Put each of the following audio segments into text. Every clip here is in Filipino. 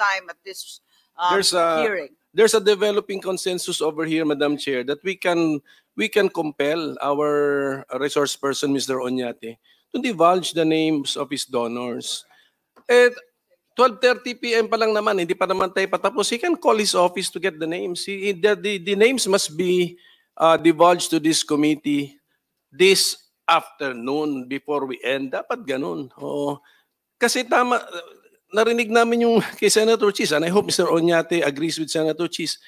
time at this um, there's a, hearing? There's a developing consensus over here, Madam Chair, that we can we can compel our resource person, Mr. Onyate, to divulge the names of his donors. At 12:30 p.m. pa lang naman, hindi pa naman tayo patapos. He can call his office to get the names. He, the, the, the names must be uh, divulged to this committee this afternoon before we end. Dapat ganun. Oh, Kasi tama, narinig namin yung kay Senator Cheese, and I hope Mr. Onyate agrees with Senator Cheese,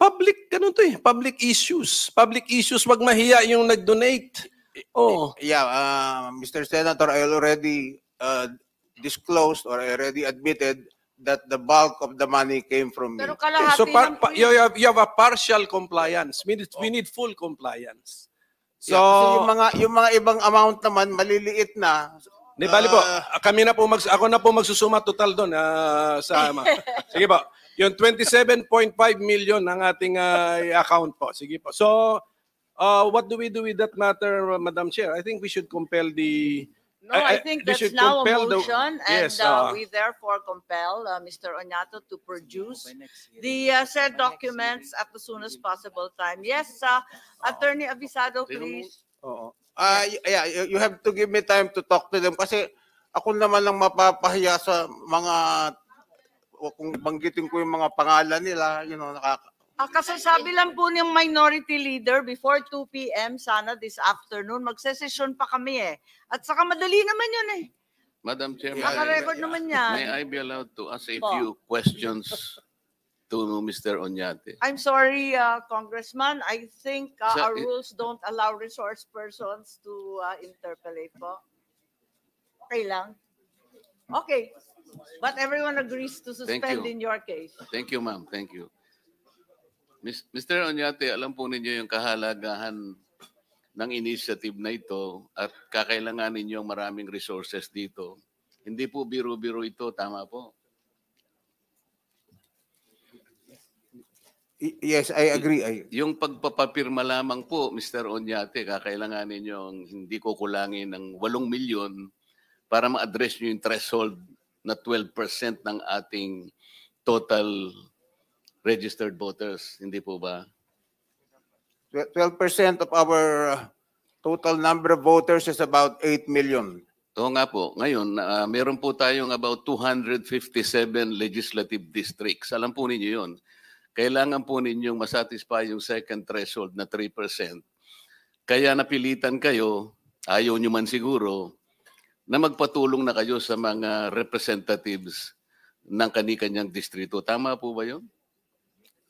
public, ganun to eh, public issues. Public issues, wag mahiya yung nag-donate. Oh. Yeah, uh, Mr. Senator, I already uh, disclosed or I already admitted that the bulk of the money came from Pero me. Kalahati so par- pa- you, have, you have a partial compliance. We need, oh. we need full compliance. So, yeah, yung mga yung mga ibang amount naman maliliit na Di bali po, ah. kami na po mag, ako na po magsusuma total doon ah, sa ama. Sige po. Yung 27.5 million ang ating ah, account po. Sige po. So, ah, what do we do with that matter, Madam Chair? I think we should compel the No, I, I- think they that's should now a compel the- and Yes, uh, ah. we therefore compel uh, Mr. Oñato to produce the uh, said documents at the soonest possible time. Yes, uh, ah. Attorney Avisado, please. Oo. Uh, yeah, you have to give me time to talk to them kasi ako naman lang mapapahiya sa mga kung banggitin ko yung mga pangalan nila, you know, nakaka Ah, kasi sabi lang po ng minority leader before 2 p.m. sana this afternoon, magsesesyon pa kami eh. At saka madali naman yun eh. Madam Chairman, Naka-record naman yan. may I be allowed to ask a few questions to Mr. Onyate. I'm sorry, uh, Congressman. I think uh, Sa- our rules don't allow resource persons to uh, interpolate po. Okay lang. Okay. But everyone agrees to suspend you. in your case. Thank you, ma'am. Thank you. Mr. Onyate, alam po ninyo yung kahalagahan ng initiative na ito at kakailanganin niyo maraming resources dito. Hindi po biro-biro ito, tama po. Yes, I agree. I... Yung pagpapapirma lamang po, Mr. Onyate, kakailanganin nyo ang hindi ko kulangin ng 8 milyon para ma-address nyo yung threshold na 12% ng ating total registered voters. Hindi po ba? 12% of our uh, total number of voters is about 8 million. Oo nga po. Ngayon, uh, meron po tayong about 257 legislative districts. Alam po ninyo yun. Kailangan po ninyong masatisfy yung second threshold na 3%. Kaya napilitan kayo, ayaw nyo man siguro, na magpatulong na kayo sa mga representatives ng kanikanyang distrito. Tama po ba yun?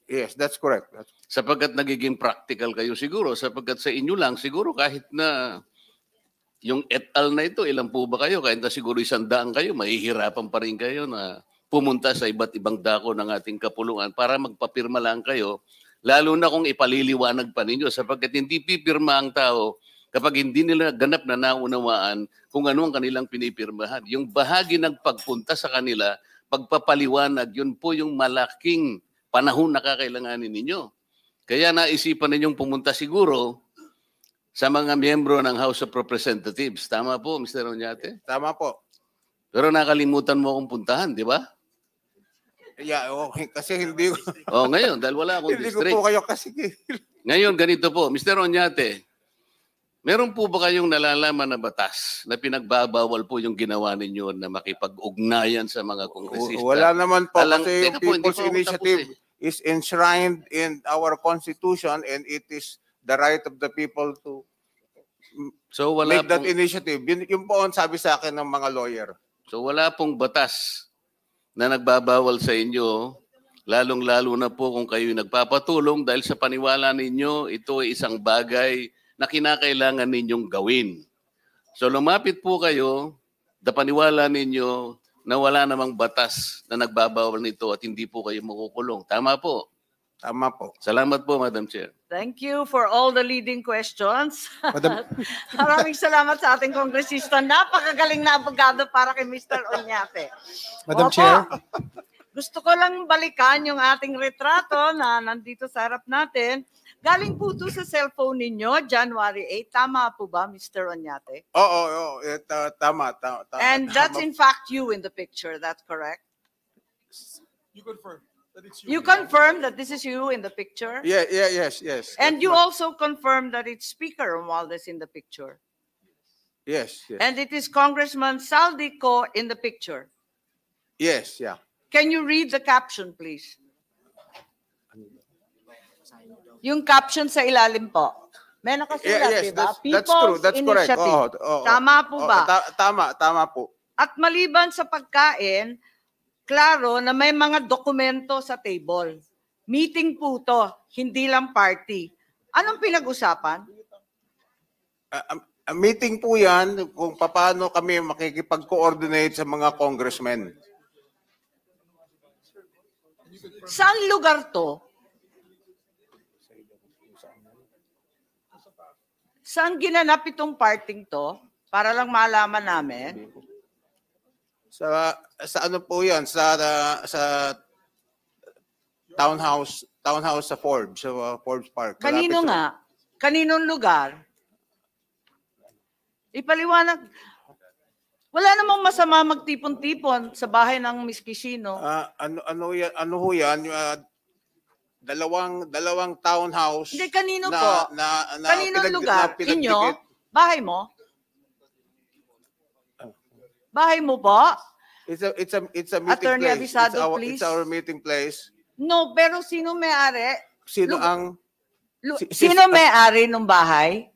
Yes, that's correct. That's... Sapagkat nagiging practical kayo siguro, sapagkat sa inyo lang, siguro kahit na yung et al na ito, ilan po ba kayo? Kahit na siguro isang daan kayo, mahihirapan pa rin kayo na pumunta sa iba't ibang dako ng ating kapulungan para magpapirma lang kayo, lalo na kung ipaliliwanag pa ninyo sapagkat hindi pipirma ang tao kapag hindi nila ganap na naunawaan kung ano ang kanilang pinipirmahan. Yung bahagi ng pagpunta sa kanila, pagpapaliwanag, yun po yung malaking panahon na kakailanganin ninyo. Kaya naisipan ninyong pumunta siguro sa mga miyembro ng House of Representatives. Tama po, Mr. Onyate? Tama po. Pero nakalimutan mo akong puntahan, di ba? Yeah, oh, Kasi hindi ko... oh, ngayon, dahil wala akong hindi district. Hindi ko po kayo kasi... ngayon, ganito po. Mr. Onyate, meron po ba kayong nalalaman na batas na pinagbabawal po yung ginawa ninyo na makipag-ugnayan sa mga kongresista? Wala naman po Alang, kasi yung People's po, Initiative po, eh. is enshrined in our Constitution and it is the right of the people to so, wala make pong, that initiative. Yun, yun po ang sabi sa akin ng mga lawyer. So wala pong batas na nagbabawal sa inyo, lalong-lalo na po kung kayo nagpapatulong dahil sa paniwala ninyo, ito ay isang bagay na kinakailangan ninyong gawin. So lumapit po kayo, da paniwala ninyo na wala namang batas na nagbabawal nito at hindi po kayo makukulong. Tama po. Tama po. Salamat po, Madam Chair. Thank you for all the leading questions. Madam... Maraming salamat sa ating kongresista. Napakagaling na abogado para kay Mr. Oñate. Madam Opo, Chair. Gusto ko lang balikan yung ating retrato na nandito sa harap natin. Galing po ito sa cellphone ninyo, January 8. Tama po ba, Mr. Oñate? Oo, oh, oo. Oh, oh. It, uh, tama, tama, tama. And that's in fact you in the picture. That's correct? You confirm. you. You confirm that this is you in the picture? Yeah, yeah, yes, yes. And you also confirm that it's Speaker Romualdez in the picture? Yes, yes. And it is Congressman Saldico in the picture? Yes, yeah. Can you read the caption, please? Yung caption sa ilalim po. May nakasulat, yeah, yes, di That's, that's true. That's oh, Initiative. correct. Oh, oh, tama po oh, ba? Ta- tama, tama po. At maliban sa pagkain, klaro na may mga dokumento sa table. Meeting po to, hindi lang party. Anong pinag-usapan? Uh, meeting po yan kung paano kami makikipag-coordinate sa mga congressmen. Saan lugar to? Saan ginanap itong parting to? Para lang malaman namin. Sa sa ano po 'yon? Sa uh, sa townhouse townhouse sa Forbes, sa uh, Forbes Park. Kanino Malapit nga? Kaninong lugar? Ipaliwanag. Wala namang masama magtipon-tipon sa bahay ng Miss Kishino. Uh, ano ano yan, ano ho yan? Uh, dalawang dalawang townhouse. Hindi kanino na, po? Na, na, Kaninong pinag, lugar? Na pinagdikit. Inyo? Bahay mo? Bahay mo po? It's a it's a it's a meeting Attorney place. Abisado, it's our, please. It's our meeting place. No, pero sino may-ari? Sino Lu- ang Lu- si, si, sino may-ari ng bahay?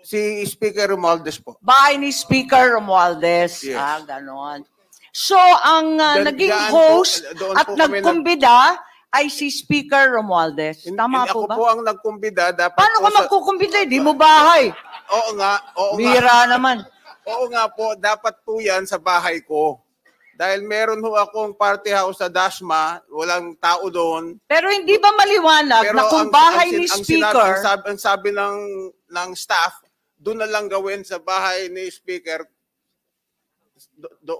Si Speaker Romualdez po. Bahay ni Speaker Romualdez. Yes. Ah, ganon. So, ang uh, naging host eh, po, at nagkumbida nag- ay si Speaker Romualdez. Tama in, po ako ba? Ako po ang nagkumbida. Dapat Paano ka magkukumbida? Hindi mo bahay. Oo nga. Oo Mira nga. naman. Oo nga po, dapat po yan sa bahay ko. Dahil meron ho akong party house sa Dasma, walang tao doon. Pero hindi ba maliwanag Pero na kung ang, bahay ang, ni ang, Speaker... Ang sabi, ang sabi ng, ng staff, doon na lang gawin sa bahay ni Speaker. Do, do,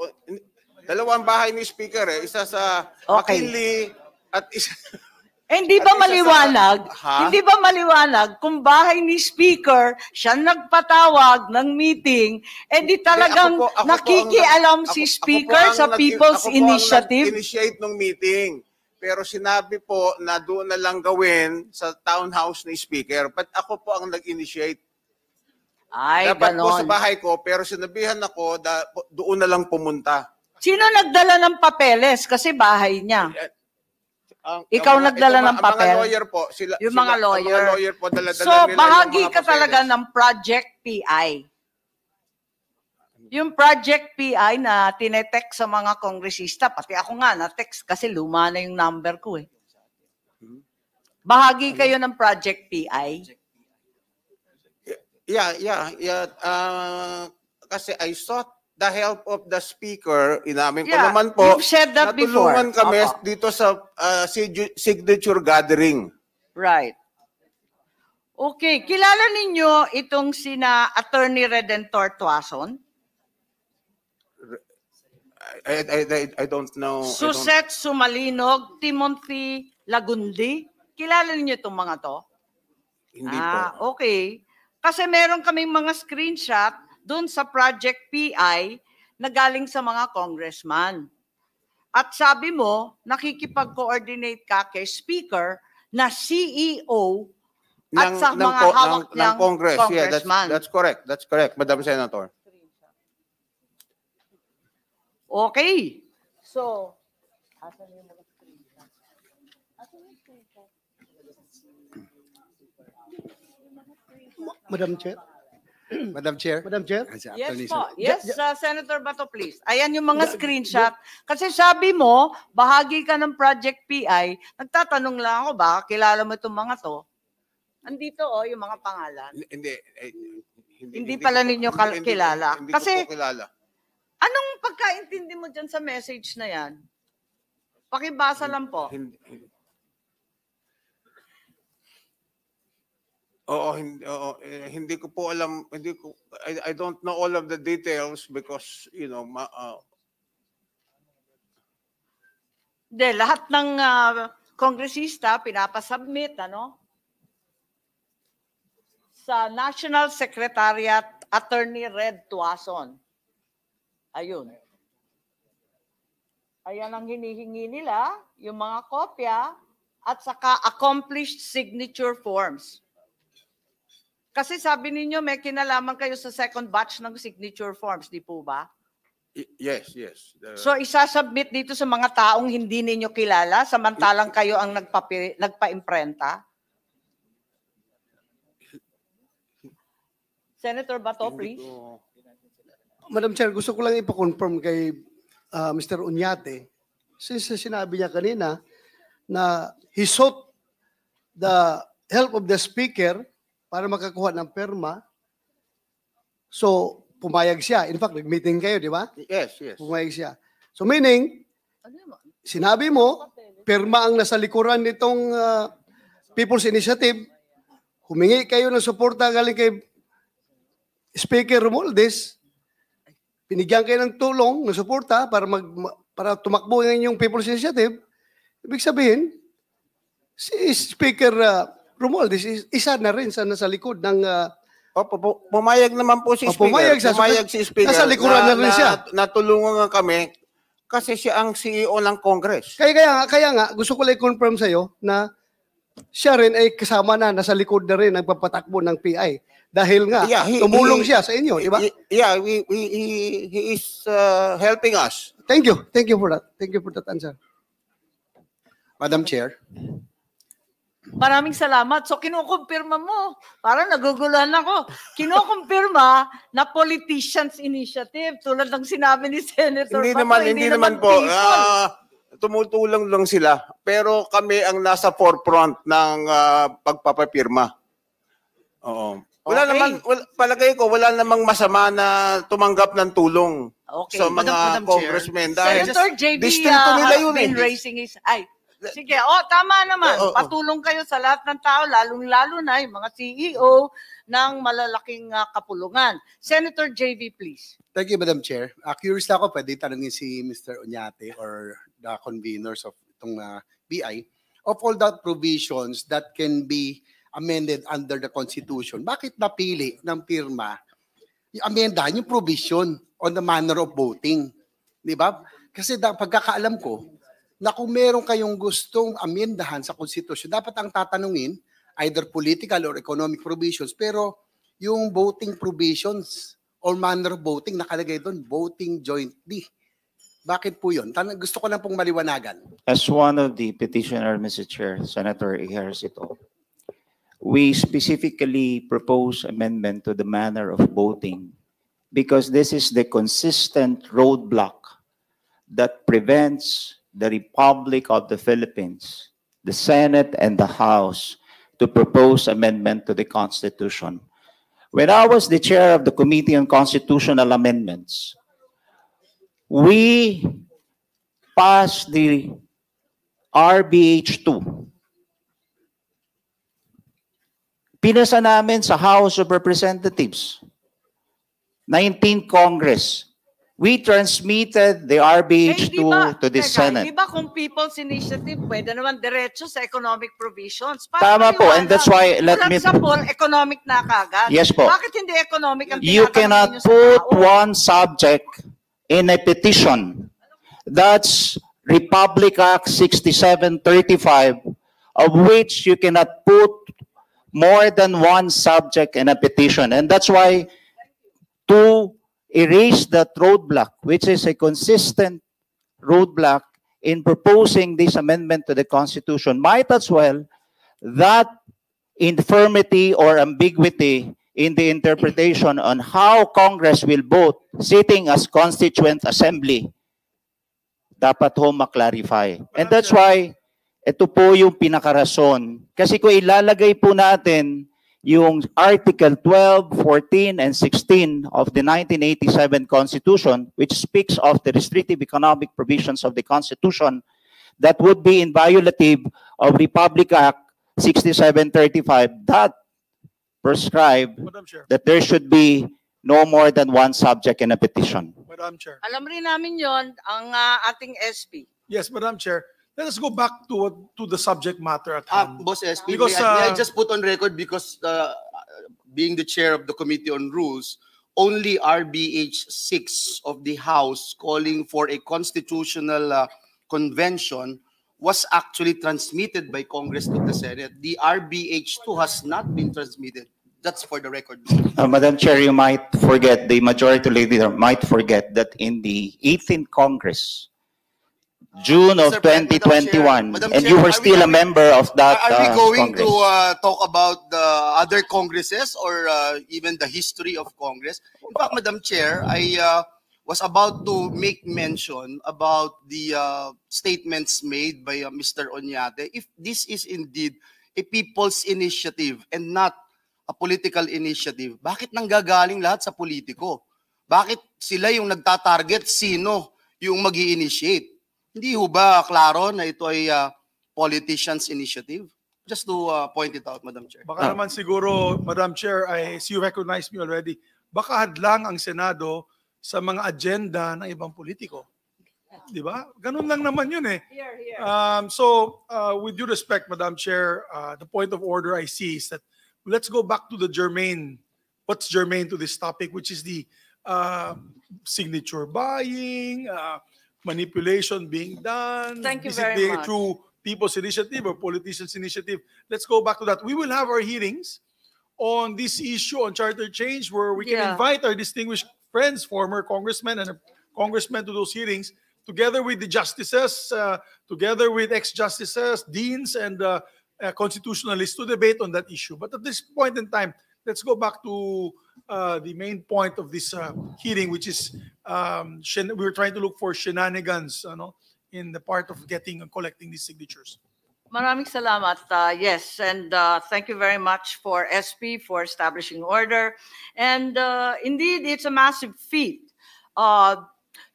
dalawang bahay ni Speaker eh. Isa sa okay. Makili at isa... Eh, hindi ba maliwanag? Sa, hindi ba maliwanag kung bahay ni speaker siya nagpatawag ng meeting, eh di talagang hindi, ako po, ako nakikialam ang, si speaker ako, ako sa People's ako Initiative? initiate ng meeting. Pero sinabi po na doon na lang gawin sa townhouse ni speaker. But ako po ang nag-initiate. Ay, Dapat ganon. po sa bahay ko, pero sinabihan ako da, doon na lang pumunta. Sino nagdala ng papeles? Kasi bahay niya. Eh, ang, Ikaw mga- nagdala ito, ng ang papel? Mga lawyer po. Sila, Yung mga sila- lawyer. Ang mga lawyer po, dala-dala So, nila bahagi ka talaga ng Project PI. Yung Project PI na tinetext sa mga kongresista, pati ako nga na-text kasi luma na yung number ko eh. Bahagi kayo ng Project PI. Yeah, yeah, yeah. Ah, kasi I thought the help of the speaker, inamin ko Yeah, naman po, you've said that before. natulungan kami Opo. dito sa ah, signature gathering. Right. Okay, kilala ninyo itong sina Attorney Redentor Tuason, I, I, I- I don't know. I don't- Suset Sumalinog, Timothy Lagundi. Kilala ninyo itong mga to? hindi ah, po. ah, okay. Kasi meron kaming mga screenshot doon sa Project PI na galing sa mga congressman. At sabi mo, nakikipag-coordinate ka kay Speaker na CEO ng, sa ng, mga hawak ng, ng, ng Congress. Yeah, that's, that's correct. That's correct, Madam Senator. Okay. So, Madam Chair. Madam Chair? Madam Chair? Yes po. Yes, uh, Senator Bato, please. Ayan yung mga screenshot. Kasi sabi mo, bahagi ka ng Project PI. Nagtatanong lang ako, ba, kilala mo itong mga to. Andito oh, yung mga pangalan. Eh, hindi. Hindi, Hindi pala ko- ninyo kal- hindi- kilala. Hindi Kasi, ko po kilala. anong pagkaintindi mo dyan sa message na yan? Pakibasa lang po. Hindi, hindi, Oo, hindi, oo, eh, hindi ko po alam, hindi ko, I, I don't know all of the details because, you know, ma, uh, ah, De, lahat ng uh, kongresista pinapasubmit, ano? Sa National Secretariat Attorney Red Tuason. Ayun. Ayan ang hinihingi nila, yung mga kopya, at saka accomplished signature forms. Kasi sabi ninyo may kinalaman kayo sa second batch ng signature forms, di po ba? Yes, yes. The- So isasubmit dito sa mga taong hindi ninyo kilala samantalang kayo ang nagpapi, nagpa-imprenta? Senator Bato, please. Madam Chair, gusto ko lang ipakonfirm kay ah, Mr. Unyate. Since sinabi niya kanina na he sought the help of the speaker para makakuha ng perma. So, pumayag siya. In fact, meeting kayo, di ba? Yes, yes. Pumayag siya. So, meaning, sinabi mo, perma ang nasa likuran nitong uh, People's Initiative, humingi kayo ng suporta galing kay Speaker Romualdez, pinigyan kayo ng tulong, ng suporta para mag para tumakbo ng inyong People's Initiative. Ibig sabihin, si Speaker uh, Romualdez is isa na rin sa nasa likod ng uh, Opo, pu- pumayag naman po si Speaker. O, pumayag, sa, pumayag si Speaker. Nasa likuran na, na rin siya. Na, natulungan nga kami kasi siya ang CEO ng Congress. Kaya, kaya, nga, kaya nga, gusto ko lang i confirm sa iyo na siya rin ay kasama na, nasa likod na rin nagpapatakbo ng PI. Dahil nga, yeah, he, tumulong he, siya sa inyo, di ba? Yeah, we, we, he, he is uh, helping us. Thank you. Thank you for that. Thank you for that answer. Madam Chair. Maraming salamat. So, kinukumpirma mo. Parang naguguluhan ako. Kinukumpirma na politicians initiative tulad ng sinabi ni Senator Hindi Pato, naman, hindi, naman, naman po. Uh, tumutulong lang sila. Pero kami ang nasa forefront ng uh, pagpapapirma. Oo. Wala okay. naman, wala, palagay ko, wala namang masama na tumanggap ng tulong okay. sa mga Madam, Madam congressmen. Dahil Senator JB uh, ah, nila been eh. raising his... Ay, Sige, oh, tama naman. Oh, oh, Patulong kayo sa lahat ng tao, lalong-lalo na yung mga CEO ng malalaking uh, kapulungan. Senator JV, please. Thank you, Madam Chair. Uh, curious ako, pwede tanongin si Mr. Oñate or the conveners of itong uh, ah, BI. Of all the provisions that can be amended under the Constitution, bakit napili ng pirma yung amendahan yung provision on the manner of voting? Di ba? Kasi da, pagkakaalam ko, na kung meron kayong gustong amendahan sa konstitusyon, dapat ang tatanungin, either political or economic provisions, pero yung voting provisions or manner of voting, nakalagay doon, voting jointly. Bakit po yun? Tan- gusto ko lang pong maliwanagan. As one of the petitioner, Mr. Chair, Senator Ejercito, we specifically propose amendment to the manner of voting because this is the consistent roadblock that prevents the Republic of the Philippines, the Senate and the House to propose amendment to the Constitution. When I was the chair of the Committee on Constitutional Amendments, we passed the RBH2. Pinasa namin sa House of Representatives, 19th Congress, We transmitted the RBH to, eh, ba, to the teka, Senate. Di ba kung People's Initiative, pwede naman diretso sa economic provisions? Para Tama po, and that's why, let me... sa poll, economic na kagad. Yes po. Bakit hindi economic ang You cannot put one subject in a petition. That's Republic Act 6735, of which you cannot put more than one subject in a petition. And that's why two erase that roadblock, which is a consistent roadblock in proposing this amendment to the Constitution, might as well that infirmity or ambiguity in the interpretation on how Congress will vote sitting as Constituent Assembly dapat ho maklarify. And that's why ito po yung pinakarason. Kasi kung ilalagay po natin yung Article 12, 14, and 16 of the 1987 Constitution, which speaks of the restrictive economic provisions of the Constitution that would be in violative of Republic Act 6735 that prescribe that there should be no more than one subject in a petition. Madam Chair. Alam rin namin yon ang uh, ating SP. Yes, Madam Chair. let us go back to what to the subject matter at ah, hand. Uh, Boss SP, because, may, uh, may I just put on record because uh, being the chair of the Committee on Rules, only RBH 6 of the House calling for a constitutional uh, convention was actually transmitted by Congress to the Senate. The RBH 2 has not been transmitted. That's for the record. Uh, Madam Chair, you might forget, the majority leader might forget that in the 18th Congress, June of Mr. 2021, Chair, and you were still we, a member of that Are, we uh, going Congress. to uh, talk about the other Congresses or uh, even the history of Congress? In fact, Madam Chair, I uh, was about to make mention about the uh, statements made by uh, Mr. Onyate. If this is indeed a people's initiative and not a political initiative, bakit nanggagaling lahat sa politiko? Bakit sila yung nagtatarget sino yung mag initiate hindi ho ba klaro na ito ay uh, politicians' initiative? Just to uh, point it out, Madam Chair. Baka ah. naman siguro, Madam Chair, I see you recognize me already. Baka hadlang ang Senado sa mga agenda ng ibang politiko. Di ba? Ganun lang naman yun eh. Here, here. Um, so, uh, with due respect, Madam Chair, uh, the point of order I see is that let's go back to the germane, what's germane to this topic, which is the uh, signature buying, uh, manipulation being done. Thank you is very it being much. Through people's initiative or politicians' initiative. Let's go back to that. We will have our hearings on this issue on charter change where we can yeah. invite our distinguished friends, former congressmen and congressmen to those hearings together with the justices, uh, together with ex-justices, deans, and uh, uh, constitutionalists to debate on that issue. But at this point in time, let's go back to uh, the main point of this uh, hearing, which is um, we were trying to look for shenanigans you know, in the part of getting and collecting these signatures. Maraming salamat. Uh, yes, and uh, thank you very much for SP for establishing order. And uh, indeed, it's a massive feat uh,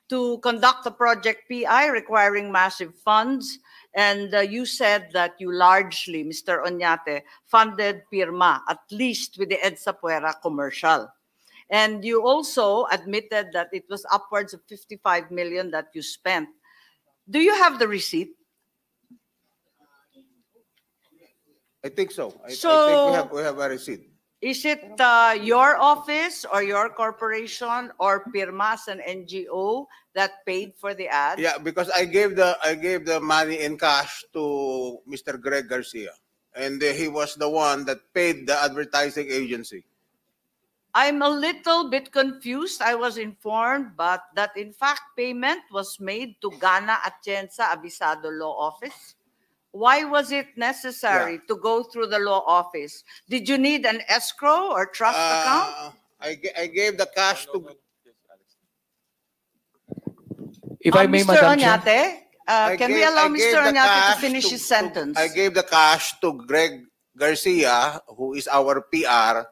to conduct a project PI requiring massive funds and uh, you said that you largely, Mr. Onyate, funded Pirma, at least with the Ed Sapuera commercial. And you also admitted that it was upwards of 55 million that you spent. Do you have the receipt? I think so. I, so, I think we have, we have a receipt. Is it uh, your office or your corporation or Pirmas, an NGO, that paid for the ad? Yeah, because I gave the I gave the money in cash to Mr. Greg Garcia, and he was the one that paid the advertising agency. I'm a little bit confused. I was informed, but that in fact payment was made to Ghana Atienza Abisado Law Office why was it necessary yeah. to go through the law office? Did you need an escrow or trust uh, account? I, I gave the cash to. If uh, I may, Mr. Madam Onyate, uh, can gave, we allow I Mr. Onyate to finish to, his sentence? To, I gave the cash to Greg Garcia, who is our PR,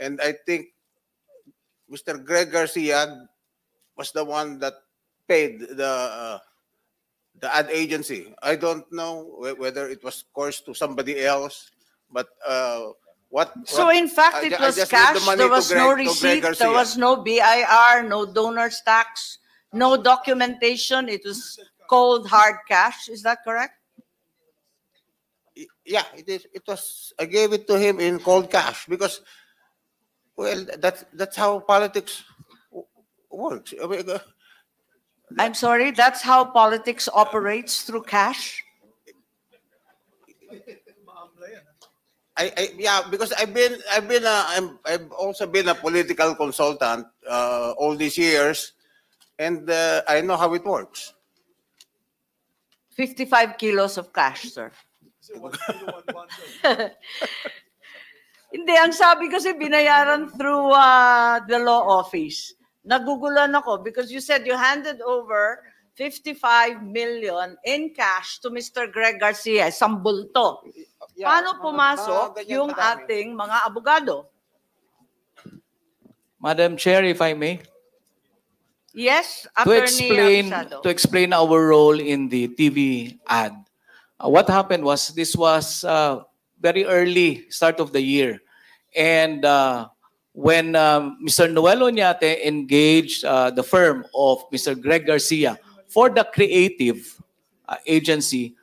and I think Mr. Greg Garcia was the one that paid the. Uh, the ad agency. I don't know whether it was coursed to somebody else, but uh, what? So in fact, it I, was I cash. The there was Greg, no receipt. There was no BIR, no donor's tax, no documentation. It was cold hard cash. Is that correct? Yeah, it is. It was. I gave it to him in cold cash because, well, that's that's how politics works. I'm sorry, that's how politics operates through cash? I, I, yeah, because I've been I've been a, I'm, I've also been a political consultant uh, all these years, and uh, I know how it works. Fifty-five kilos of cash, sir. Hindi, ang sabi kasi binayaran through uh, the law office nagugulan ako because you said you handed over 55 million in cash to Mr. Greg Garcia, isang bulto. Paano pumasok yung ating mga abogado? Madam Chair, if I may. Yes, Attorney to explain, Abisado. To explain our role in the TV ad. Uh, what happened was this was uh, very early start of the year. And uh, when um, Mr. Noel Onyate engaged uh, the firm of Mr. Greg Garcia for the creative uh, agency,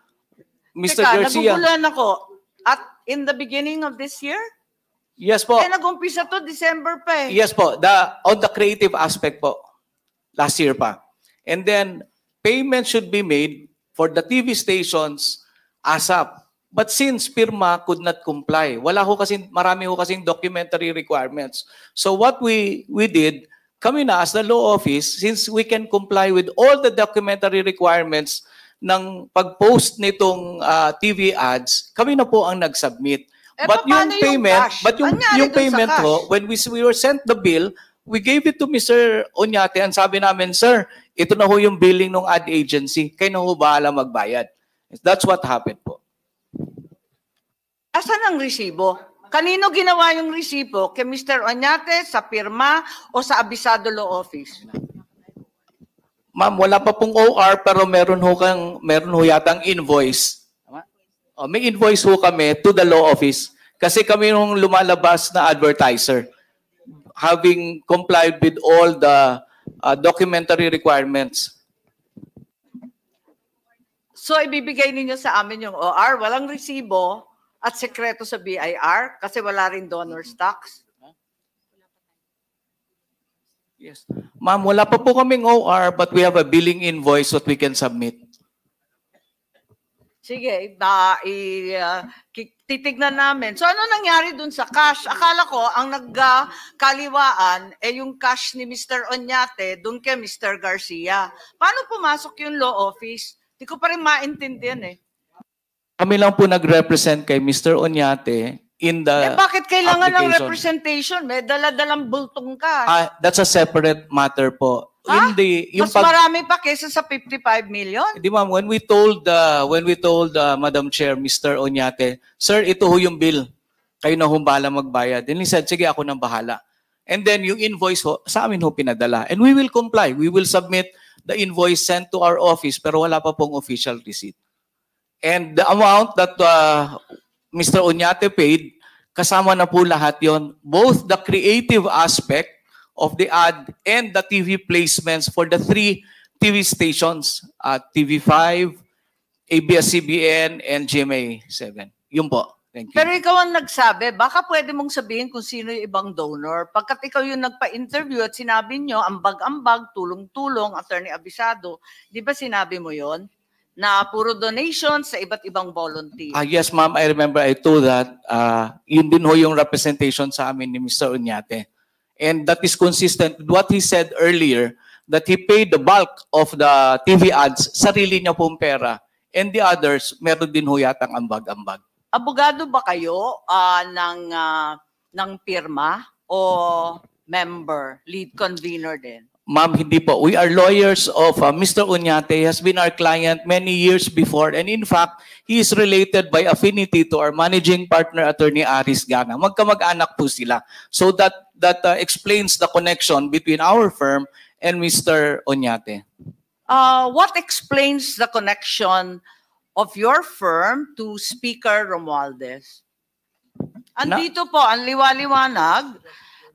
Mr. Teka, Garcia... nagugulan ako. At in the beginning of this year? Yes po. Eh, nag-umpisa to December pa eh. Yes po. The, on the creative aspect po. Last year pa. And then, payment should be made for the TV stations ASAP. But since PIRMA could not comply, wala ho kasi, marami ho kasing documentary requirements. So what we, we did, kami na as the law office, since we can comply with all the documentary requirements ng pag-post nitong uh, ah, TV ads, kami na po ang nag-submit. Eh, but yung payment, yung but yung, yung payment ho, when we, we were sent the bill, we gave it to Mr. Onyate and sabi namin, Sir, ito na ho yung billing ng ad agency. Kayo na ho bahala magbayad. That's what happened po. Asan ang resibo? Kanino ginawa yung resibo? Kay Mr. Oñate, sa pirma, o sa Abisado Law Office? Ma'am, wala pa pong OR pero meron ho kang meron ho yata ang invoice. Tama? Oh, may invoice ho kami to the law office kasi kami yung lumalabas na advertiser having complied with all the uh, documentary requirements. So ibibigay ninyo sa amin yung OR, walang resibo, at sekreto sa BIR kasi wala rin donor stocks? Yes. Ma'am, wala pa po kaming OR but we have a billing invoice that we can submit. Sige, ba, i, uh, titignan namin. So ano nangyari dun sa cash? Akala ko ang nagkaliwaan eh yung cash ni Mr. Onyate dun kay Mr. Garcia. Paano pumasok yung law office? Hindi ko pa rin maintindihan eh. Kami lang po nag-represent kay Mr. Onyate in the Eh bakit kailangan ng representation? May daladalang bultong ka. Ah, that's a separate matter po. Ha? In the yung Mas pag marami pa kaysa sa 55 million? Hindi eh, ma'am, when we told uh, when we told uh, Madam Chair Mr. Onyate, sir, ito ho yung bill. Kayo na humbala magbayad. Then he said, sige ako nang bahala. And then yung invoice ho, sa amin ho pinadala. And we will comply. We will submit the invoice sent to our office pero wala pa pong official receipt. And the amount that uh, Mr. Onyate paid, kasama na po lahat yon. Both the creative aspect of the ad and the TV placements for the three TV stations, uh, TV5, ABS-CBN, and GMA7. Yun po. Thank you. Pero ikaw ang nagsabi, baka pwede mong sabihin kung sino yung ibang donor. Pagkat ikaw yung nagpa-interview at sinabi nyo, ambag-ambag, tulong-tulong, attorney abisado, di ba sinabi mo yon? na puro donation sa iba't ibang volunteer. Ah, yes, ma'am. I remember I told that. Uh, yun din ho yung representation sa amin ni Mr. Unyate. And that is consistent with what he said earlier, that he paid the bulk of the TV ads, sarili niya pong pera. And the others, meron din ho yatang ambag-ambag. Abogado ba kayo uh, ng, uh, ng pirma o member, lead convener din? Ma'am, hindi po. We are lawyers of uh, Mr. Unyate. has been our client many years before. And in fact, he is related by affinity to our managing partner, Attorney Aris Gana. Magkamag-anak po sila. So that, that uh, explains the connection between our firm and Mr. Onyate. Uh, what explains the connection of your firm to Speaker Romualdez? Andito Na po ang liwaliwanag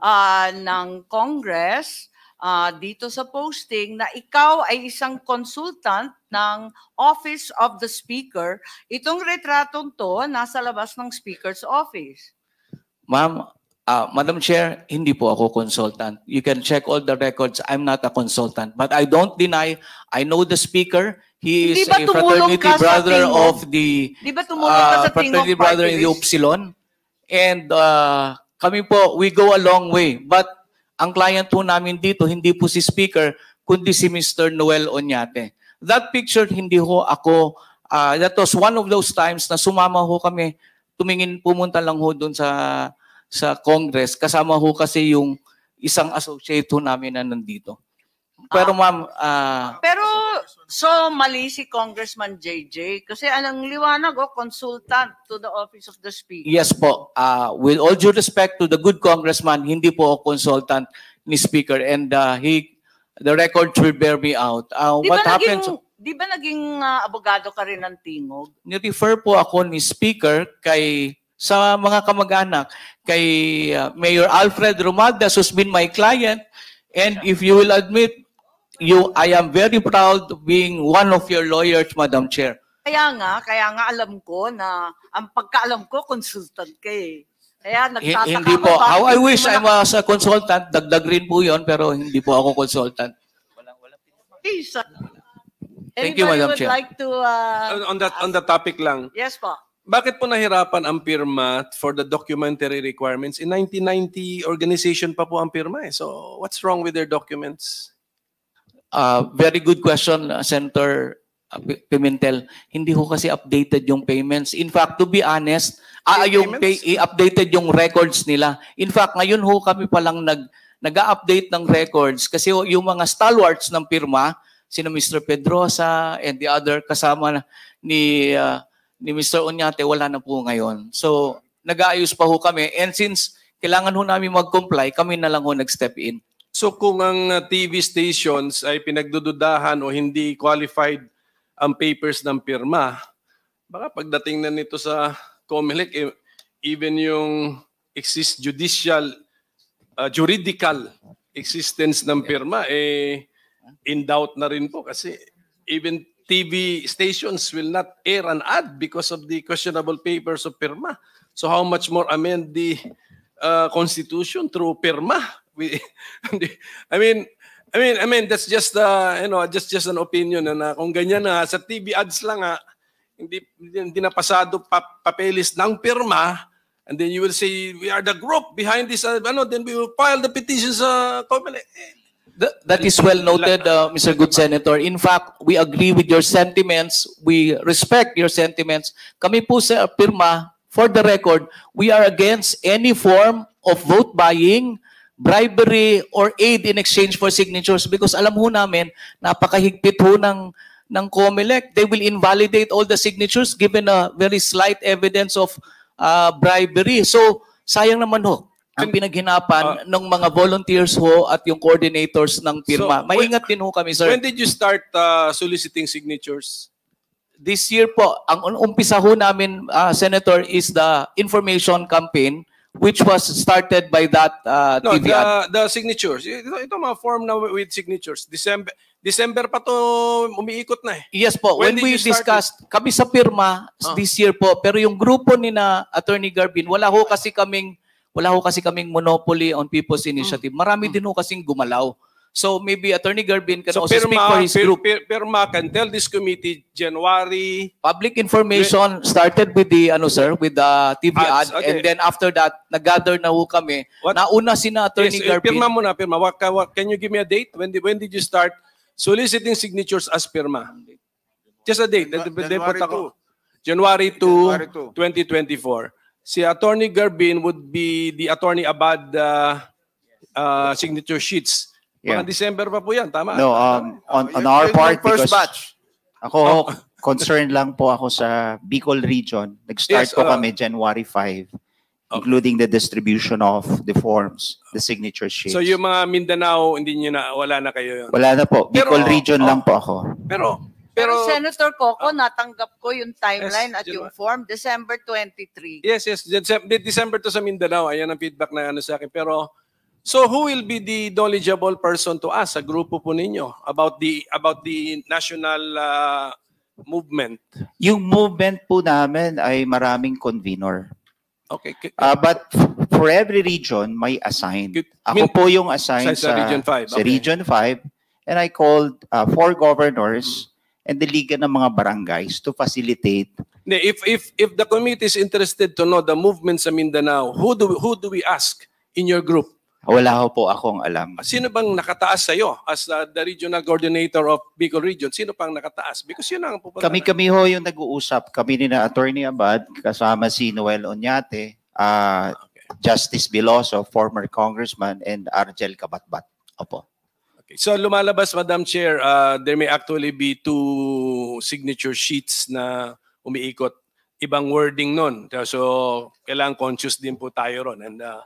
uh, ng Congress uh, dito sa posting na ikaw ay isang consultant ng Office of the Speaker. Itong retratong to, nasa labas ng Speaker's Office. Ma'am, uh, Madam Chair, hindi po ako consultant. You can check all the records. I'm not a consultant. But I don't deny, I know the Speaker. He is a fraternity brother of the Di ba uh, fraternity brother in the Upsilon. And uh, kami po, we go a long way. But ang client po namin dito, hindi po si speaker, kundi si Mr. Noel Onyate. That picture, hindi ho ako, uh, that was one of those times na sumama ho kami, tumingin, pumunta lang ho doon sa, sa Congress. Kasama ho kasi yung isang associate ho namin na nandito. Pero ah. ma'am... Uh, Pero, so mali si Congressman JJ kasi anong liwanag o oh, consultant to the Office of the Speaker. Yes po. Uh, with all due respect to the good congressman, hindi po consultant ni Speaker and uh, he the record will bear me out. Uh, di what happened... Naging, di ba naging uh, abogado ka rin ng Tingog? Ni-refer po ako ni Speaker kay sa mga kamag-anak kay uh, Mayor Alfred Romalda who's been my client and if you will admit you, I am very proud being one of your lawyers, Madam Chair. Kaya nga, kaya nga alam ko na ang pagkaalam ko, consultant ka eh. Kaya nagtataka H Hindi po. How I wish I was a consultant. Dagdag rin po yon pero hindi po ako consultant. Walang, walang. Hey, Thank Anybody you, Madam would Chair. like to... Uh, on, that, on the topic lang. Yes po. Bakit po nahirapan ang pirma for the documentary requirements? In 1990, organization pa po ang pirma eh. So, what's wrong with their documents? Uh, very good question, uh, Senator uh, Pimentel. Hindi ko kasi updated yung payments. In fact, to be honest, ah, yung payments? pay, updated yung records nila. In fact, ngayon ho kami palang nag, nag-update ng records kasi yung mga stalwarts ng pirma, sino Mr. Pedrosa and the other kasama ni uh, ni Mr. Onyate, wala na po ngayon. So, nag-aayos pa ho kami. And since kailangan ho namin mag-comply, kami na lang ho nag-step in. So kung ang uh, TV stations ay pinagdududahan o hindi qualified ang papers ng pirma, baka pagdating na nito sa COMELEC, eh, even yung exist judicial, uh, juridical existence ng pirma, eh, in doubt na rin po kasi even TV stations will not air an ad because of the questionable papers of PIRMA. So how much more amend the uh, constitution through PIRMA? we I mean I mean I mean that's just uh, you know just just an opinion na, na kung ganyan na sa TV ads lang ah, hindi hindi na pasado pa, papeles ng pirma and then you will say we are the group behind this uh, ano then we will file the petition sa COMELEC. Eh, eh. That, that is well noted, uh, Mr. Good Senator. In fact, we agree with your sentiments. We respect your sentiments. Kami po sa pirma, for the record, we are against any form of vote buying, bribery or aid in exchange for signatures because alam ho namin, napakahigpit ho ng, ng COMELEC. They will invalidate all the signatures given a very slight evidence of uh, bribery. So, sayang naman ho ang pinaghinapan uh, ng mga volunteers ho at yung coordinators ng pirma. So, Maingat when, din ho kami, sir. When did you start uh, soliciting signatures? This year po, ang umpisa ho namin, uh, Senator, is the information campaign which was started by that uh, no, TV the, ad. the signatures. Ito, ito mga form na with signatures. December December pa to umiikot na eh. Yes po. When, When we discussed, it? kami sa pirma uh. this year po, pero yung grupo ni na Attorney Garbin, wala ho kasi kaming wala ho kasi kaming monopoly on people's initiative. Marami mm. din ho kasing gumalaw. So maybe Attorney Garbin can so also Pirma, speak for his Pir, group. Pir, Pirma can tell this committee January. Public information started with the ano sir with the TV ads, ah, ad okay. and then after that naggather na ho kami. What? Nauna si na Attorney yes, eh, Garbin. Pirma muna, Pirma. What, can you give me a date? When did, when did you start soliciting signatures as Pirma? Just a date. January 2. January 2, January 2. 2024. Si Attorney Garbin would be the Attorney Abad uh, uh, signature sheets. Yeah. Mga December pa po yan, tama? No, um, on, on our part, first because batch. ako, oh. concerned lang po ako sa Bicol region. Nag-start Yes, po uh, kami January 5, including the distribution of the forms, the signature sheets. So yung mga Mindanao, hindi nyo na, wala na kayo yun. Wala na po. Pero- Bicol region oh. lang po ako. Pero, pero, Senator Coco, ah. natanggap ko yung timeline at yung form, December 23. yes, yes, December, to sa Mindanao, Ayun ang feedback na ano sa akin. Pero So who will be the knowledgeable person to us sa grupo po ninyo about the about the national uh, movement? Yung movement po namin ay maraming convener. Okay. Uh, but for every region may assigned. Ako po yung assigned sa, sa Region 5. Sa Region 5 and I called uh, four governors and the Liga ng mga barangays to facilitate if if if the committee is interested to know the movement sa Mindanao, who do who do we ask in your group? Wala ho po akong alam. Sino bang nakataas sa iyo as uh, the regional coordinator of Bicol Region? Sino pang nakataas? Because yun ang pupunta. Kami-kami ho yung nag-uusap. Kami ni na Attorney Abad kasama si Noel Onyate, uh, okay. Justice Biloso, former congressman and Argel Kabatbat. Opo. Okay. So lumalabas Madam Chair, uh, there may actually be two signature sheets na umiikot ibang wording nun. So, kailangan conscious din po tayo ron. And uh,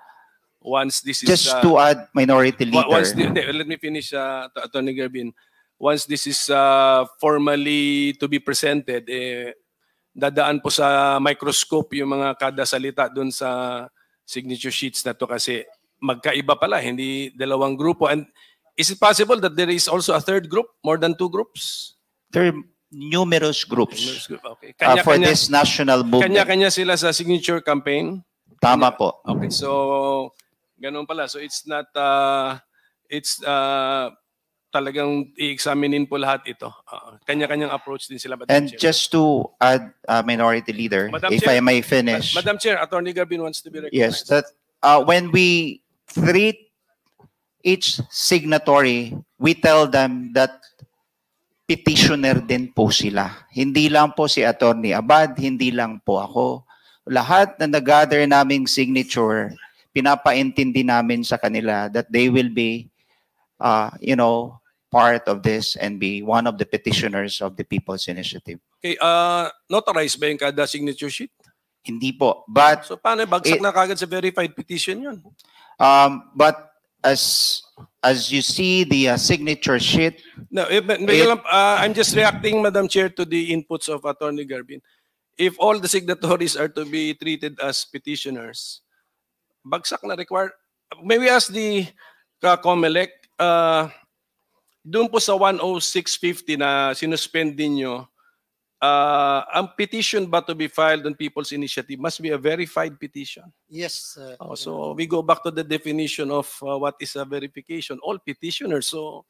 once this is just uh, to add minority leader. Once the, let me finish, uh, Attorney Gervin. Once this is uh, formally to be presented, eh, dadaan po sa microscope yung mga kada salita doon sa signature sheets na to kasi magkaiba pala, hindi dalawang grupo. And is it possible that there is also a third group, more than two groups? There are numerous groups numerous group. okay. kanya, uh, for kanya, this national movement. Kanya-kanya sila sa signature campaign? Tama po. Okay, so Ganun pala. So it's not, uh, it's uh, talagang i-examinein po lahat ito. Uh, kanya-kanyang approach din sila. Madam And Chair. just to add, a uh, Minority Leader, Madam if Chair, I may finish. Madam Chair, Attorney Garbin wants to be recognized. Yes, that uh, when we treat each signatory, we tell them that petitioner din po sila. Hindi lang po si Attorney Abad, hindi lang po ako. Lahat na nag-gather naming signature, pinapaintindi namin sa kanila that they will be, uh, you know, part of this and be one of the petitioners of the People's Initiative. Okay, uh, notarized ba yung kada signature sheet? Hindi po. But so paano eh, bagsak it, na kagad sa verified petition 'yun? Um, but as as you see the uh, signature sheet. No, eh, it, it, lang, uh, I'm just reacting Madam Chair to the inputs of Attorney Garbin. If all the signatories are to be treated as petitioners, bagsak na require. May we ask the uh, COMELEC, uh, doon po sa 10650 na sinuspend nyo, uh, ang petition ba to be filed on people's initiative must be a verified petition. Yes. Uh, oh, so we go back to the definition of uh, what is a verification. All petitioners. So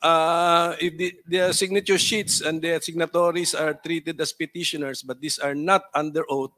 uh, if the, the signature sheets and the signatories are treated as petitioners, but these are not under oath,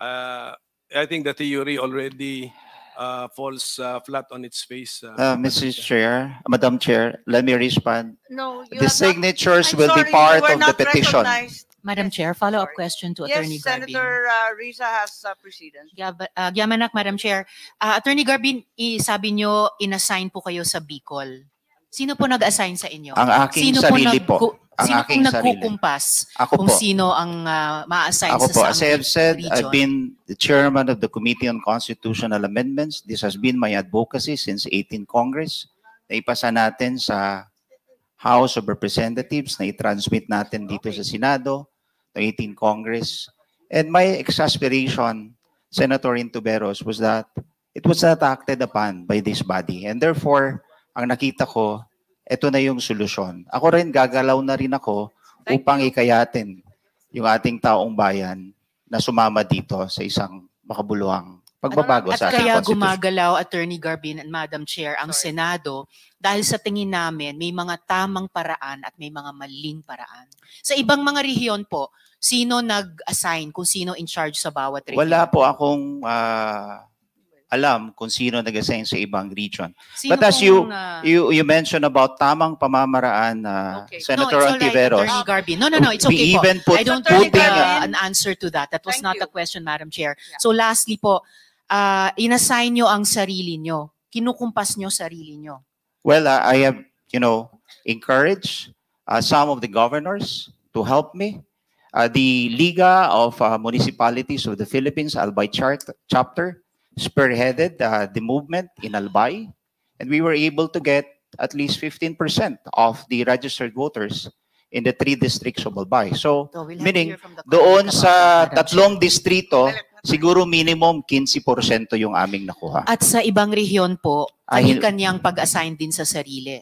uh, I think the theory already uh, falls uh, flat on its face. Uh, uh, Mrs. Chair, Madam Chair, let me respond. No, you the not- signatures will sorry, be part of the petition. recognized. Madam Yes, Chair, follow-up question to Attorney Yes, Senator uh, Risa has uh, precedence. Gab- uh, Gyamanak, Madam Chair. Uh, Attorney Garbin, i- sabi nyo, inassign po kayo sa Bicol. Sino po nag-assign sa inyo? Ang aking Sino sarili po. ang sino aking sarili. Sino nagkukumpas ako kung po. sino ang uh, ma-assign ako sa po. As I have said, region? I've been the chairman of the Committee on Constitutional Amendments. This has been my advocacy since 18 Congress. Naipasa natin sa House of Representatives, na i-transmit natin dito okay. sa Senado, to 18 Congress. And my exasperation, Senator Intuberos, was that it was not acted upon by this body. And therefore, ang nakita ko, ito na yung solusyon. Ako rin, gagalaw na rin ako Thank upang you. ikayatin yung ating taong bayan na sumama dito sa isang makabuluhang pagbabago at, sa ating At kaya gumagalaw, Attorney Garbin and Madam Chair, ang Sorry. Senado dahil sa tingin namin may mga tamang paraan at may mga maling paraan. Sa ibang mga rehiyon po, sino nag-assign kung sino in charge sa bawat rehiyon? Wala po akong uh, alam kung sino nag-assign sa ibang region. Sino But as you, uh, you you mentioned about tamang pamamaraan na uh, okay. Senator no, Antiveros. Right, No, no, no, it's okay po. Even put, I don't putting, uh, an answer to that. That was Thank not you. a question, Madam Chair. Yeah. So lastly po, uh, inassign nyo ang sarili nyo. Kinukumpas nyo sarili nyo. Well, uh, I have, you know, encouraged uh, some of the governors to help me. Uh, the Liga of uh, Municipalities of the Philippines, Albay Chart chapter, spearheaded uh, the movement in Albay, and we were able to get at least 15% of the registered voters in the three districts of Albay. So, so we'll meaning, doon sa tatlong distrito, siguro minimum 15% yung aming nakuha. At sa ibang rehiyon po, kanyang pag-assign din sa sarili.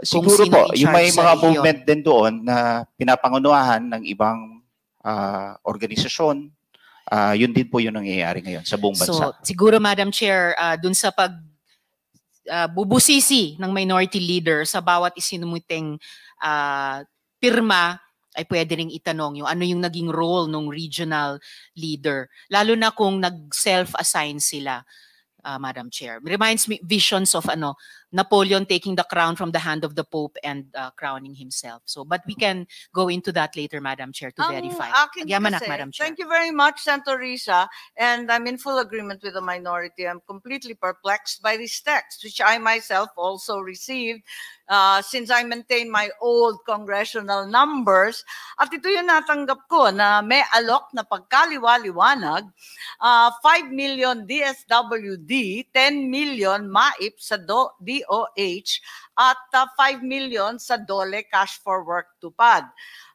Siguro po, yung may mga movement din doon na pinapangunahan ng ibang uh, organisasyon, uh, yun din po yung nangyayari ngayon sa buong bansa. So, siguro Madam Chair, uh, dun sa pag uh, bubusisi ng minority leader sa bawat isinumuting uh, pirma ay pwede ring itanong yung ano yung naging role ng regional leader. Lalo na kung nag-self-assign sila, uh, Madam Chair. Reminds me, visions of ano, Napoleon taking the crown from the hand of the Pope and uh, crowning himself. So, but we mm-hmm. can go into that later, Madam Chair, to um, verify. Yamanak, Madam Chair. Thank you very much, Santa Risa. And I'm in full agreement with the minority. I'm completely perplexed by this text, which I myself also received uh, since I maintain my old congressional numbers. At ito yung natanggap ko na may alok na pagkaliwaliwanag, uh, 5 million DSWD, 10 million MAIP sa do, DOH at uh, ah, 5 million sa DOLE Cash for Work Tupad.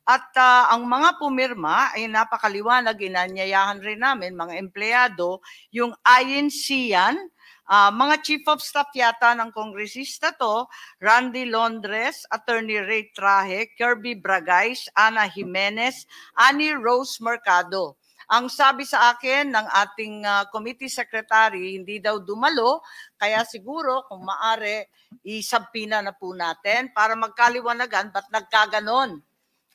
At uh, ang mga pumirma ay napakaliwanag, inanyayahan rin namin mga empleyado, yung INCIAN, uh, ah, mga chief of staff yata ng kongresista to, Randy Londres, Attorney Ray Trahe, Kirby Bragais, Ana Jimenez, Annie Rose Mercado. Ang sabi sa akin ng ating uh, committee secretary, hindi daw dumalo, kaya siguro kung maari, isabpina na po natin para magkaliwanagan ba't nagkaganon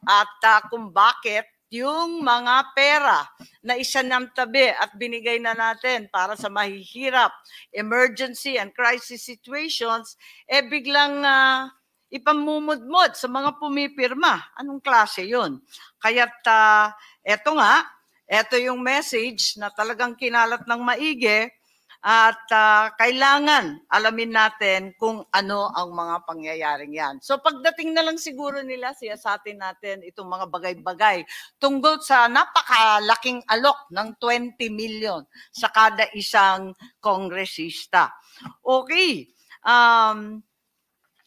at uh, kung bakit yung mga pera na isanamtabi at binigay na natin para sa mahihirap, emergency and crisis situations, eh biglang uh, ipamumudmod sa mga pumipirma. Anong klase yun? Kaya't uh, eto nga, ito yung message na talagang kinalat ng maigi at uh, kailangan alamin natin kung ano ang mga pangyayaring yan. So pagdating na lang siguro nila siya sa atin natin itong mga bagay-bagay tungkol sa napakalaking alok ng 20 million sa kada isang kongresista. Okay. Um,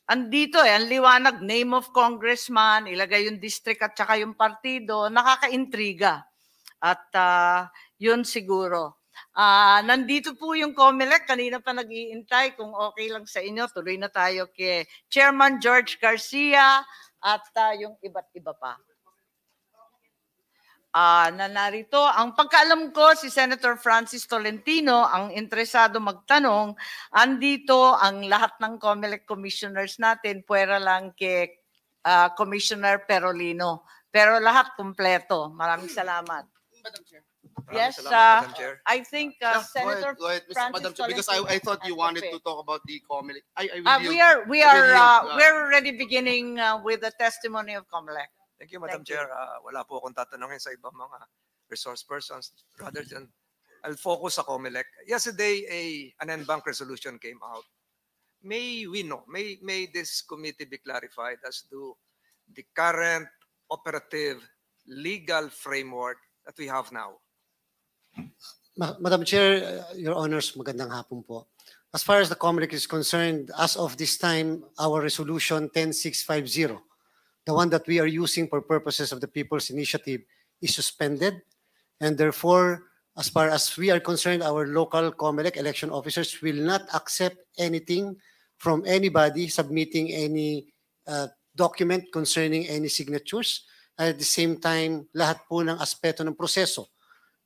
andito eh, ang liwanag, name of congressman, ilagay yung district at saka yung partido, nakakaintriga. At uh, yun siguro. Uh, nandito po yung COMELEC. Kanina pa nag-iintay. Kung okay lang sa inyo, tuloy na tayo kay Chairman George Garcia at uh, yung iba't iba pa. Uh, na narito, ang pagkaalam ko, si Senator Francis Tolentino, ang interesado magtanong, andito ang lahat ng COMELEC commissioners natin, puwera lang kay uh, Commissioner Perolino. Pero lahat kumpleto. Maraming salamat. Madam Chair. Yes, uh, I think uh, Yeah, go ahead, Senator Go ahead, Francis Madam Chair, because I, I thought you wanted to talk about the COMELEC. I, I Uh, we are, we are, uh, uh, we're already beginning uh, with the testimony of Comelec. Thank you, Madam Thank you. Chair. Uh, wala po akong tatanungin sa ibang mga resource persons rather than I'll focus sa COMELEC. Yesterday, a an en bank resolution came out. May we know, may may this committee be clarified as to the current operative legal framework that we have now. Madam Chair, Your Honors, magandang hapon po. As far as the Comelec is concerned, as of this time, our resolution 10650, the one that we are using for purposes of the People's Initiative, is suspended. And therefore, as far as we are concerned, our local Comelec election officers will not accept anything from anybody submitting any uh, document concerning any signatures at the same time, lahat po ng aspeto ng proseso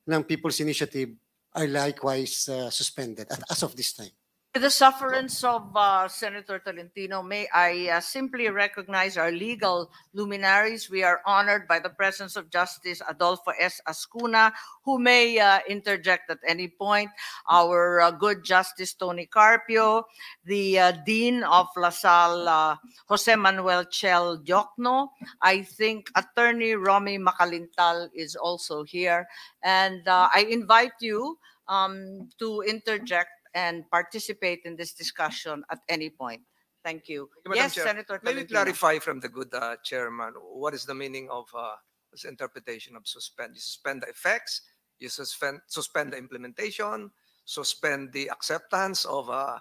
ng People's Initiative are likewise uh, suspended at as of this time. With the sufferance of uh, Senator Talentino, may I uh, simply recognize our legal luminaries. We are honored by the presence of Justice Adolfo S. Ascuna, who may uh, interject at any point, our uh, good Justice Tony Carpio, the uh, Dean of La Salle, uh, Jose Manuel Chel Diocno. I think Attorney Romy Macalintal is also here. And I invite you um, to interject and participate in this discussion at any point. Thank you. Thank yes, Chair. Senator. May Tolentino. clarify from the good uh, chairman what is the meaning of uh, this interpretation of suspend? You suspend the effects, you suspend suspend the implementation, suspend the acceptance of uh,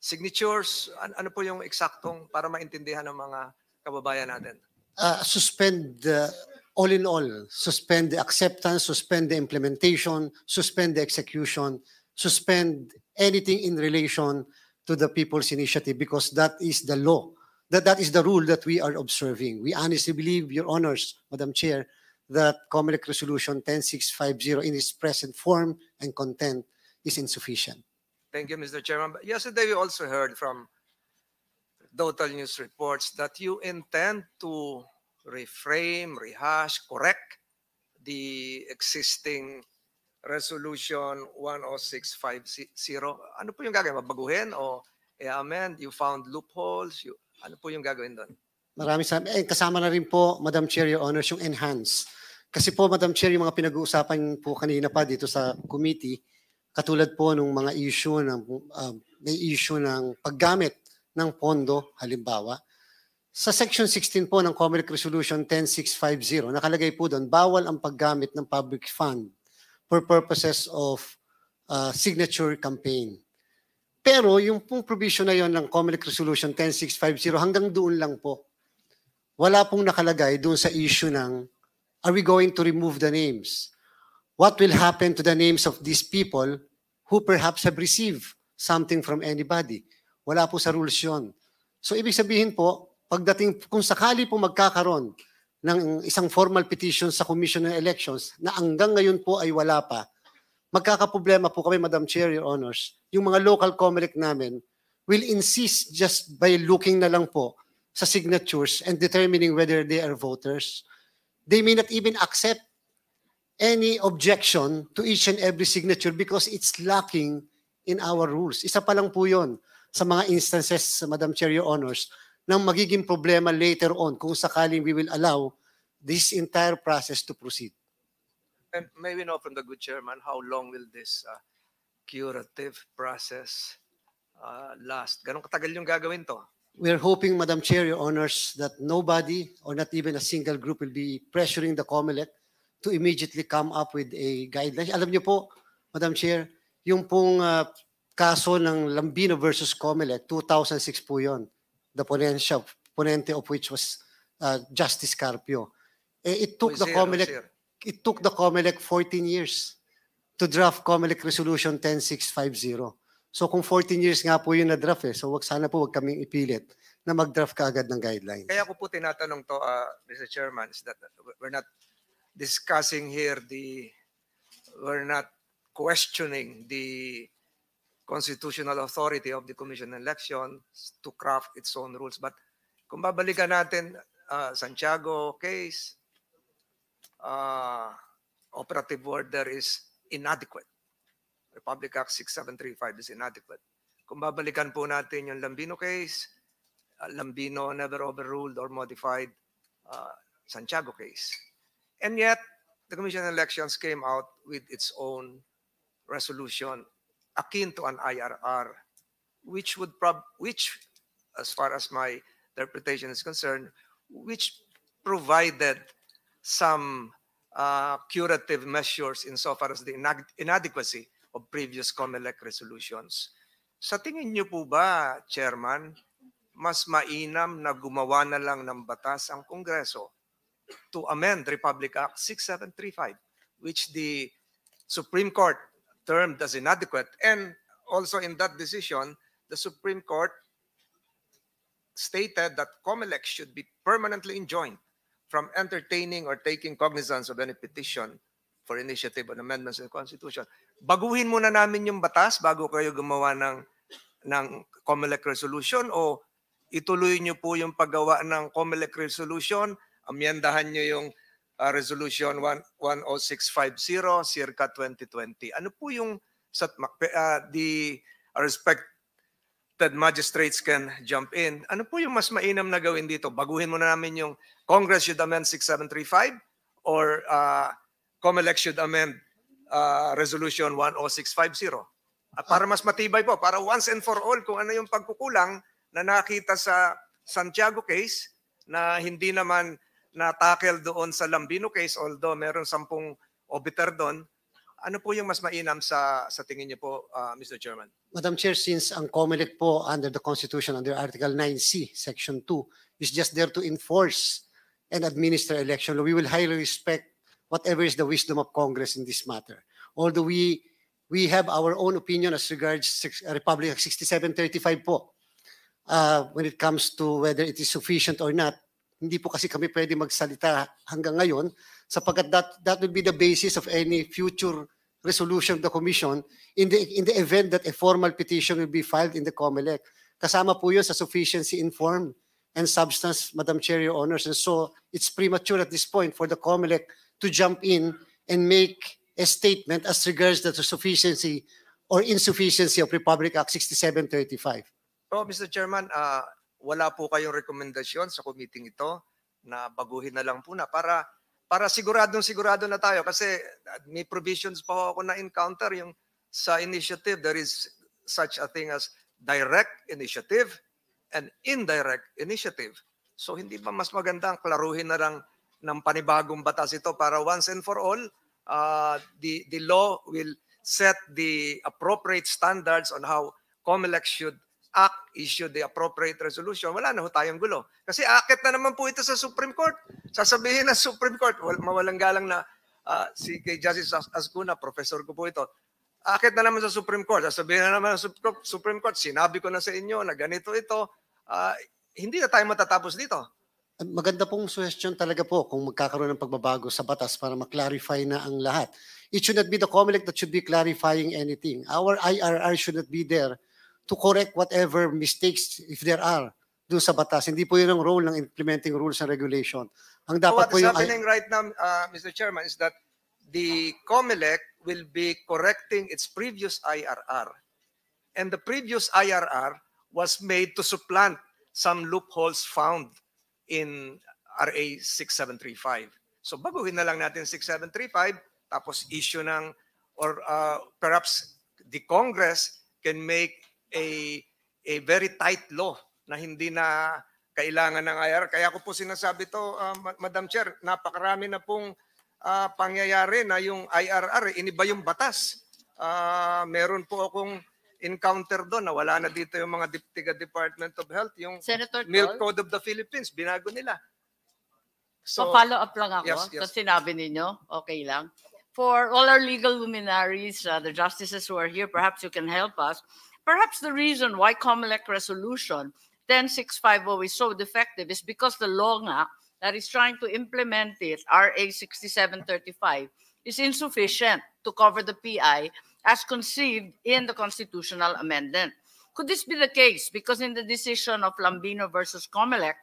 signatures. An ano po yung eksaktong para maintindihan ng mga kababayan natin? Uh, suspend the uh, all in all, suspend the acceptance, suspend the implementation, suspend the execution, suspend anything in relation to the People's Initiative because that is the law. That, that is the rule that we are observing. We honestly believe, Your Honors, Madam Chair, that COMELEC Resolution 10650 in its present form and content is insufficient. Thank you, Mr. Chairman. yesterday, we also heard from Total News reports that you intend to reframe, rehash, correct the existing Resolution 10650. Ano po yung gagawin? Babaguhin o i-amend? Eh, you found loopholes? You, ano po yung gagawin doon? Marami sa eh, kasama na rin po Madam Chair your honors yung enhance. Kasi po Madam Chair yung mga pinag-uusapan po kanina pa dito sa committee katulad po nung mga issue ng uh, may issue ng paggamit ng pondo halimbawa sa section 16 po ng Commonwealth Resolution 10650 nakalagay po doon bawal ang paggamit ng public fund for purposes of uh, signature campaign. Pero yung pong provision na yon ng Comelec Resolution 10650 hanggang doon lang po. Wala pong nakalagay doon sa issue ng are we going to remove the names? What will happen to the names of these people who perhaps have received something from anybody? Wala po sa rules yon. So ibig sabihin po, pagdating kung sakali po magkakaroon ng isang formal petition sa Commission on Elections na hanggang ngayon po ay wala pa, magkakaproblema po kami, Madam Chair, Your Honors, yung mga local COMELEC namin will insist just by looking na lang po sa signatures and determining whether they are voters. They may not even accept any objection to each and every signature because it's lacking in our rules. Isa pa lang po yun sa mga instances, Madam Chair, Your Honors, ng magiging problema later on kung sakaling we will allow this entire process to proceed. And may we know from the good chairman how long will this uh, curative process uh, last? Ganong katagal yung gagawin to? We're hoping, Madam Chair, Your Honors, that nobody or not even a single group will be pressuring the COMELEC to immediately come up with a guideline. Alam niyo po, Madam Chair, yung pong uh, kaso ng Lambino versus COMELEC, 2006 po yon the ponentia, ponente of which was uh, Justice Carpio. Eh, it took the COMELEC it took the COMELEC 14 years to draft COMELEC Resolution 10650. So kung 14 years nga po yun na-draft eh, so wag, sana po wag kaming ipilit na mag-draft ka ng guidelines. Kaya ko po tinatanong to, uh, Mr. Chairman, is that we're not discussing here the, we're not questioning the constitutional authority of the Commission on Elections to craft its own rules. But kung babalikan natin uh, Santiago case, uh, operative order is inadequate. Republic Act 6735 is inadequate. Kung babalikan po natin yung Lambino case, uh, Lambino never overruled or modified uh, Santiago case. And yet, the Commission on Elections came out with its own resolution akin to an IRR, which would prob which, as far as my interpretation is concerned, which provided some uh, curative measures insofar as the inadequacy of previous COMELEC resolutions. Sa tingin niyo po ba, Chairman, mas mainam na gumawa na lang ng batas ang Kongreso to amend Republic Act 6735, which the Supreme Court termed as inadequate. And also in that decision, the Supreme Court stated that COMELEC should be permanently enjoined from entertaining or taking cognizance of any petition for initiative on amendments in the Constitution. Baguhin muna namin yung batas bago kayo gumawa ng, ng COMELEC resolution o ituloy nyo po yung paggawa ng COMELEC resolution, amyandahan nyo yung uh, Resolution 1, 10650 circa 2020. Ano po yung sa, uh, the respected magistrates can jump in. Ano po yung mas mainam na gawin dito? Baguhin mo na namin yung Congress should amend 6735 or uh, COMELEC should amend uh, Resolution 10650. At ah, para mas matibay po, para once and for all kung ano yung pagkukulang na nakita sa Santiago case na hindi naman na-tackle doon sa Lambino case, although meron sampung obiter doon, ano po yung mas mainam sa sa tingin niyo po, uh, ah, Mr. Chairman? Madam Chair, since ang COMELEC po under the Constitution, under Article 9C, Section 2, is just there to enforce and administer election law, we will highly respect whatever is the wisdom of Congress in this matter. Although we we have our own opinion as regards six, Republic 6735 po, uh, when it comes to whether it is sufficient or not, hindi po kasi kami pwede magsalita hanggang ngayon sapagkat that, that will be the basis of any future resolution of the Commission in the, in the event that a formal petition will be filed in the COMELEC. Kasama po yun sa sufficiency in form and substance, Madam Chair, Your Honors. And so it's premature at this point for the COMELEC to jump in and make a statement as regards the sufficiency or insufficiency of Republic Act 6735. Oh, Mr. Chairman, uh, wala po kayong rekomendasyon sa committee ito na baguhin na lang po na para para siguradong sigurado na tayo kasi uh, may provisions pa ako na encounter yung sa initiative there is such a thing as direct initiative and indirect initiative. So hindi ba mas maganda ang klaruhin na lang ng panibagong batas ito para once and for all uh, the the law will set the appropriate standards on how COMELEC should act, issue the appropriate resolution, wala na ho tayong gulo. Kasi akit na naman po ito sa Supreme Court. Sasabihin ng Supreme Court, wal, mawalang galang na uh, si kay Justice Ascuna, professor ko po ito, akit na naman sa Supreme Court. Sasabihin na naman sa Supreme Court, sinabi ko na sa inyo na ganito ito, uh, hindi na tayo matatapos dito. Maganda pong suggestion talaga po kung magkakaroon ng pagbabago sa batas para maklarify na ang lahat. It should not be the COMELEC that should be clarifying anything. Our IRR should not be there to correct whatever mistakes if there are doon sa batas. Hindi po yun ang role ng implementing rules and regulation. Ang dapat so what po is happening right now, uh, Mr. Chairman, is that the COMELEC will be correcting its previous IRR. And the previous IRR was made to supplant some loopholes found in RA 6735. So baguhin na lang natin 6735, tapos issue ng, or uh, perhaps the Congress can make a, a very tight law na hindi na kailangan ng IR. Kaya ko po sinasabi to, uh, Madam Chair, napakarami na pong uh, pangyayari na yung IRR, eh, iniba yung batas. Uh, meron po akong encounter doon na wala na dito yung mga diptiga Department of Health, yung Senator Milk Code of the Philippines, binago nila. So, pa follow up lang ako yes, yes. sa sinabi ninyo. Okay lang. for all our legal luminaries, uh, the justices who are here, perhaps you can help us. Perhaps the reason why COMELEC resolution 10650 is so defective is because the law that is trying to implement it, RA 6735, is insufficient to cover the PI as conceived in the constitutional amendment. Could this be the case? Because in the decision of Lambino versus Comelec,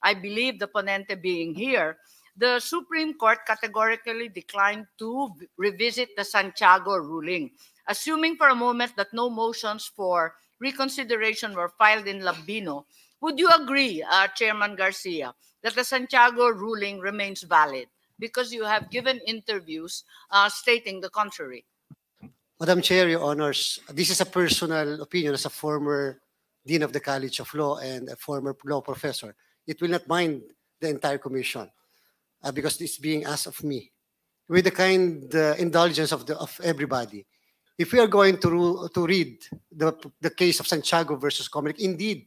I believe the ponente being here, the Supreme Court categorically declined to revisit the Santiago ruling. Assuming for a moment that no motions for reconsideration were filed in Labino, would you agree, uh, Chairman Garcia, that the Santiago ruling remains valid? Because you have given interviews uh, stating the contrary. Madam Chair, Your Honors, this is a personal opinion as a former Dean of the College of Law and a former law professor. It will not bind the entire Commission. uh, because it's being asked of me, with the kind uh, indulgence of, the, of everybody. If we are going to, to read the, the case of Santiago versus Comelec, indeed,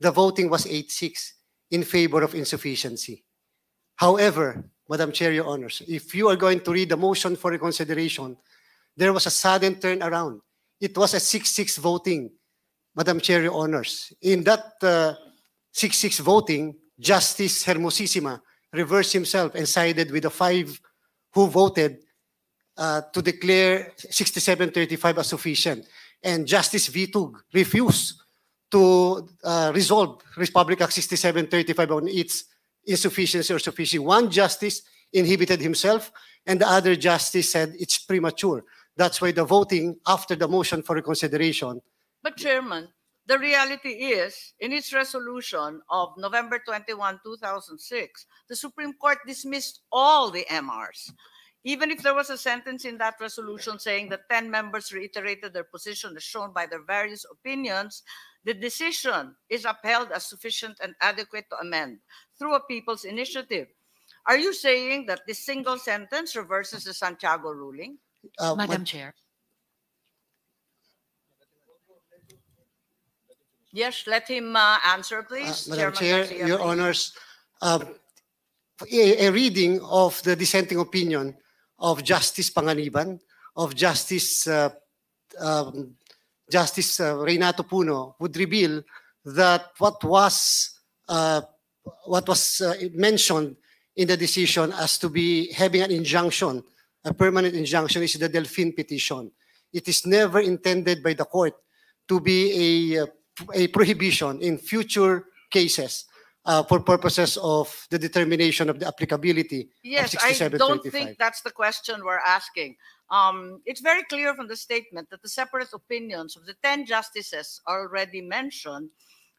the voting was 8-6 in favor of insufficiency. However, Madam Chair, Your Honors, if you are going to read the motion for reconsideration, there was a sudden turnaround. It was a 6-6 voting, Madam Chair, Your Honors. In that 6-6 uh, voting, Justice Hermosissima reversed himself and sided with the five who voted uh, to declare 6735 as sufficient. And Justice Vitug refused to uh, resolve Republic Act 6735 on its insufficiency or sufficiency. One justice inhibited himself, and the other justice said it's premature. That's why the voting after the motion for reconsideration. But, Chairman, The reality is, in its resolution of November 21, 2006, the Supreme Court dismissed all the MRs. Even if there was a sentence in that resolution saying that 10 members reiterated their position as shown by their various opinions, the decision is upheld as sufficient and adequate to amend through a people's initiative. Are you saying that this single sentence reverses the Santiago ruling? Uh, Madam Chair. Yes, let him uh, answer, uh, please. Madam Chair, Garcia, Your please. Honors, uh, a, a reading of the dissenting opinion of Justice Panganiban, of Justice uh, um, Justice uh, Renato Puno would reveal that what was uh, what was uh, mentioned in the decision as to be having an injunction, a permanent injunction, is the Delphine petition. It is never intended by the court to be a uh, a prohibition in future cases uh, for purposes of the determination of the applicability yes, of I don't think that's the question we're asking. Um, it's very clear from the statement that the separate opinions of the 10 justices already mentioned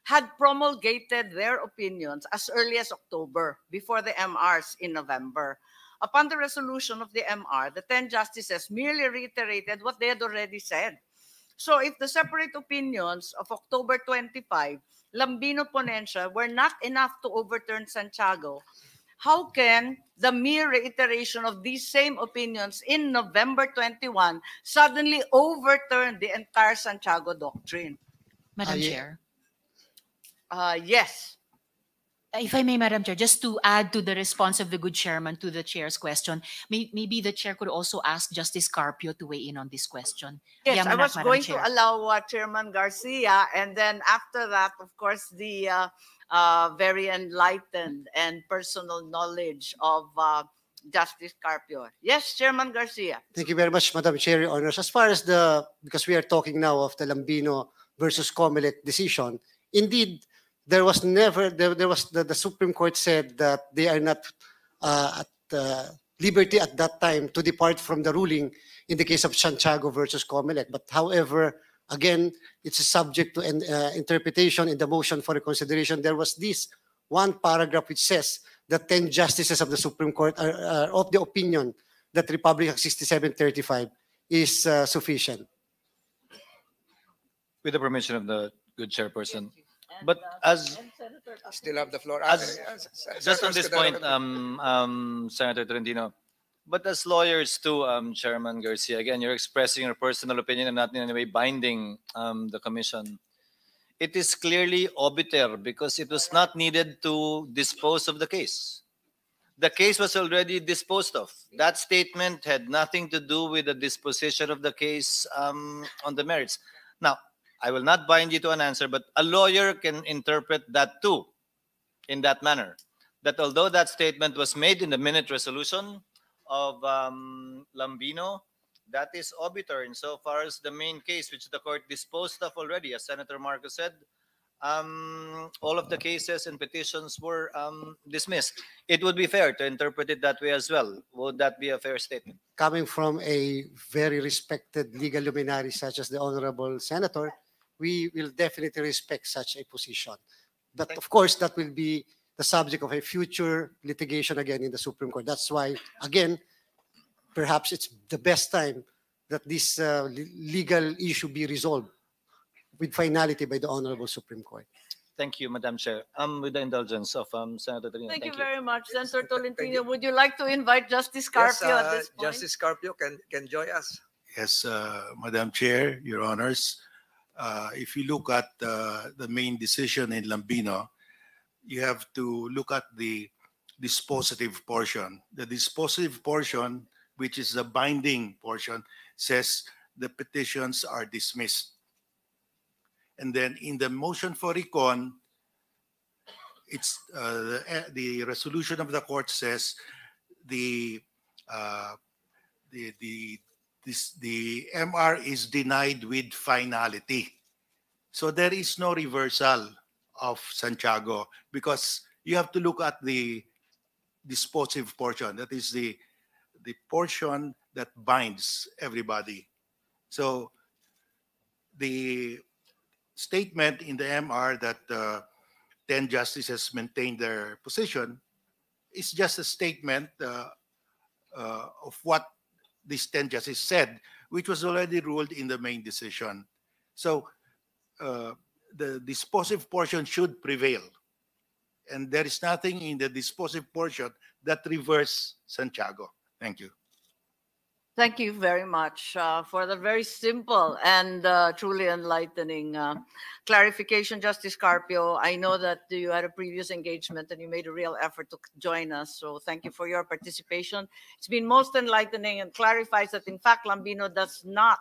had promulgated their opinions as early as October, before the MRs in November. Upon the resolution of the MR, the 10 justices merely reiterated what they had already said So if the separate opinions of October 25, Lambino Ponencia were not enough to overturn Santiago, how can the mere reiteration of these same opinions in November 21 suddenly overturn the entire Santiago doctrine? Madam Chair. Uh, yes. Uh, if I may, Madam Chair, just to add to the response of the good chairman to the chair's question, may, maybe the chair could also ask Justice Carpio to weigh in on this question. Yes, I was Madam going chair. to allow uh, Chairman Garcia, and then after that, of course, the uh, uh, very enlightened and personal knowledge of uh, Justice Carpio. Yes, Chairman Garcia. Thank you very much, Madam Chair, Your Honors. As far as the, because we are talking now of the Lambino versus Comelec decision, indeed, there was never there, there was the, the, Supreme Court said that they are not uh, at uh, liberty at that time to depart from the ruling in the case of Santiago versus Comelec. But however, again, it's subject to an uh, interpretation in the motion for reconsideration. There was this one paragraph which says that 10 justices of the Supreme Court are, are of the opinion that Republic 6735 is uh, sufficient. With the permission of the good chairperson but uh, as Still have the floor. As- just on this point, um, um, Senator Trentino, but as lawyers too, um, Chairman Garcia, again, you're expressing your personal opinion and not in any way binding um, the commission. It is clearly obiter because it was not needed to dispose of the case. The case was already disposed of. That statement had nothing to do with the disposition of the case um, on the merits. Now, I will not bind you to an answer, but a lawyer can interpret that too in that manner. That although that statement was made in the minute resolution of um, Lambino, that is obiter insofar as the main case, which the court disposed of already, as Senator Marcos said, um, all of the cases and petitions were um, dismissed. It would be fair to interpret it that way as well. Would that be a fair statement? Coming from a very respected legal luminary such as the Honorable Senator, we will definitely respect such a position. But of course, that will be the subject of a future litigation again in the Supreme Court. That's why, again, perhaps it's the best time that this uh, legal issue be resolved with finality by the Honorable Supreme Court. Thank you, Madam Chair. Um, with the indulgence of um, Senator Tolentino. Thank, thank, you, very much, Senator Tolentino. Would you like to invite Justice Carpio yes, uh, at this point? Justice Carpio can, can join us. Yes, uh, Madam Chair, Your Honors. Uh, if you look at uh, the main decision in Lambino, you have to look at the dispositive portion. The dispositive portion, which is the binding portion, says the petitions are dismissed. And then in the motion for recon, it's uh, the, uh, the, resolution of the court says the, uh, the the this, the MR is denied with finality. So there is no reversal of Santiago because you have to look at the dispositive portion. That is the the portion that binds everybody. So the statement in the MR that uh, 10 justices maintained their position is just a statement uh, uh, of what this 10 justices said, which was already ruled in the main decision. So uh, the dispositive portion should prevail. And there is nothing in the dispositive portion that reverses Santiago. Thank you. Thank you very much uh, for the very simple and uh, truly enlightening uh, clarification, Justice Carpio. I know that you had a previous engagement and you made a real effort to join us. So thank you for your participation. It's been most enlightening and clarifies that, in fact, Lambino does not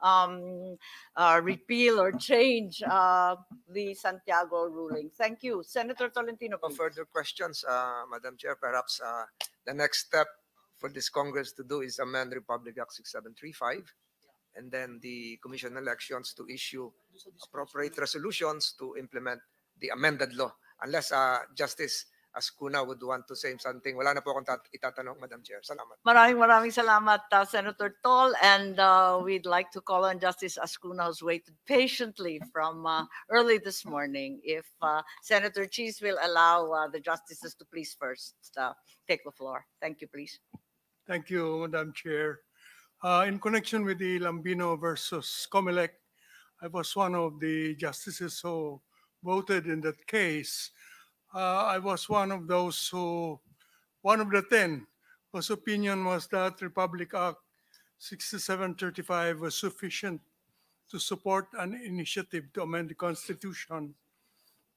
um, uh, repeal or change uh, the Santiago ruling. Thank you. Senator Tolentino. For further questions, uh, Madam Chair, perhaps the next step for this Congress to do is amend Republic Act 6735 and then the commission elections to issue appropriate resolutions to implement the amended law. Unless uh, Justice Ascuna would want to say something. Wala na po akong itatanong, Madam Chair. Salamat. Maraming maraming salamat, uh, Senator Tol. And uh, we'd like to call on Justice Ascuna, who's waited patiently from uh, early this morning, if uh, Senator Cheese will allow uh, the justices to please first uh, take the floor. Thank you, please. Thank you, Madam Chair. Uh, in connection with the Lambino versus Comelec, I was one of the justices who voted in that case. Uh, I was one of those who, one of the 10, whose opinion was that Republic Act 6735 was sufficient to support an initiative to amend the Constitution.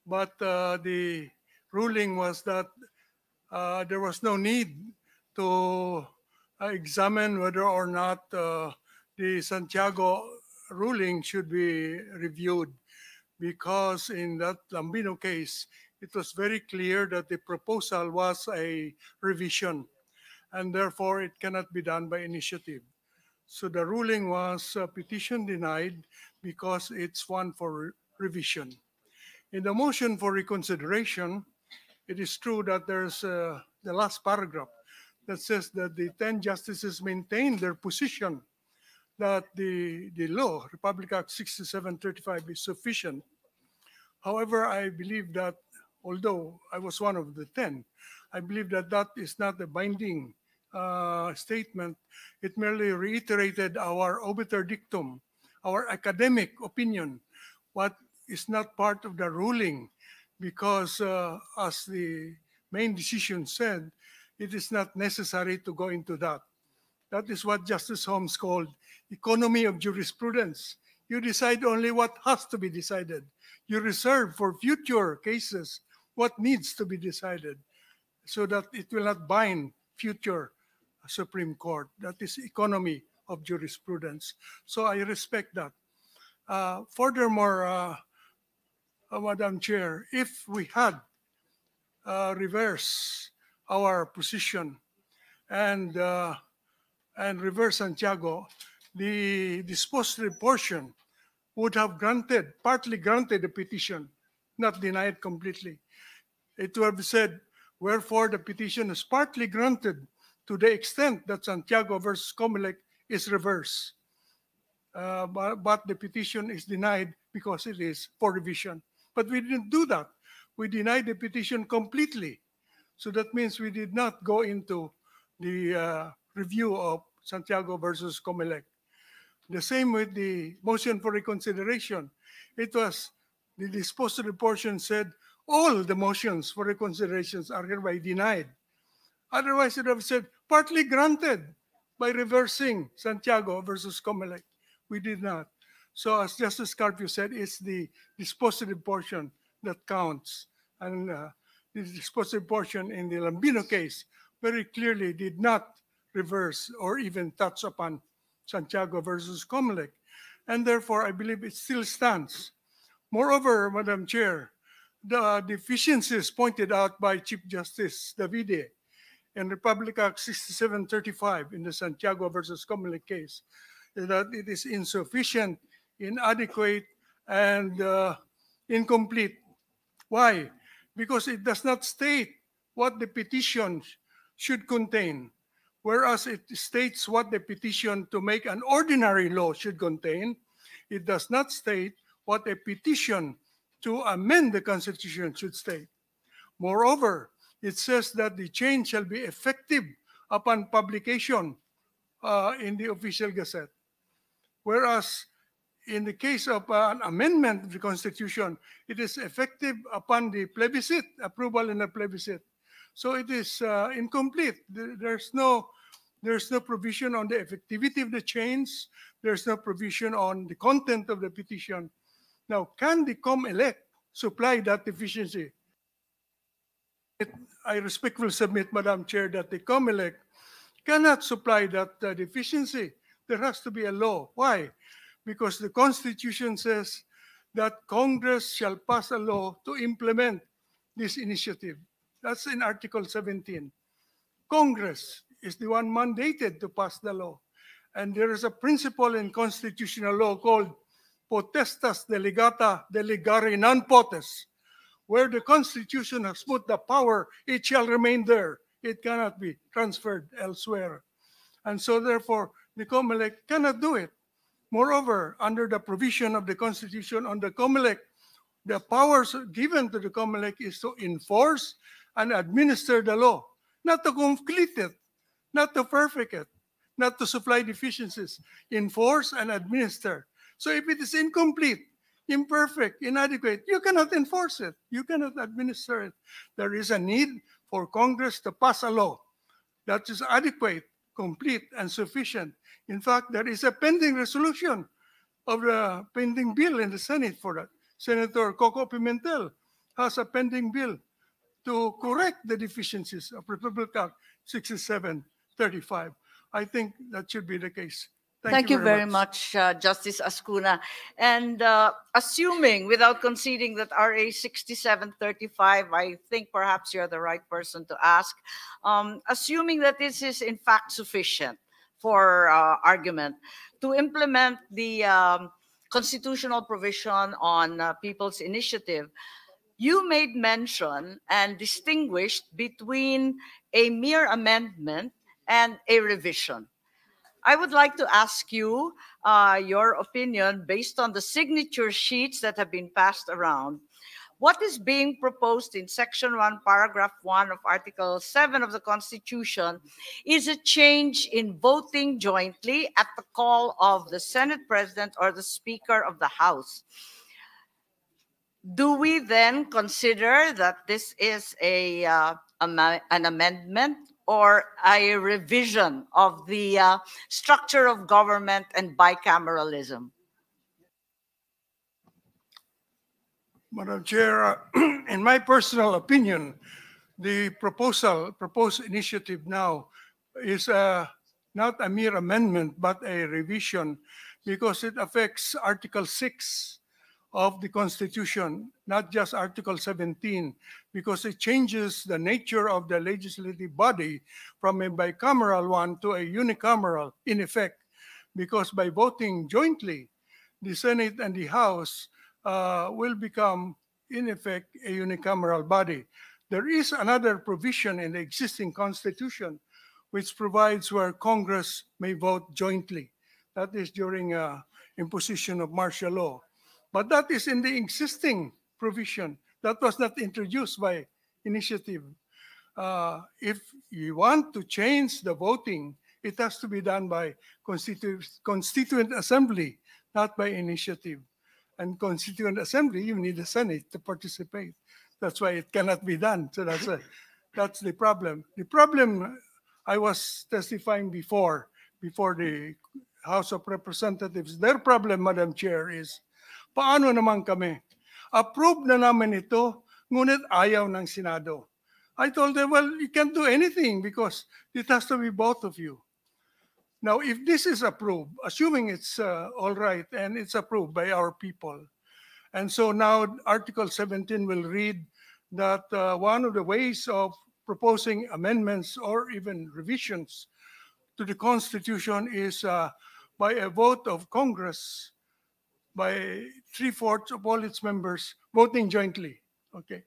But uh, the ruling was that uh, there was no need to examine whether or not uh, the Santiago ruling should be reviewed because in that Lambino case, it was very clear that the proposal was a revision and therefore it cannot be done by initiative. So the ruling was uh, petition denied because it's one for re revision. In the motion for reconsideration, it is true that there's uh, the last paragraph that says that the 10 justices maintain their position that the, the law, Republic Act 6735, is sufficient. However, I believe that, although I was one of the 10, I believe that that is not a binding uh, statement. It merely reiterated our obiter dictum, our academic opinion, what is not part of the ruling, because uh, as the main decision said, it is not necessary to go into that. That is what Justice Holmes called economy of jurisprudence. You decide only what has to be decided. You reserve for future cases what needs to be decided so that it will not bind future Supreme Court. That is economy of jurisprudence. So I respect that. Uh, furthermore, uh, uh, Madam Chair, if we had uh, reverse our position and uh, and reverse Santiago, the dispositive portion would have granted, partly granted the petition, not denied completely. It would have said, wherefore the petition is partly granted to the extent that Santiago versus Comelec is reversed. Uh, but, but the petition is denied because it is for revision. But we didn't do that. We denied the petition completely so that means we did not go into the uh, review of Santiago versus Comelec. The same with the motion for reconsideration. It was the dispositive portion said all the motions for reconsiderations are hereby denied. Otherwise, it would have said partly granted by reversing Santiago versus Comelec. We did not. So as Justice Carpio said, it's the dispositive portion that counts. And uh, the dispositive portion in the Lambino case very clearly did not reverse or even touch upon Santiago versus Comelec. And therefore, I believe it still stands. Moreover, Madam Chair, the deficiencies pointed out by Chief Justice Davide in Republic Act 6735 in the Santiago versus Comelec case that it is insufficient, inadequate, and uh, incomplete. Why? because it does not state what the petition should contain, whereas it states what the petition to make an ordinary law should contain. It does not state what a petition to amend the Constitution should state. Moreover, it says that the change shall be effective upon publication uh, in the official gazette. Whereas in the case of uh, an amendment of the Constitution, it is effective upon the plebiscite, approval in the plebiscite. So it is uh, incomplete. There's no, there's no provision on the effectivity of the change. There's no provision on the content of the petition. Now, can the COM-elect supply that deficiency? It, I respectfully submit, Madam Chair, that the COMELEC cannot supply that uh, deficiency. There has to be a law. Why? because the Constitution says that Congress shall pass a law to implement this initiative. That's in Article 17. Congress is the one mandated to pass the law. And there is a principle in constitutional law called potestas delegata delegare non potes. Where the Constitution has put the power, it shall remain there. It cannot be transferred elsewhere. And so, therefore, the Comelec cannot do it. Moreover, under the provision of the Constitution on the COMELEC, the powers given to the COMELEC is to enforce and administer the law, not to complete it, not to perfect it, not to supply deficiencies, enforce and administer. So if it is incomplete, imperfect, inadequate, you cannot enforce it. You cannot administer it. There is a need for Congress to pass a law that is adequate complete and sufficient. In fact, there is a pending resolution of the pending bill in the Senate for that. Senator Coco Pimentel has a pending bill to correct the deficiencies of Republic Act 6735. I think that should be the case. Thank, Thank you, you, very much, much uh, Justice Ascuna. And uh, assuming, without conceding, that RA 6735, I think perhaps you're the right person to ask, um, assuming that this is in fact sufficient for uh, argument to implement the um, constitutional provision on uh, people's initiative, you made mention and distinguished between a mere amendment and a revision. I would like to ask you uh, your opinion based on the signature sheets that have been passed around. What is being proposed in Section 1, Paragraph 1 of Article 7 of the Constitution is a change in voting jointly at the call of the Senate President or the Speaker of the House. Do we then consider that this is a, uh, an amendment or a revision of the uh, structure of government and bicameralism? Madam Chair, uh, in my personal opinion, the proposal, proposed initiative now is uh, not a mere amendment, but a revision because it affects Article 6 of the Constitution, not just Article 17, because it changes the nature of the legislative body from a bicameral one to a unicameral, in effect, because by voting jointly, the Senate and the House uh, will become, in effect, a unicameral body. There is another provision in the existing Constitution which provides where Congress may vote jointly. That is during uh, imposition of martial law. But that is in the existing provision that was not introduced by initiative. Uh, if you want to change the voting, it has to be done by constitu constituent assembly, not by initiative. And constituent assembly, you need the Senate to participate. That's why it cannot be done. So that's a, that's the problem. The problem uh, I was testifying before, before the House of Representatives, their problem, Madam Chair, is Paano naman kami? Approve na naman ito, ngunit ayaw ng Senado. I told them, well, you can't do anything because it has to be both of you. Now, if this is approved, assuming it's uh, all right and it's approved by our people, and so now Article 17 will read that uh, one of the ways of proposing amendments or even revisions to the Constitution is uh, by a vote of Congress by three fourths of all its members voting jointly. Okay.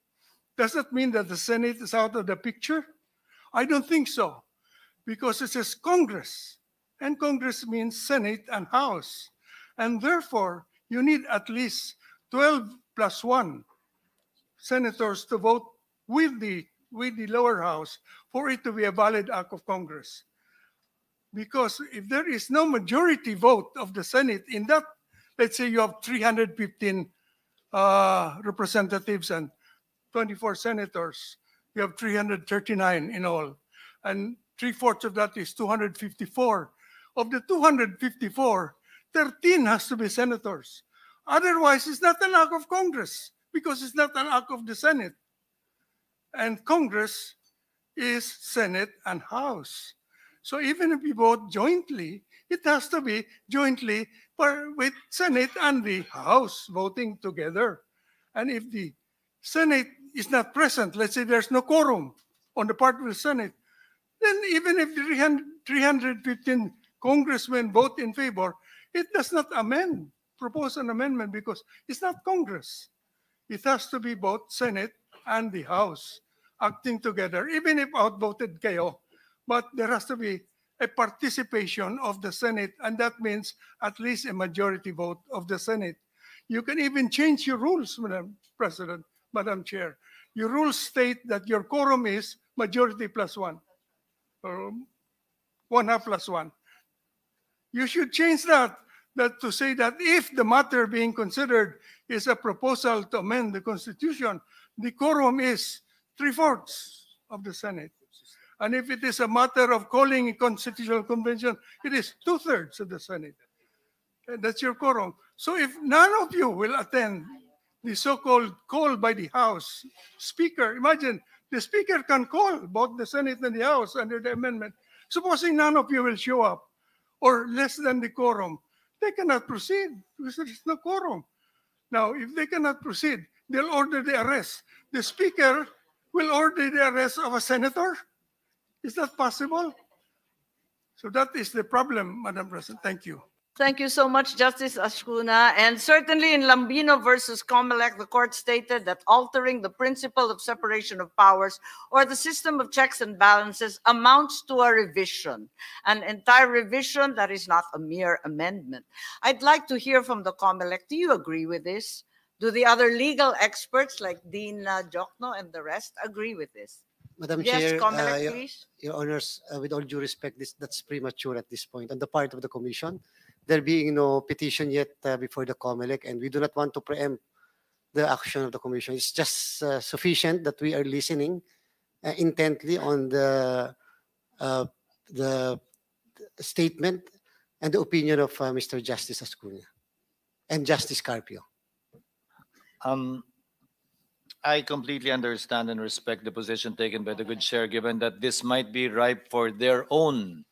Does that mean that the Senate is out of the picture? I don't think so, because it says Congress, and Congress means Senate and House. And therefore, you need at least 12 plus 1 senators to vote with the, with the lower house for it to be a valid act of Congress. Because if there is no majority vote of the Senate in that let's say you have 315 uh, representatives and 24 senators. You have 339 in all. And three fourths of that is 254. Of the 254, 13 has to be senators. Otherwise, it's not an act of Congress because it's not an act of the Senate. And Congress is Senate and House. So even if we vote jointly, it has to be jointly with Senate and the House voting together. And if the Senate is not present, let's say there's no quorum on the part of the Senate, then even if 300, 315 congressmen vote in favor, it does not amend, propose an amendment because it's not Congress. It has to be both Senate and the House acting together, even if outvoted K.O. But there has to be a participation of the Senate, and that means at least a majority vote of the Senate. You can even change your rules, Madam President, Madam Chair. Your rules state that your quorum is majority plus one, or um, one half plus one. You should change that, that to say that if the matter being considered is a proposal to amend the Constitution, the quorum is three-fourths of the Senate. And if it is a matter of calling a constitutional convention, it is two thirds of the Senate. And that's your quorum. So if none of you will attend the so called call by the House Speaker, imagine the Speaker can call both the Senate and the House under the amendment. Supposing none of you will show up or less than the quorum, they cannot proceed because there is no quorum. Now, if they cannot proceed, they'll order the arrest. The Speaker will order the arrest of a senator is that possible? So that is the problem, Madam President. Thank you. Thank you so much, Justice Ashkuna. And certainly in Lambino versus Comelec, the court stated that altering the principle of separation of powers or the system of checks and balances amounts to a revision, an entire revision that is not a mere amendment. I'd like to hear from the Comelec. Do you agree with this? Do the other legal experts like Dean uh, Jokno and the rest agree with this? Madam yes, Chair, comment, uh, your, your, Honors, uh, with all due respect, this that's premature at this point on the part of the Commission. There being no petition yet uh, before the COMELEC, and we do not want to preempt the action of the Commission. It's just uh, sufficient that we are listening uh, intently on the uh, the statement and the opinion of Mr. Justice Ascunia and Justice Carpio. Um, I completely understand and respect the position taken by the good chair, given that this might be ripe for their own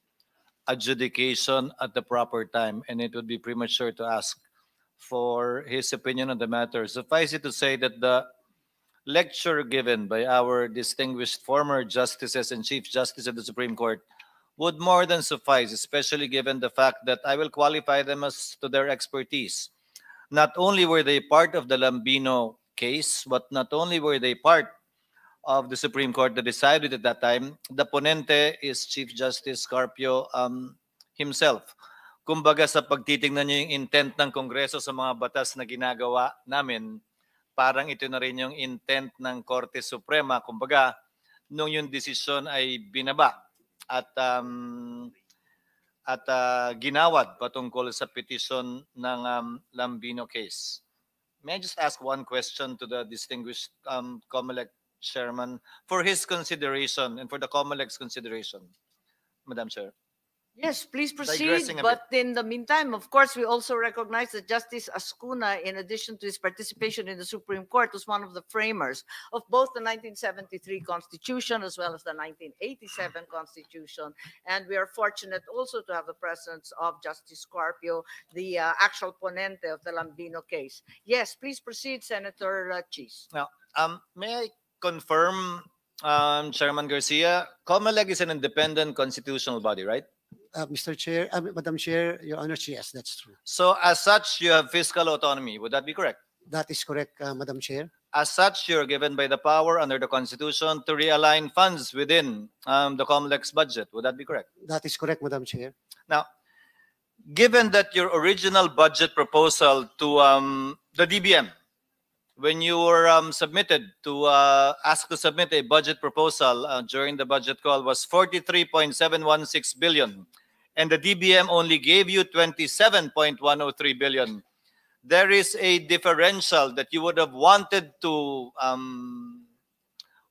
adjudication at the proper time, and it would be premature to ask for his opinion on the matter. Suffice it to say that the lecture given by our distinguished former justices and chief justice of the Supreme Court would more than suffice, especially given the fact that I will qualify them as to their expertise. Not only were they part of the Lambino case, but not only were they part of the Supreme Court that decided at that time, the ponente is Chief Justice Scarpio um, himself. Kumbaga sa pagtitingnan niyo yung intent ng Kongreso sa mga batas na ginagawa namin, parang ito na rin yung intent ng Korte Suprema. Kumbaga, nung yung desisyon ay binaba at um, at uh, ginawad patungkol sa petition ng um, Lambino case. may I just ask one question to the distinguished um, COMELEC chairman for his consideration and for the COMELEC's consideration, Madam Chair? Yes, please proceed. But in the meantime, of course, we also recognize that Justice Ascuna, in addition to his participation in the Supreme Court, was one of the framers of both the 1973 Constitution as well as the 1987 Constitution. And we are fortunate also to have the presence of Justice Scorpio, the uh, actual ponente of the Lambino case. Yes, please proceed, Senator uh, Cheese. Now, um, may I confirm, um, Chairman Garcia, COMELEG is an independent constitutional body, right? uh, Mr. Chair, uh, Madam Chair, Your Honor, yes, that's true. So as such, you have fiscal autonomy. Would that be correct? That is correct, uh, Madam Chair. As such, you're given by the power under the Constitution to realign funds within um, the complex budget. Would that be correct? That is correct, Madam Chair. Now, given that your original budget proposal to um, the DBM, when you were um, submitted to uh, ask to submit a budget proposal uh, during the budget call was 43.716 billion and the DBM only gave you 27.103 billion. There is a differential that you would have wanted to um,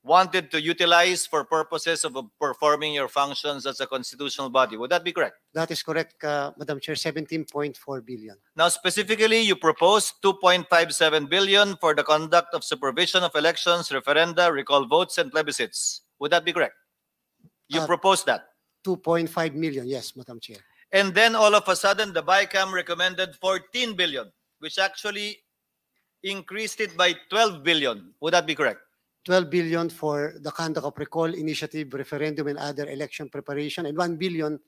wanted to utilize for purposes of performing your functions as a constitutional body. Would that be correct? That is correct, uh, Madam Chair, 17.4 billion. Now, specifically, you propose 2.57 billion for the conduct of supervision of elections, referenda, recall votes, and plebiscites. Would that be correct? You uh, propose that. 2.5 million, yes, Madam Chair. And then all of a sudden, the BICAM recommended 14 billion, which actually increased it by 12 billion. Would that be correct? 12 billion for the conduct of recall initiative, referendum, and other election preparation, and 1 billion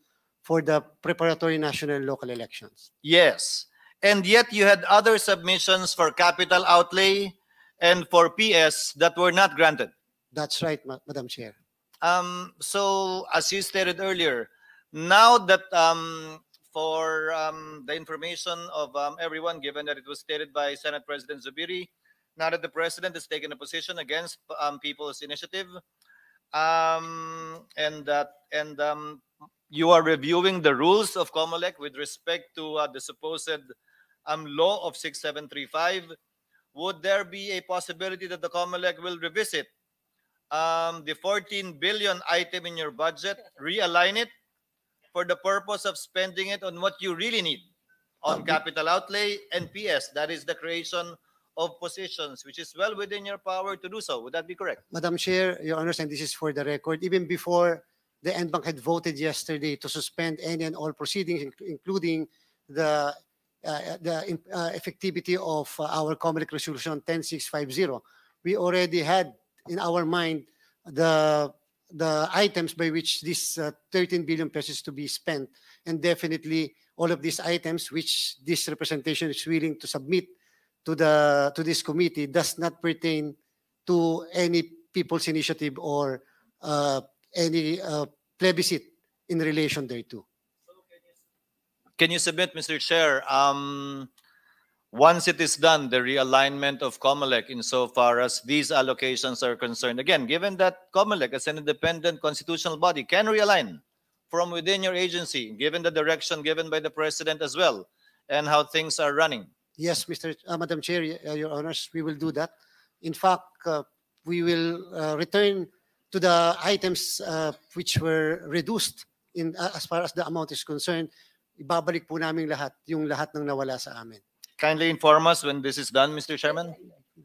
for the preparatory national and local elections. Yes. And yet you had other submissions for capital outlay and for PS that were not granted. That's right, Madam Chair. Um, so as you stated earlier, now that um, for um, the information of um, everyone, given that it was stated by Senate President Zubiri, now that the president has taken a position against um, People's Initiative, um, and that and you are reviewing the rules of COMELEC with respect to uh, the supposed law of 6735, would there be a possibility that the COMELEC will revisit um, the 14 billion item in your budget, realign it for the purpose of spending it on what you really need on capital outlay and PS. That is the creation of positions, which is well within your power to do so. Would that be correct? Madam Chair, You understand this is for the record. Even before the NBank had voted yesterday to suspend any and all proceedings, including the uh, the uh, effectivity of uh, our Comelec Resolution 10650. We already had in our mind the the items by which this uh, 13 billion pesos to be spent and definitely all of these items which this representation is willing to submit to the to this committee does not pertain to any people's initiative or uh, any uh, plebiscite in relation thereto. Can you submit, Mr. Chair, um, Once it is done, the realignment of COMELEC insofar as these allocations are concerned. Again, given that COMELEC as an independent constitutional body can realign from within your agency, given the direction given by the President as well, and how things are running. Yes, Mr. Uh, Madam Chair, uh, Your Honors, we will do that. In fact, uh, we will uh, return to the items uh, which were reduced in uh, as far as the amount is concerned. Ibabalik po namin lahat, yung lahat ng nawala sa amin kindly inform us when this is done, Mr. Chairman?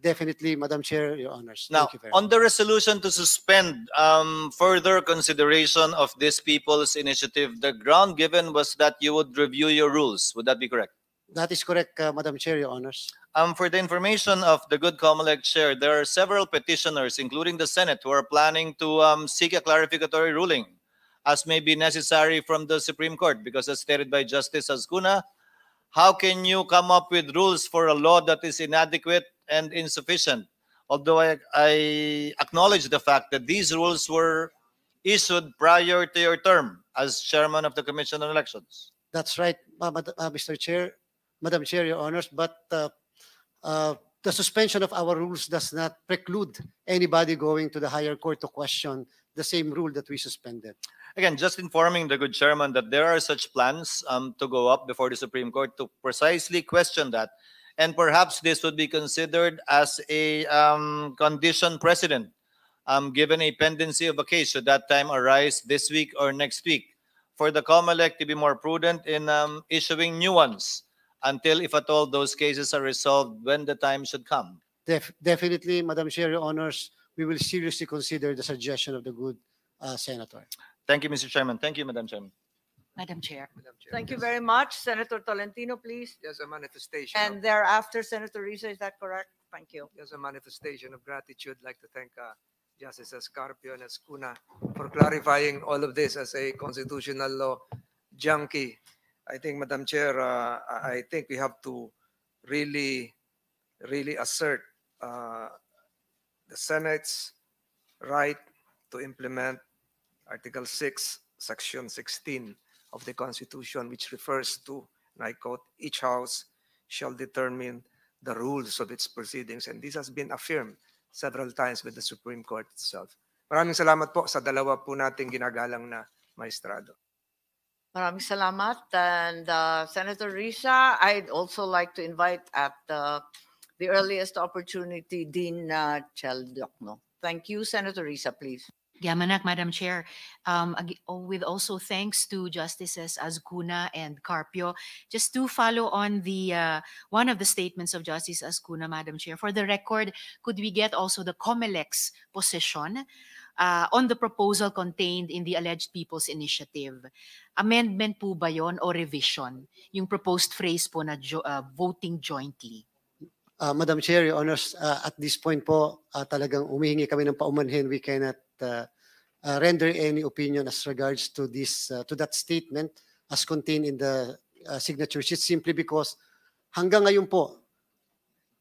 Definitely, Madam Chair, Your Honors. Now, on the resolution to suspend um, further consideration of this people's initiative, the ground given was that you would review your rules. Would that be correct? That is correct, uh, Madam Chair, Your Honors. Um, for the information of the good Comelec Chair, there are several petitioners, including the Senate, who are planning to um, seek a clarificatory ruling as may be necessary from the Supreme Court because as stated by Justice Ascuna, how can you come up with rules for a law that is inadequate and insufficient? Although I, I acknowledge the fact that these rules were issued prior to your term as chairman of the Commission on Elections. That's right, uh, Mr. Chair, Madam Chair, Your Honors. But uh, uh, the suspension of our rules does not preclude anybody going to the higher court to question the same rule that we suspended again, just informing the good chairman that there are such plans um, to go up before the Supreme Court to precisely question that. And perhaps this would be considered as a um, condition precedent, um, given a pendency of a case should that time arise this week or next week, for the COMELEC to be more prudent in um, issuing new ones until, if at all, those cases are resolved when the time should come. Def definitely, Madam Chair, Your Honors, we will seriously consider the suggestion of the good uh, senator. Thank you, Mr. Chairman. Thank you, Madam Chairman. Madam Chair. Madam Chair, Thank you very much. Senator Tolentino, please. There's a manifestation. And of- thereafter, Senator Risa, is that correct? Thank you. There's a manifestation of gratitude. I'd like to thank uh, Justice Escarpio and Escuna for clarifying all of this as a constitutional law junkie. I think, Madam Chair, uh, I think we have to really, really assert uh, the Senate's right to implement Article 6, Section 16 of the Constitution, which refers to, and I quote, each house shall determine the rules of its proceedings. And this has been affirmed several times with the Supreme Court itself. Maraming salamat po sa dalawa po nating ginagalang na maestrado. Maraming salamat. And uh, Senator Risa, I'd also like to invite at uh, the earliest opportunity Dean uh, Thank you, Senator Risa, please. Yamanak, Madam Chair, um, oh, with also thanks to Justices Ascuna and Carpio. Just to follow on the uh, one of the statements of Justice Ascuna, Madam Chair, for the record, could we get also the COMELEC's position uh, on the proposal contained in the alleged People's Initiative? Amendment po ba yon o revision? Yung proposed phrase po na jo uh, voting jointly. Uh, Madam Chair, Your Honors, uh, at this point po, uh, talagang umihingi kami ng paumanhin. We cannot uh, uh, render any opinion as regards to this uh, to that statement as contained in the uh, signature sheet simply because hanggang ngayon po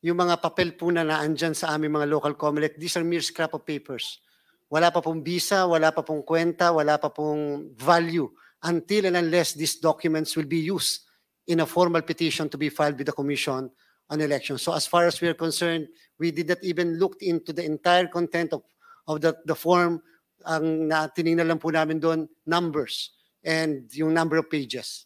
yung mga papel po na naandyan sa aming mga local COMELEC, these are mere scrap of papers. Wala pa pong visa, wala pa pong kwenta, wala pa pong value until and unless these documents will be used in a formal petition to be filed with the Commission on Elections. So as far as we are concerned, we did not even look into the entire content of of the, the form, ang na, tinignan lang po namin doon, numbers and yung number of pages.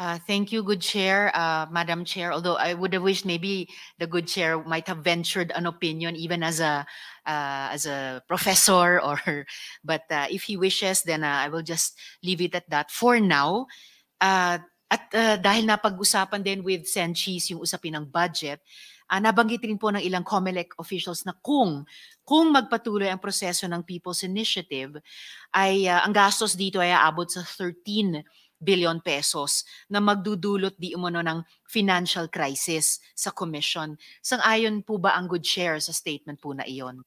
Uh, thank you, good chair, uh, Madam Chair. Although I would have wished maybe the good chair might have ventured an opinion, even as a uh, as a professor, or but uh, if he wishes, then uh, I will just leave it at that for now. Uh, at dahil pag usapan din with Senchis yung usapin ng budget, Uh, ah, nabanggit rin po ng ilang COMELEC officials na kung kung magpatuloy ang proseso ng People's Initiative ay uh, ang gastos dito ay aabot sa 13 billion pesos na magdudulot di umano ng financial crisis sa commission. Sang-ayon po ba ang good share sa statement po na iyon?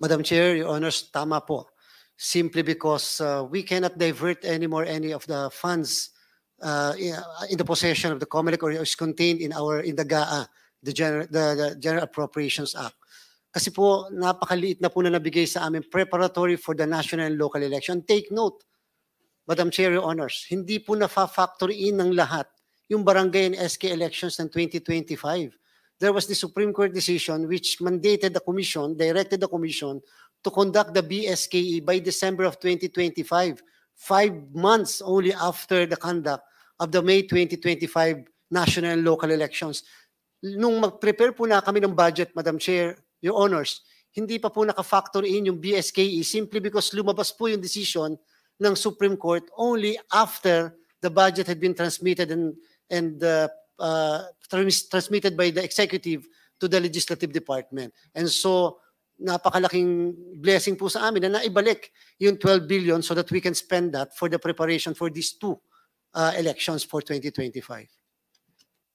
Madam Chair, Your Honors, tama po. Simply because uh, we cannot divert anymore any of the funds uh, uh, in the possession of the COMELEC or is contained in our in the GAA the, General, the, the General Appropriations Act. Kasi po, napakaliit na po na nabigay sa amin preparatory for the national and local election. Take note, Madam Chair, Your Honors, hindi po na-factor in ng lahat yung barangay and SK elections ng 2025. There was the Supreme Court decision which mandated the commission, directed the commission to conduct the BSKE by December of 2025, five months only after the conduct of the May 2025 national and local elections nung mag-prepare po na kami ng budget, Madam Chair, your honors, hindi pa po naka-factor in yung BSKE simply because lumabas po yung decision ng Supreme Court only after the budget had been transmitted and and uh, uh, trans transmitted by the executive to the legislative department. And so napakalaking blessing po sa amin na naibalik yung 12 billion so that we can spend that for the preparation for these two uh, elections for 2025.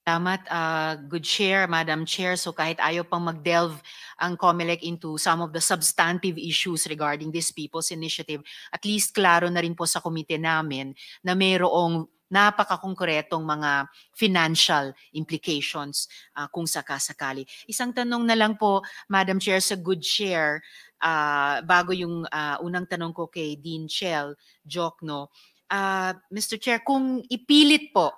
Tama, uh, ah, good share, Madam Chair. So kahit ayaw pang mag-delve ang COMELEC into some of the substantive issues regarding this People's Initiative, at least klaro na rin po sa komite namin na mayroong napaka-konkretong mga financial implications uh, kung sakasakali. Isang tanong na lang po, Madam Chair, sa good share, uh, ah, bago yung uh, unang tanong ko kay Dean Chell Jokno, uh, Mr. Chair, kung ipilit po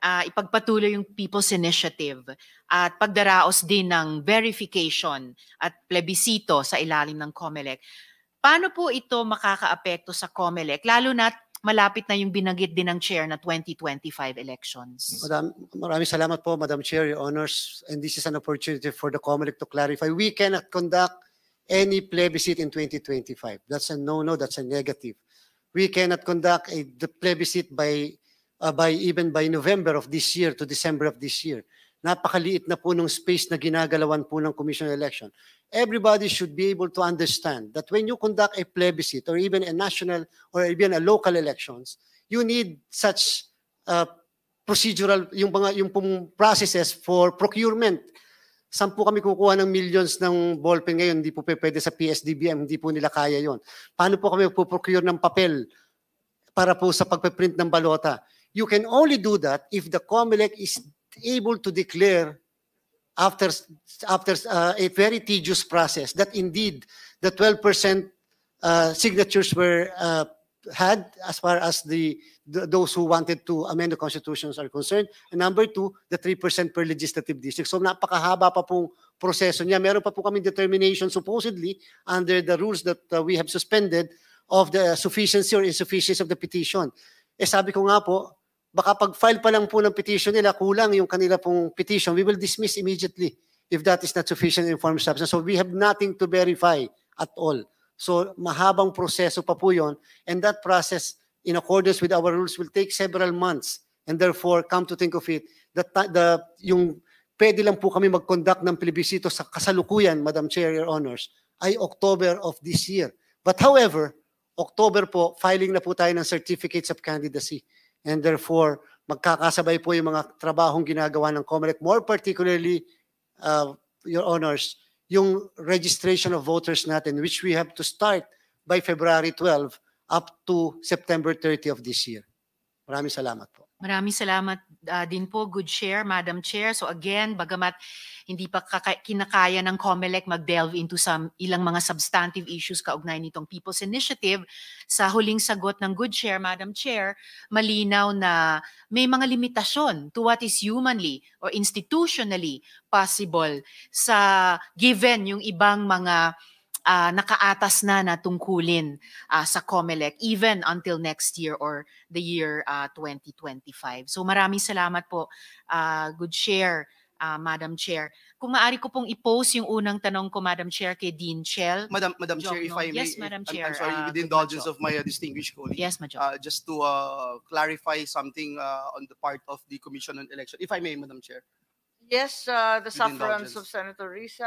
uh, ipagpatuloy yung People's Initiative at pagdaraos din ng verification at plebisito sa ilalim ng COMELEC. Paano po ito makakaapekto sa COMELEC, lalo na malapit na yung binanggit din ng chair na 2025 elections. Madam, maraming salamat po, Madam Chair, Your Honors. And this is an opportunity for the COMELEC to clarify. We cannot conduct any plebiscite in 2025. That's a no-no, that's a negative. We cannot conduct a plebiscite by uh, by even by November of this year to December of this year. Napakaliit na po ng space na ginagalawan po ng commission election. Everybody should be able to understand that when you conduct a plebiscite or even a national or even a local elections, you need such uh, procedural, yung, mga, yung processes for procurement saan po kami kukuha ng millions ng ballpen ngayon? Hindi po pwede sa PSDBM, hindi po nila kaya yon. Paano po kami po procure ng papel para po sa pagpe-print ng balota? You can only do that if the COMELEC is able to declare after, after uh, a very tedious process that indeed the 12% uh, signatures were uh, had as far as the, the, those who wanted to amend the constitutions are concerned. And number two, the 3% per legislative district. So napakahaba pa pong proseso niya. Meron pa po kami determination supposedly under the rules that uh, we have suspended of the sufficiency or insufficiency of the petition. Eh sabi ko nga po, baka pag-file pa lang po ng petition nila, kulang yung kanila pong petition, we will dismiss immediately if that is not sufficient informed substance. So we have nothing to verify at all. So mahabang proseso pa po yun. And that process, in accordance with our rules, will take several months. And therefore, come to think of it, the, the, yung pwede lang po kami mag-conduct ng plebisito sa kasalukuyan, Madam Chair, Your Honors, ay October of this year. But however, October po, filing na po tayo ng certificates of candidacy. And therefore, magkakasabay po yung mga trabahong ginagawa ng COMELEC, more particularly, uh, Your Honors, yung registration of voters natin, which we have to start by February 12 up to September 30 of this year. Maraming salamat po. Maraming salamat uh, din po, good share, Madam Chair. So again, bagamat hindi pa kaka- kinakaya ng COMELEC mag-delve into some ilang mga substantive issues kaugnay nitong People's Initiative, sa huling sagot ng good share, Madam Chair, malinaw na may mga limitasyon to what is humanly or institutionally possible sa given yung ibang mga uh, nakaatas na na tungkulin uh, sa COMELEC even until next year or the year uh, ah, 2025. So maraming salamat po. Uh, good share, uh, Madam Chair. Kung maari ko pong i-post yung unang tanong ko, Madam Chair, kay Dean Chell. Madam, Madam Job, Chair, if I may, yes, Madam Chair, I'm, I'm sorry, uh, with the indulgence of my uh, distinguished colleague, yes, Madam. Uh, just to uh, clarify something uh, on the part of the Commission on Election, if I may, Madam Chair. Yes, uh, the sufferance of Senator Risa,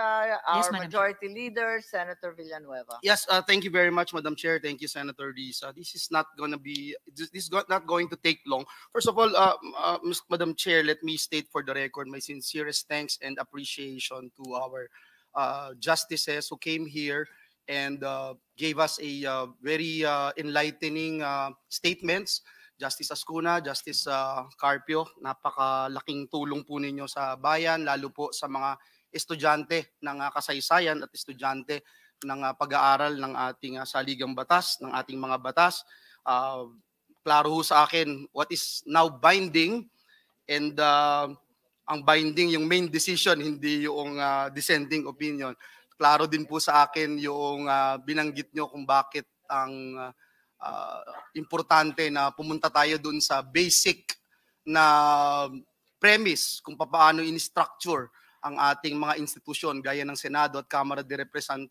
our yes, majority Chair. leader, Senator Villanueva. Yes, uh, thank you very much, Madam Chair. Thank you, Senator Risa. This is not going to be, this, is not going to take long. First of all, uh, uh Madam Chair, let me state for the record my sincerest thanks and appreciation to our uh, justices who came here and uh, gave us a very enlightening statements. Justice Ascuna, Justice uh, Carpio. Napakalaking tulong po ninyo sa bayan, lalo po sa mga estudyante ng uh, kasaysayan at estudyante ng uh, pag-aaral ng ating uh, saligang batas, ng ating mga batas. Uh, klaro ho sa akin what is now binding and uh, ang binding, yung main decision, hindi yung uh, dissenting opinion. Klaro din po sa akin yung uh, binanggit nyo kung bakit ang uh, uh, importante na pumunta tayo dun sa basic na premise kung paano in-structure ang ating mga institusyon gaya ng Senado at Kamara de, Represent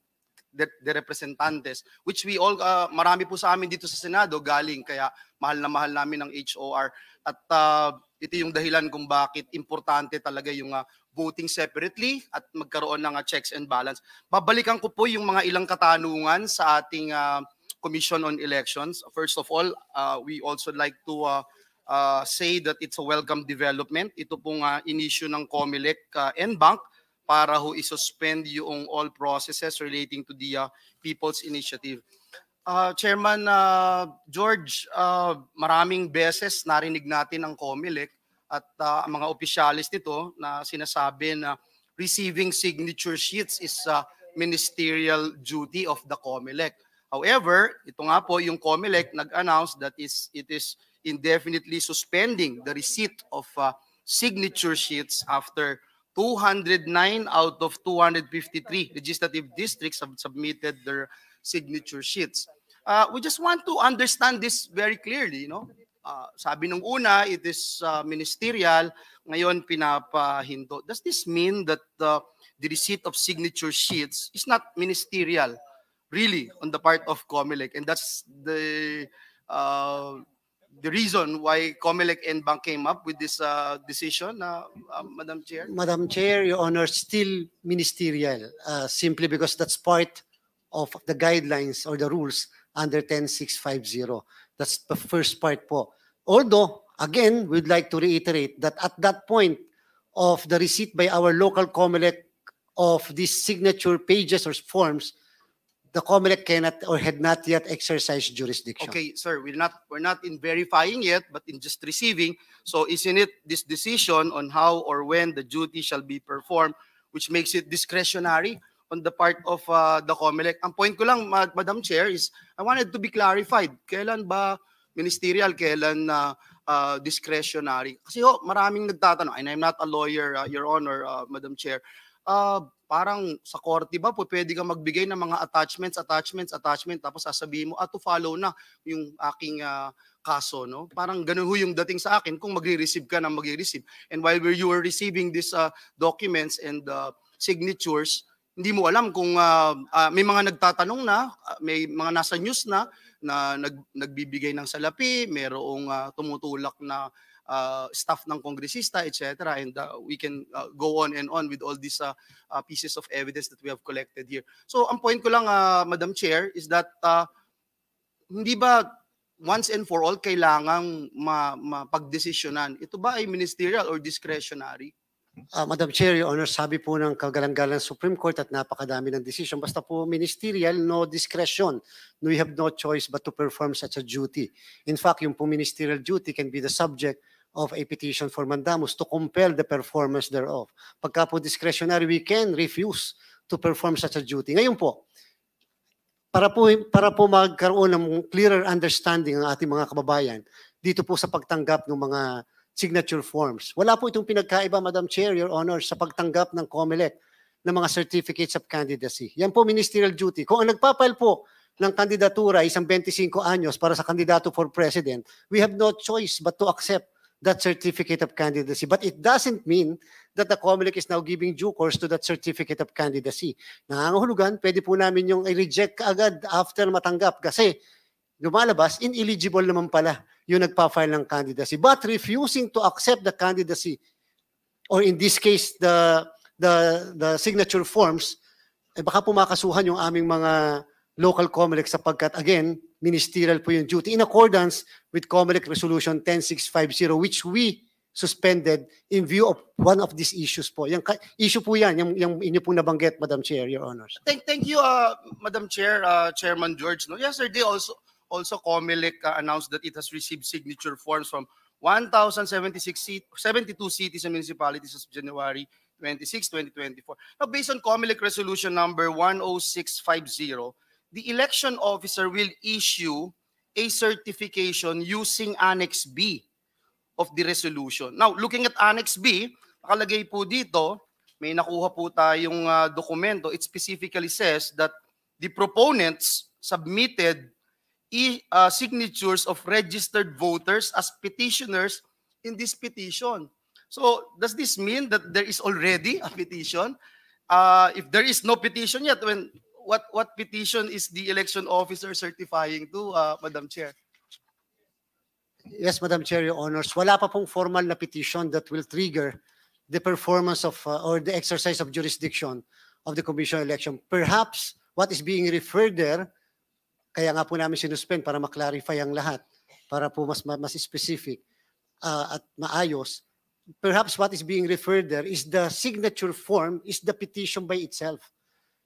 de Representantes which we all uh, marami po sa amin dito sa Senado galing kaya mahal na mahal namin ang HOR at uh, ito yung dahilan kung bakit importante talaga yung uh, voting separately at magkaroon ng uh, checks and balance. Babalikan ko po yung mga ilang katanungan sa ating uh, Commission on Elections. First of all, uh, we also like to uh, uh, say that it's a welcome development. Ito pong uh, inisyo ng COMELEC uh, and Bank para ho isuspend yung all processes relating to the uh, People's Initiative. Uh, Chairman uh, George, uh, maraming beses narinig natin ang COMELEC at uh, mga opisyalis nito na sinasabi na receiving signature sheets is a uh, ministerial duty of the COMELEC. However, ito nga po yung COMELEC nag-announce that is it is indefinitely suspending the receipt of uh, signature sheets after 209 out of 253 legislative districts have submitted their signature sheets. Uh, we just want to understand this very clearly, you know. Uh, sabi nung una, it is uh, ministerial, ngayon pinapahindo. Does this mean that uh, the receipt of signature sheets is not ministerial? really on the part of Comelec. And that's the uh, the reason why Comelec and Bank came up with this uh, decision, uh, uh, Madam Chair? Madam Chair, Your Honor, still ministerial, uh, simply because that's part of the guidelines or the rules under 10650. That's the first part po. Although, again, we'd like to reiterate that at that point of the receipt by our local Comelec of these signature pages or forms, the COMELEC cannot or had not yet exercised jurisdiction. Okay, sir, we're not we're not in verifying yet, but in just receiving. So isn't it this decision on how or when the duty shall be performed, which makes it discretionary on the part of uh, the COMELEC? Ang point ko lang, Madam Chair, is I wanted to be clarified. Kailan ba ministerial, kailan na uh, uh, discretionary? Kasi ho, oh, maraming nagtatanong, and I'm not a lawyer, uh, Your Honor, uh, Madam Chair. Uh, parang sa korte ba pwede kang magbigay ng mga attachments, attachments, attachment tapos sasabihin mo, ah, to follow na yung aking uh, kaso, no? Parang ganun ho yung dating sa akin kung magre-receive ka ng magre-receive. And while you were receiving these uh, ah, documents and uh, signatures, hindi mo alam kung uh, uh, may mga nagtatanong na, uh, may mga nasa news na na nag, nagbibigay ng salapi, merong uh, tumutulak na uh, staff ng kongresista, etc. And uh, we can uh, go on and on with all these uh, uh, pieces of evidence that we have collected here. So ang point ko lang, uh, Madam Chair, is that uh, hindi ba once and for all kailangang ma- mapagdesisyonan? Ito ba ay ministerial or discretionary? Uh, Madam Chair, Your Honor, sabi po ng kagalang-galang Supreme Court at napakadami ng decision. Basta po ministerial, no discretion. We have no choice but to perform such a duty. In fact, yung po ministerial duty can be the subject of a petition for mandamus to compel the performance thereof. Pagka po discretionary, we can refuse to perform such a duty. Ngayon po, para po, para po magkaroon ng clearer understanding ng ating mga kababayan dito po sa pagtanggap ng mga signature forms. Wala po itong pinagkaiba, Madam Chair, Your Honor, sa pagtanggap ng COMELEC ng mga certificates of candidacy. Yan po ministerial duty. Kung ang nagpapail po ng kandidatura isang 25 anyos para sa kandidato for president, we have no choice but to accept that certificate of candidacy. But it doesn't mean that the COMELEC is now giving due course to that certificate of candidacy. ang hulugan, pwede po namin yung i-reject agad after matanggap kasi lumalabas, ineligible naman pala yung nagpa-file ng candidacy. But refusing to accept the candidacy or in this case, the, the, the signature forms, eh baka pumakasuhan yung aming mga local COMELEC sapagkat again, ministerial po yung duty in accordance with COMELEC Resolution 10650 which we suspended in view of one of these issues po. Yung issue po yan, yung, yung inyo pong nabanggit, Madam Chair, Your Honors. Thank, thank you, uh, Madam Chair, uh, Chairman George. No, yesterday also, also COMELEC uh, announced that it has received signature forms from 1,076 72 cities and municipalities as of January 26, 2024. Now, based on COMELEC Resolution number 10650, the election officer will issue a certification using Annex B of the resolution. Now, looking at Annex B, nakalagay po dito, may nakuha po tayong uh, dokumento. It specifically says that the proponents submitted e, uh, signatures of registered voters as petitioners in this petition. So, does this mean that there is already a petition? Uh, if there is no petition yet, when what what petition is the election officer certifying to, uh, Madam Chair? Yes, Madam Chair, Your Honors. Wala pa pong formal na petition that will trigger the performance of uh, or the exercise of jurisdiction of the commission election. Perhaps what is being referred there, kaya nga po namin sinuspend para maklarify ang lahat, para po mas, mas specific uh, at maayos. Perhaps what is being referred there is the signature form, is the petition by itself.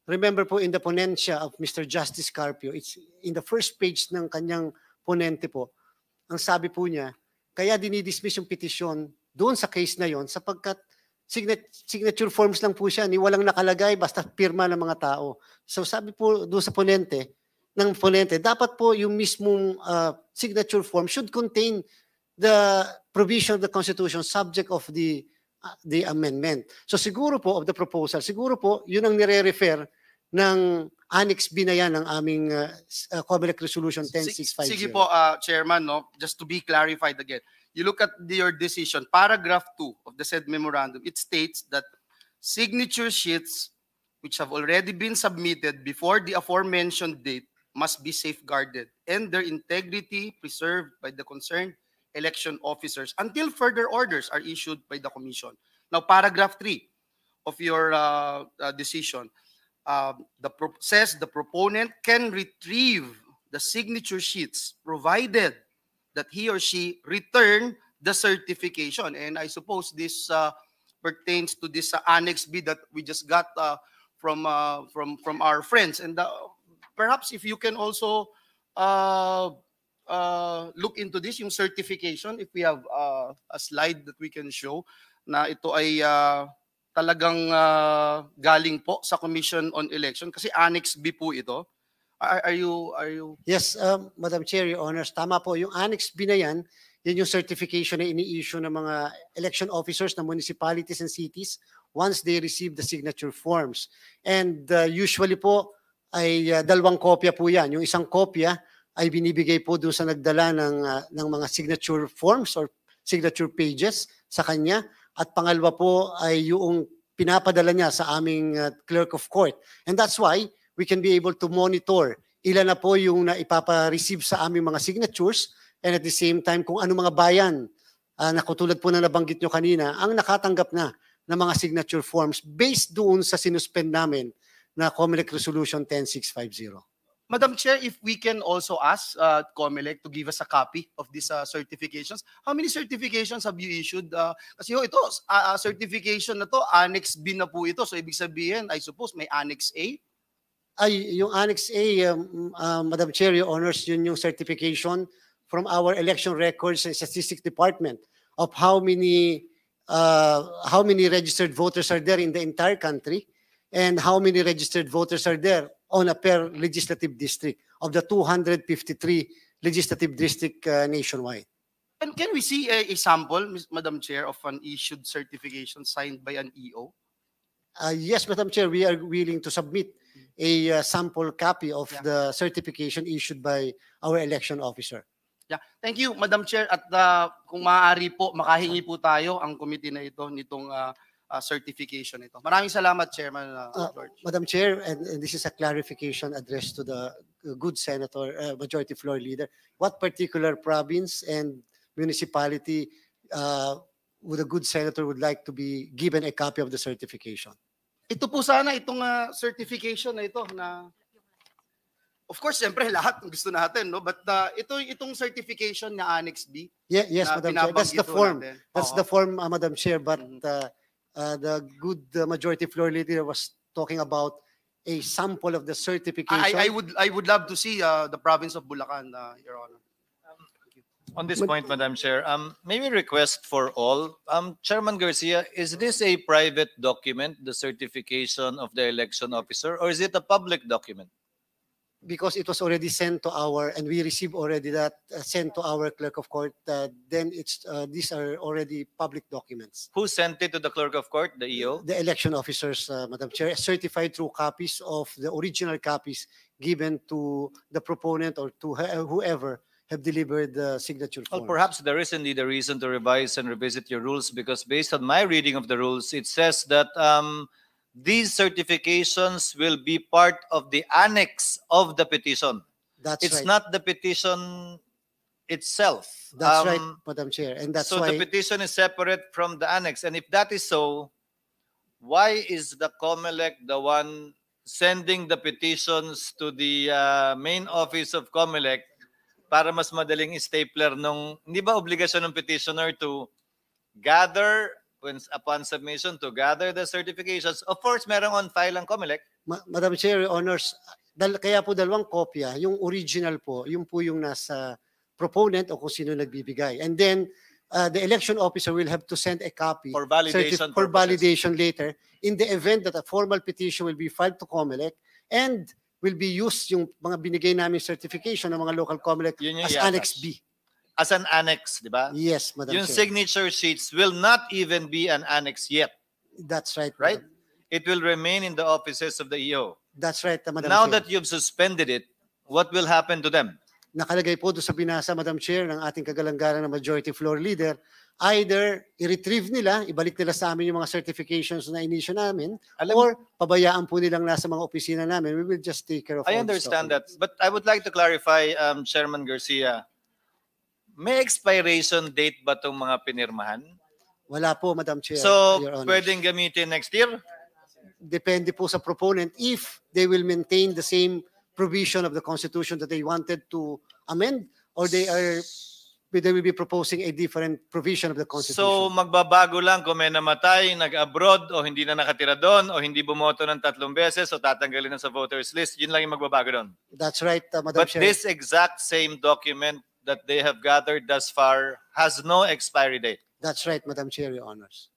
Remember po in the ponensya of Mr. Justice Carpio, it's in the first page ng kanyang ponente po, ang sabi po niya, kaya dinidismiss yung petition doon sa case na yon sapagkat signature forms lang po siya, ni walang nakalagay, basta pirma ng mga tao. So sabi po doon sa ponente, ng ponente, dapat po yung mismong uh, signature form should contain the provision of the Constitution subject of the ah, the amendment. So siguro po of the proposal, siguro po yun ang nire-refer ng Annex B na yan ng aming uh, uh Comelec Resolution 1065. Sige po, uh, Chairman, no? just to be clarified again. You look at the, your decision, paragraph 2 of the said memorandum, it states that signature sheets which have already been submitted before the aforementioned date must be safeguarded and their integrity preserved by the concerned election officers until further orders are issued by the Commission. Now, paragraph 3 of your uh, uh, decision, um, the says the proponent can retrieve the signature sheets provided that he or she return the certification. And I suppose this uh, pertains to this uh, Annex B that we just got uh, from uh, from from our friends. And uh, perhaps if you can also uh, uh, look into this, yung certification, if we have uh, a slide that we can show na ito ay Uh, talagang uh, galing po sa Commission on Election kasi Annex B po ito. Are, are you are you Yes, um, Madam Chair, Your Honors, tama po yung Annex B na yan. Yan yung certification na ini-issue ng mga election officers ng municipalities and cities once they receive the signature forms. And uh, usually po ay uh, dalawang kopya po yan. Yung isang kopya ay binibigay po doon sa nagdala ng, uh, ng mga signature forms or signature pages sa kanya at pangalawa po ay yung pinapadala niya sa aming uh, clerk of court. And that's why we can be able to monitor ilan na po yung naipapa-receive sa aming mga signatures and at the same time kung ano mga bayan uh, na katulad po na nabanggit nyo kanina ang nakatanggap na ng mga signature forms based doon sa sinuspend namin na COMELEC Resolution 10650. Madam Chair, if we can also ask uh, COMELEC to give us a copy of these uh, certifications, how many certifications have you issued? Uh, kasi ho, ito, uh, certification na to, Annex B na po ito. So ibig sabihin, I suppose may Annex A? Ay, yung Annex A, um, uh, Madam Chair, your honors, yun yung certification from our election records and statistics department of how many uh, how many registered voters are there in the entire country and how many registered voters are there on a per legislative district of the 253 legislative district uh, nationwide. And can we see a, a sample, Madam Chair, of an issued certification signed by an EO? Uh, yes, Madam Chair, we are willing to submit a uh, sample copy of yeah. the certification issued by our election officer. Yeah. Thank you, Madam Chair. At uh, kung maaari po, makahingi po tayo ang committee na ito nitong uh, uh, certification ito. Maraming salamat, Chairman uh, George. Uh, Madam Chair, and, and this is a clarification addressed to the good senator, uh, majority floor leader. What particular province and municipality uh, would a good senator would like to be given a copy of the certification? Ito po sana itong uh, certification na ito na Of course, siyempre lahat gusto natin, no? But uh, ito itong certification na Annex B. Yeah, yes, Madam Chair. That's the form. Natin. That's uh -huh. the form, uh, Madam Chair, but mm-hmm. uh, the good uh, majority floor leader was talking about a sample of the certification. I, I would I would love to see uh, the province of Bulacan, uh, Your Honor. Um, on this point, Madam Chair, um, we request for all. Um, Chairman Garcia, is this a private document, the certification of the election officer, or is it a public document? because it was already sent to our and we received already that uh, sent to our clerk of court uh, then it's uh, these are already public documents Who sent it to the clerk of court, the EO? the election officers uh, madam chair certified through copies of the original copies given to the proponent or to whoever have delivered the signature Well, perhaps there is indeed a reason to revise and revisit your rules because based on my reading of the rules, it says that um, these certifications will be part of the annex of the petition. That's it's right. not the petition itself. That's um, right, Madam Chair. And that's so why... the petition is separate from the annex. And if that is so, why is the COMELEC the one sending the petitions to the uh, main office of COMELEC para mas madaling stapler nung, hindi ba obligasyon ng petitioner to gather when, upon submission to gather the certifications. Of course, merong on file ang COMELEC. Ma- Madam Chair, Honors, dal- kaya po dalawang kopya. Yung original po, yung po yung nasa proponent o kung sino nagbibigay. And then, uh, the election officer will have to send a copy for validation, for validation later in the event that a formal petition will be filed to COMELEC and will be used yung mga binigay namin certification ng mga local COMELEC as Annex B as an annex, di ba? Yes, Madam Yung Chair. signature sheets will not even be an annex yet, That's right. right? It will remain in the offices of the EO. That's right, Madam Now Chair. that you've suspended it, what will happen to them? Nakalagay po doon sa binasa, Madam Chair, ng ating kagalang-galang na majority floor leader, either i-retrieve nila, ibalik nila sa amin yung mga certifications na inisyo namin, Alam- or pabayaan po nilang nasa mga opisina namin. We will just take care of all I the understand that, but I would like to clarify, um, Chairman Garcia, may expiration date ba itong mga pinirmahan? Wala po, Madam Chair. So, pwedeng gamitin next year? Depende po sa proponent if they will maintain the same provision of the Constitution that they wanted to amend or they are they will be proposing a different provision of the Constitution. So magbabago lang kung may namatay, nag-abroad, o hindi na nakatira doon, o hindi bumoto ng tatlong beses, o tatanggalin na sa voters list. Yun lang yung magbabago doon. That's right, uh, Madam But Chair. this exact same document that they have gathered thus far has no expiry date. That's right, Madam Chair, Your Honors.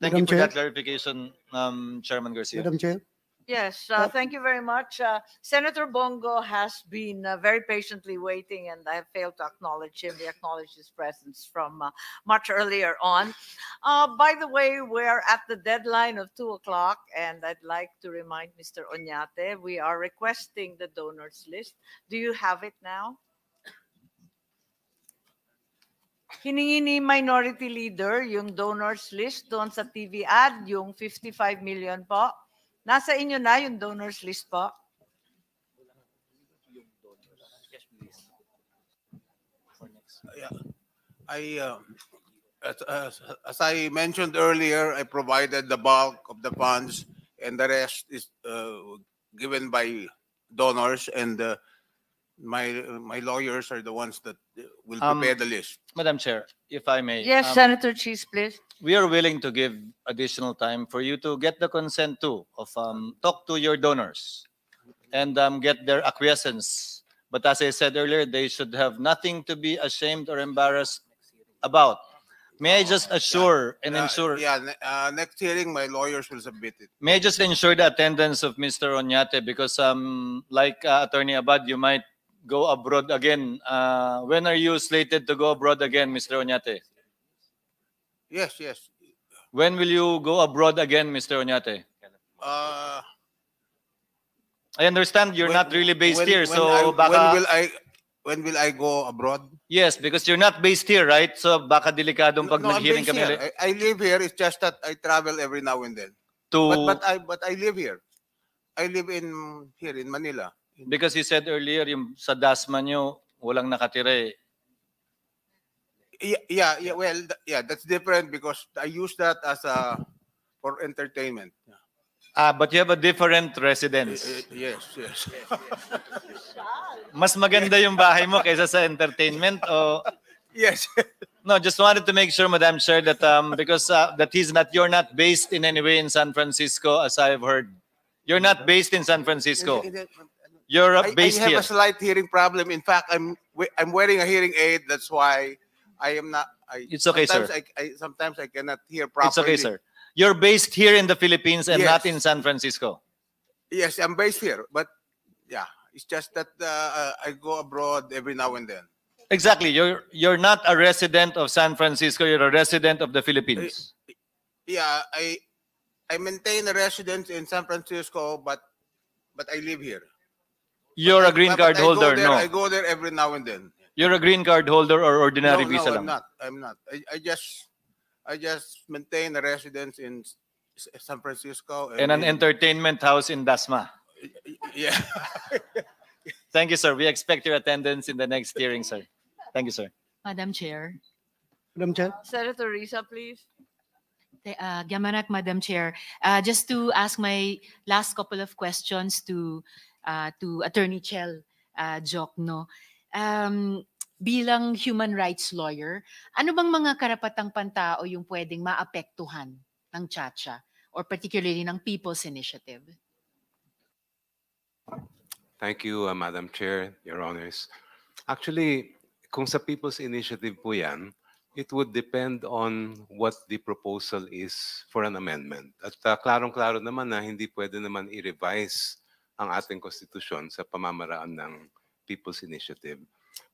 Thank Madam you for Chair? that clarification, um, Chairman Garcia. Madam Chair? Yes, uh, thank you very much. Uh, Senator Bongo has been uh, very patiently waiting, and I failed to acknowledge him. We acknowledge his presence from uh, much earlier on. Uh, by the way, we're at the deadline of 2 o'clock, and I'd like to remind Mr. Onyate, we are requesting the donors list. Do you have it now? hiningi ni Minority Leader yung donors list doon sa TV ad, yung 55 million po. Nasa inyo na yung donors list po. Yeah. I, um, as, as, as I mentioned earlier, I provided the bulk of the funds and the rest is uh, given by donors and uh, my my lawyers are the ones that uh, will um, prepare um, the list. Madam Chair, if I may. Yes, um, Senator Cheese, please. We are willing to give additional time for you to get the consent too of um, talk to your donors and um, get their acquiescence. But as I said earlier, they should have nothing to be ashamed or embarrassed about. May I just assure yeah. and ensure? Uh, yeah, uh, next hearing, my lawyers will submit it. May I just ensure the attendance of Mr. Onyate because, um, like uh, Attorney Abad, you might go abroad again. Uh, when are you slated to go abroad again, Mr. Onyate? Yes, yes. When will you go abroad again, Mr. Onyate? Uh, I understand you're when, not really based when, here, when so I, baka... when will I when will I go abroad? Yes, because you're not based here, right? So baka delikadong pag no, nag-hearing here. I, I live here. It's just that I travel every now and then. To... But, but I but I live here. I live in here in Manila. Because you said earlier, yung sa DASMA nyo, walang nakatira eh. Yeah, yeah, yeah well, th- yeah, that's different because I use that as a for entertainment. Ah, but you have a different residence. Eh, eh, yes, yes. Mas maganda yung bahay mo kaysa sa entertainment o Yes. no, just wanted to make sure, Madam Chair, that um, because uh, that he's not, you're not based in any way in San Francisco, as I've heard. You're not based in San Francisco. Europe based I, I have here. a slight hearing problem. In fact, I'm I'm wearing a hearing aid. That's why I am not. I, it's okay, sometimes sir. I, I, sometimes I cannot hear properly. It's okay, sir. You're based here in the Philippines and yes. not in San Francisco. Yes, I'm based here, but yeah, it's just that uh, uh, I go abroad every now and then. Exactly. You're you're not a resident of San Francisco. You're a resident of the Philippines. Uh, yeah, I I maintain a residence in San Francisco, but but I live here. You're a green card holder, there, no? I go there every now and then. You're a green card holder or ordinary no, visa no, I'm not. I'm not. I, I just I just maintain a residence in San Francisco and, and an in, entertainment house in Dasma. Yeah. Thank you, sir. We expect your attendance in the next hearing, sir. Thank you, sir. Madam Chair. Madam Chair. Uh, Senator Risa, please. Uh, Madam Chair. Uh, just to ask my last couple of questions to Ah, to Attorney Chell uh, ah, Jokno. Um, bilang human rights lawyer, ano bang mga karapatang pantao yung pwedeng maapektuhan ng CHACHA or particularly ng People's Initiative? Thank you, uh, Madam Chair, Your Honors. Actually, kung sa People's Initiative po yan, it would depend on what the proposal is for an amendment. At uh, klarong-klaro naman na hindi pwede naman i-revise ang ating konstitusyon sa pamamaraan ng People's Initiative.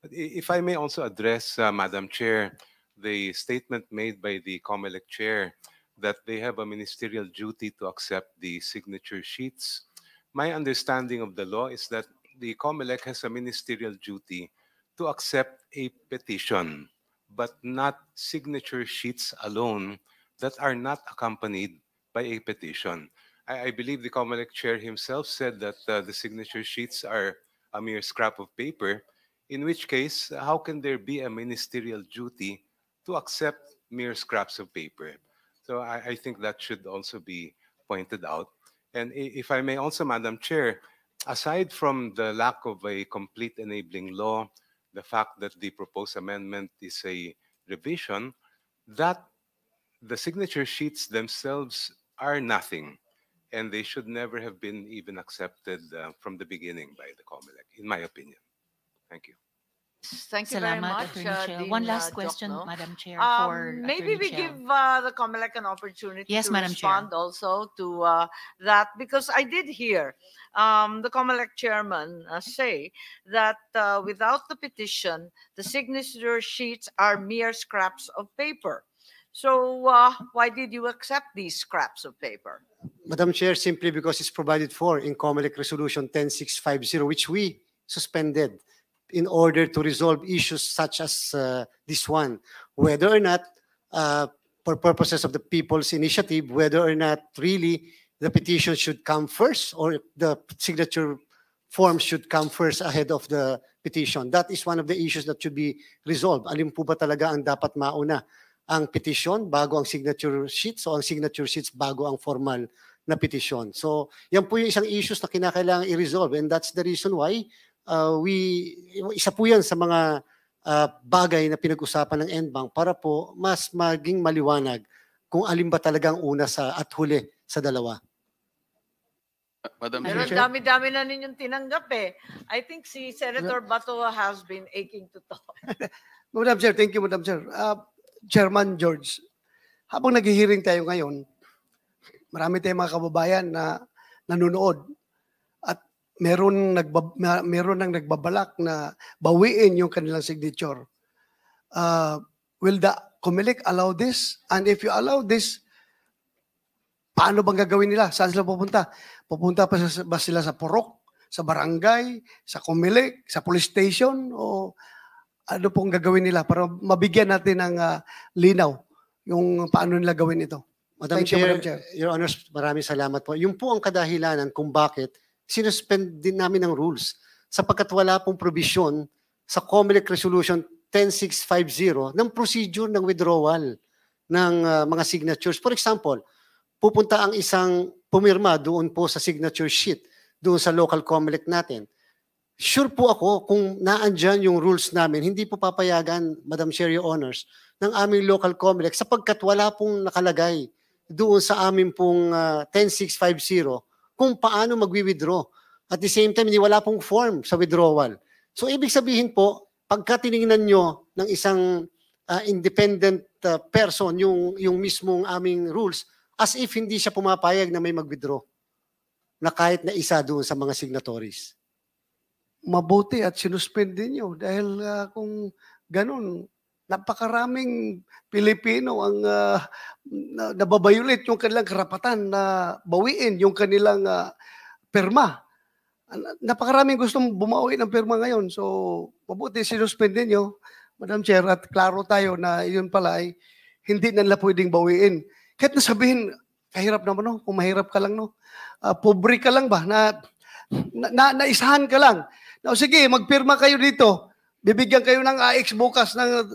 But if I may also address, uh, Madam Chair, the statement made by the COMELEC chair that they have a ministerial duty to accept the signature sheets. My understanding of the law is that the COMELEC has a ministerial duty to accept a petition, but not signature sheets alone that are not accompanied by a petition. I, I believe the Comelec chair himself said that uh, the signature sheets are a mere scrap of paper, in which case, how can there be a ministerial duty to accept mere scraps of paper? So I, I think that should also be pointed out. And if I may also, Madam Chair, aside from the lack of a complete enabling law, the fact that the proposed amendment is a revision, that the signature sheets themselves are nothing and they should never have been even accepted uh, from the beginning by the COMELEC, in my opinion. Thank you. Thank you Salamat, very much. Uh, One uh, last question, Jokno. Madam Chair. Um, for maybe Attorney we Chair. give uh, the COMELEC an opportunity yes, to Madam respond Chair. also to uh, that because I did hear um, the COMELEC chairman uh, say that uh, without the petition, the signature sheets are mere scraps of paper. So uh, why did you accept these scraps of paper? Madam Chair, simply because it's provided for in COMELEC Resolution 10650, which we suspended in order to resolve issues such as uh, this one, whether or not, uh, for purposes of the people's initiative, whether or not really the petition should come first or the signature form should come first ahead of the petition. That is one of the issues that should be resolved. Alin po ba talaga ang dapat mauna? ang petition bago ang signature sheet. So, ang signature sheets bago ang formal na petition. So, yan po yung isang issues na kinakailangan i-resolve and that's the reason why uh, we, isa po yan sa mga uh, bagay na pinag-usapan ng NBank para po mas maging maliwanag kung alin ba talagang una sa at huli sa dalawa. Madam Chair. dami-dami na ninyong tinanggap eh. I think si Senator Bato has been aching to talk. Madam Chair, thank you Madam Chair. Uh, Chairman George, habang naghihiring tayo ngayon, marami tayong mga kababayan na nanonood at meron, nagbab, meron ang nagbabalak na bawiin yung kanilang signature. Uh, will the Comelec allow this? And if you allow this, paano bang gagawin nila? Saan sila pupunta? Pupunta pa ba sila sa porok? Sa barangay? Sa Comelec? Sa police station? O ano pong gagawin nila para mabigyan natin ng uh, linaw yung paano nila gawin ito. Madam Thank Chair, Madam Chair, Your Honors, maraming salamat po. Yung po ang kadahilanan kung bakit sinuspend din namin ang rules sapagkat wala pong provision sa COMELEC Resolution 10650 ng procedure ng withdrawal ng uh, mga signatures. For example, pupunta ang isang pumirma doon po sa signature sheet doon sa local COMELEC natin sure po ako kung naandyan yung rules namin, hindi po papayagan, Madam Chair, Your Honors, ng aming local COMELEC sapagkat wala pong nakalagay doon sa aming pong uh, ah, 10650 kung paano magwi-withdraw. At the same time, hindi wala pong form sa withdrawal. So ibig sabihin po, pagka tiningnan nyo ng isang uh, independent uh, person yung, yung mismong aming rules, as if hindi siya pumapayag na may mag-withdraw na kahit na isa doon sa mga signatories mabuti at sinuspend niyo dahil uh, kung ganun, napakaraming Pilipino ang uh, ah, nababayulit yung kanilang karapatan na bawiin yung kanilang uh, ah, perma. Napakaraming gustong bumawi ng perma ngayon. So, mabuti sinuspend niyo Madam Chair, at klaro tayo na yun pala ay hindi nila pwedeng bawiin. Kahit nasabihin, kahirap naman no, kung mahirap ka lang no. Uh, pobre ka lang ba, na, na, na naisahan ka lang. Now, sige, magpirma kayo dito. Bibigyan kayo ng AX bukas ng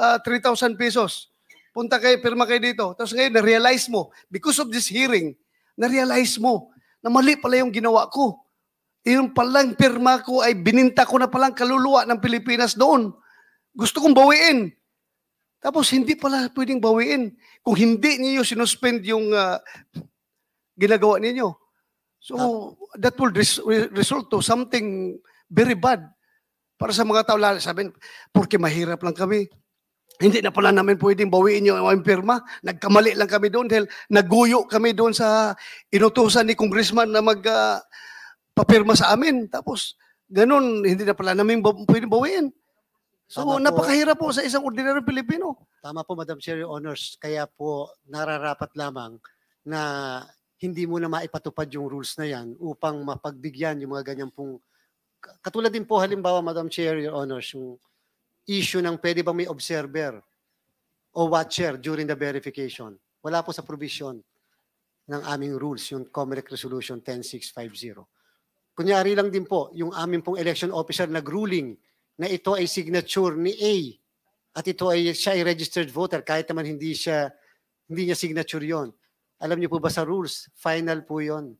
uh, ah, 3,000 pesos. Punta kayo, pirma kayo dito. Tapos ngayon, na-realize mo, because of this hearing, na-realize mo na mali pala yung ginawa ko. Yung palang pirma ko ay bininta ko na palang kaluluwa ng Pilipinas doon. Gusto kong bawiin. Tapos hindi pala pwedeng bawiin kung hindi niyo sinuspend yung uh, ginagawa ninyo. So ah. that will res- result to something Very bad. Para sa mga tao, lalo sabihin, porque mahirap lang kami. Hindi na pala namin pwedeng bawiin yung aming pirma. Nagkamali lang kami doon dahil naguyo kami doon sa inutusan ni congressman na mag uh, papirma sa amin. Tapos, ganun, hindi na pala namin pwedeng bawiin. So, Tama napakahirap po, po sa isang ordinaryong Pilipino. Tama po, Madam Chair, Honors. Kaya po, nararapat lamang na hindi mo na maipatupad yung rules na yan upang mapagbigyan yung mga ganyan pong katulad din po halimbawa, Madam Chair, Your Honors, yung issue ng pwede bang may observer o watcher during the verification. Wala po sa provision ng aming rules, yung COMELEC Resolution 10650. Kunyari lang din po, yung aming pong election officer nagruling na ito ay signature ni A at ito ay siya ay registered voter kahit naman hindi siya hindi niya signature yon. Alam niyo po ba sa rules, final po yon.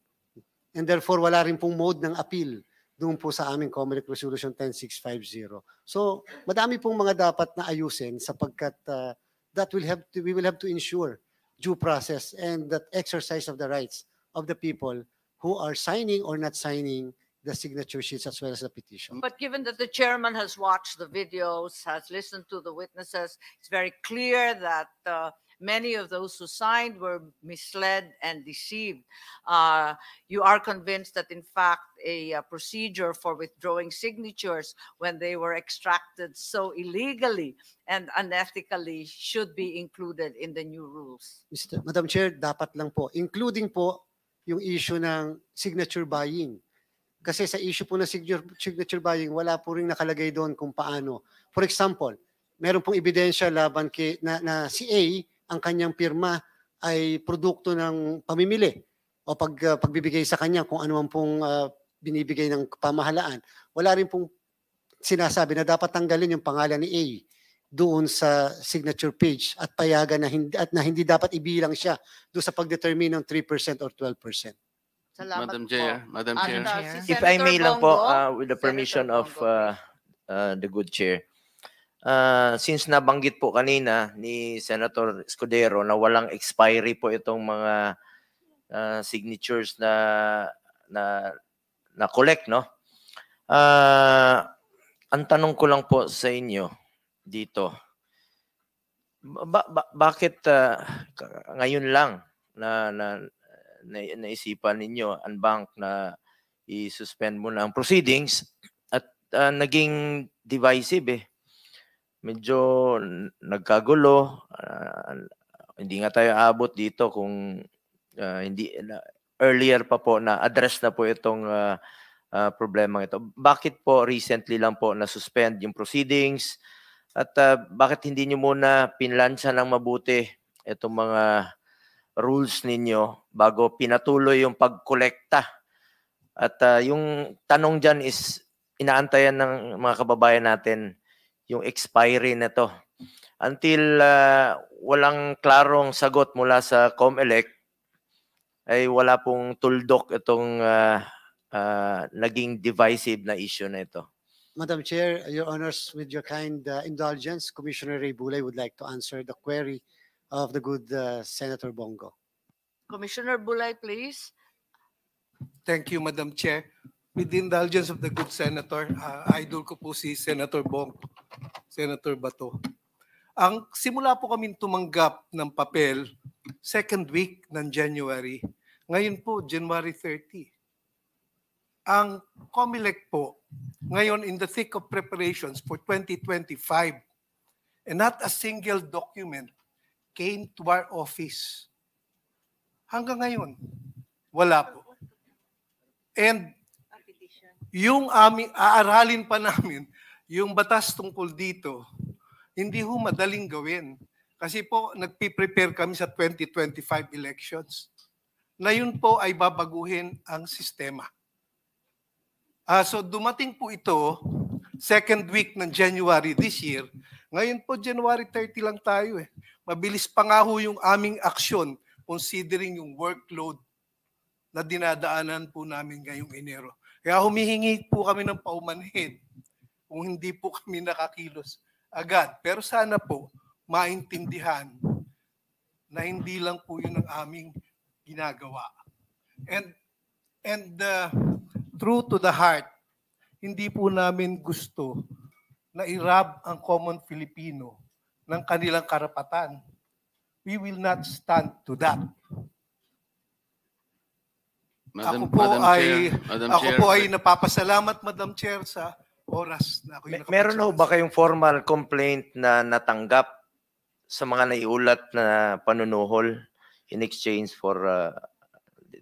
And therefore, wala rin pong mode ng appeal doon po sa aming Comelec Resolution 10650. So, madami pong mga dapat na ayusin sapagkat uh, that will have to, we will have to ensure due process and that exercise of the rights of the people who are signing or not signing the signature sheets as well as the petition. But given that the chairman has watched the videos, has listened to the witnesses, it's very clear that uh, Many of those who signed were misled and deceived. Uh, you are convinced that, in fact, a, a uh, procedure for withdrawing signatures when they were extracted so illegally and unethically should be included in the new rules. Mr. Madam Chair, dapat lang po, including po yung issue ng signature buying. Kasi sa issue po ng signature, buying, wala po rin nakalagay doon kung paano. For example, meron pong ebidensya laban kay, na, na si A ang kanyang pirma ay produkto ng pamimili o pag, uh, pagbibigay sa kanya kung anuman pong uh, binibigay ng pamahalaan. Wala rin pong sinasabi na dapat tanggalin yung pangalan ni A doon sa signature page at payagan na hindi, at na hindi dapat ibilang siya doon sa pagdetermine ng 3% or 12%. Salamat Madam Chair, po. Madam Chair. If I may lang po, uh, with the permission of uh, uh, the good chair, uh, since nabanggit po kanina ni Senator Escudero na walang expiry po itong mga uh, signatures na na na collect no. Uh, ang tanong ko lang po sa inyo dito. Ba, ba, bakit uh, ngayon lang na, na, na naisipan ninyo ang bank na i-suspend muna ang proceedings at uh, naging divisive eh medyo nagkagulo. Uh, hindi nga tayo abot dito kung uh, hindi uh, earlier pa po na address na po itong uh, ah, uh, problema ito. Bakit po recently lang po na suspend yung proceedings at uh, bakit hindi niyo muna pinlansya ng mabuti itong mga rules ninyo bago pinatuloy yung pagkolekta? At uh, yung tanong diyan is inaantayan ng mga kababayan natin yung expiry na to. Until uh, walang klarong sagot mula sa COMELEC, ay wala pong tuldok itong uh, uh, naging divisive na issue na ito. Madam Chair, Your Honors, with your kind uh, indulgence, Commissioner Ray Bulay would like to answer the query of the good uh, Senator Bongo. Commissioner Bulay, please. Thank you, Madam Chair with the indulgence of the good senator, uh, idol ko po si Senator Bong, Senator Bato. Ang simula po kami tumanggap ng papel second week ng January. Ngayon po, January 30. Ang COMELEC po, ngayon in the thick of preparations for 2025, and not a single document came to our office. Hanggang ngayon, wala po. And yung aming, aaralin pa namin, yung batas tungkol dito, hindi ho madaling gawin. Kasi po, nagpiprepare kami sa 2025 elections na yun po ay babaguhin ang sistema. Uh, so dumating po ito second week ng January this year. Ngayon po January 30 lang tayo eh. Mabilis pa nga ho yung aming aksyon considering yung workload na dinadaanan po namin ngayong Enero. Kaya humihingi po kami ng paumanhin kung hindi po kami nakakilos agad. Pero sana po maintindihan na hindi lang po yun ang aming ginagawa. And, and uh, true to the heart, hindi po namin gusto na irab ang common Filipino ng kanilang karapatan. We will not stand to that. Madam, ako po Madam ay Chair, ako Chair. po ay napapasalamat Madam Chair sa oras na ako yung Mer- Meron ho ba kayong formal complaint na natanggap sa mga naiulat na panunuhol in exchange for uh,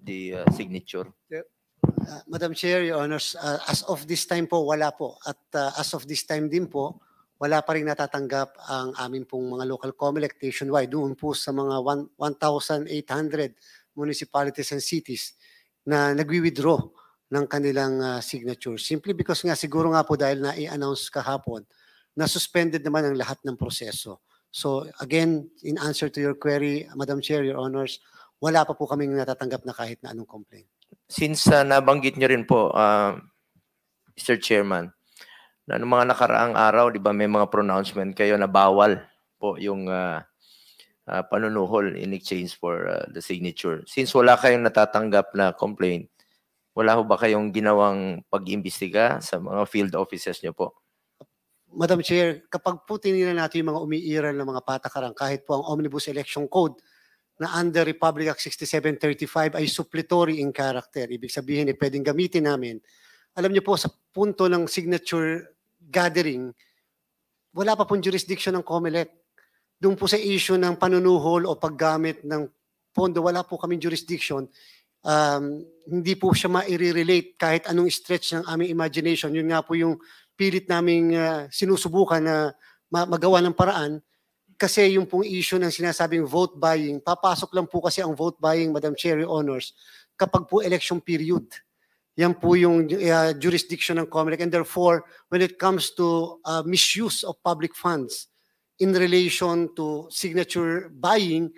the uh, signature? Uh, Madam Chair, Your Honors, uh, as of this time po, wala po. At uh, as of this time din po, wala pa rin natatanggap ang amin pong mga local COMELEC nationwide doon po sa mga 1,800 municipalities and cities na nagwi-withdraw ng kanilang uh, signature. Simply because nga siguro nga po dahil na i-announce kahapon na suspended naman ang lahat ng proseso. So again, in answer to your query, Madam Chair, Your Honors, wala pa po kaming natatanggap na kahit na anong complaint. Since uh, nabanggit nyo rin po, uh, ah, Mr. Chairman, na noong mga nakaraang araw, di ba may mga pronouncement kayo na bawal po yung uh, uh, panunuhol in exchange for uh, the signature. Since wala kayong natatanggap na complaint, wala ho ba kayong ginawang pag-imbestiga sa mga field offices niyo po? Madam Chair, kapag po tinignan natin yung mga umiiral ng mga patakaran, kahit po ang Omnibus Election Code na under Republic Act 6735 ay suppletory in character. Ibig sabihin, eh, pwedeng gamitin namin. Alam niyo po, sa punto ng signature gathering, wala pa pong jurisdiction ng COMELEC doon po sa issue ng panunuhol o paggamit ng pondo, wala po kaming jurisdiction. Um, hindi po siya maire-relate kahit anong stretch ng aming imagination. Yun nga po yung pilit naming uh, sinusubukan na magawa ng paraan kasi yung pong issue ng sinasabing vote buying, papasok lang po kasi ang vote buying, Madam Cherry Honors, kapag po election period. Yan po yung uh, jurisdiction ng COMELEC. And therefore, when it comes to uh, misuse of public funds, in relation to signature buying,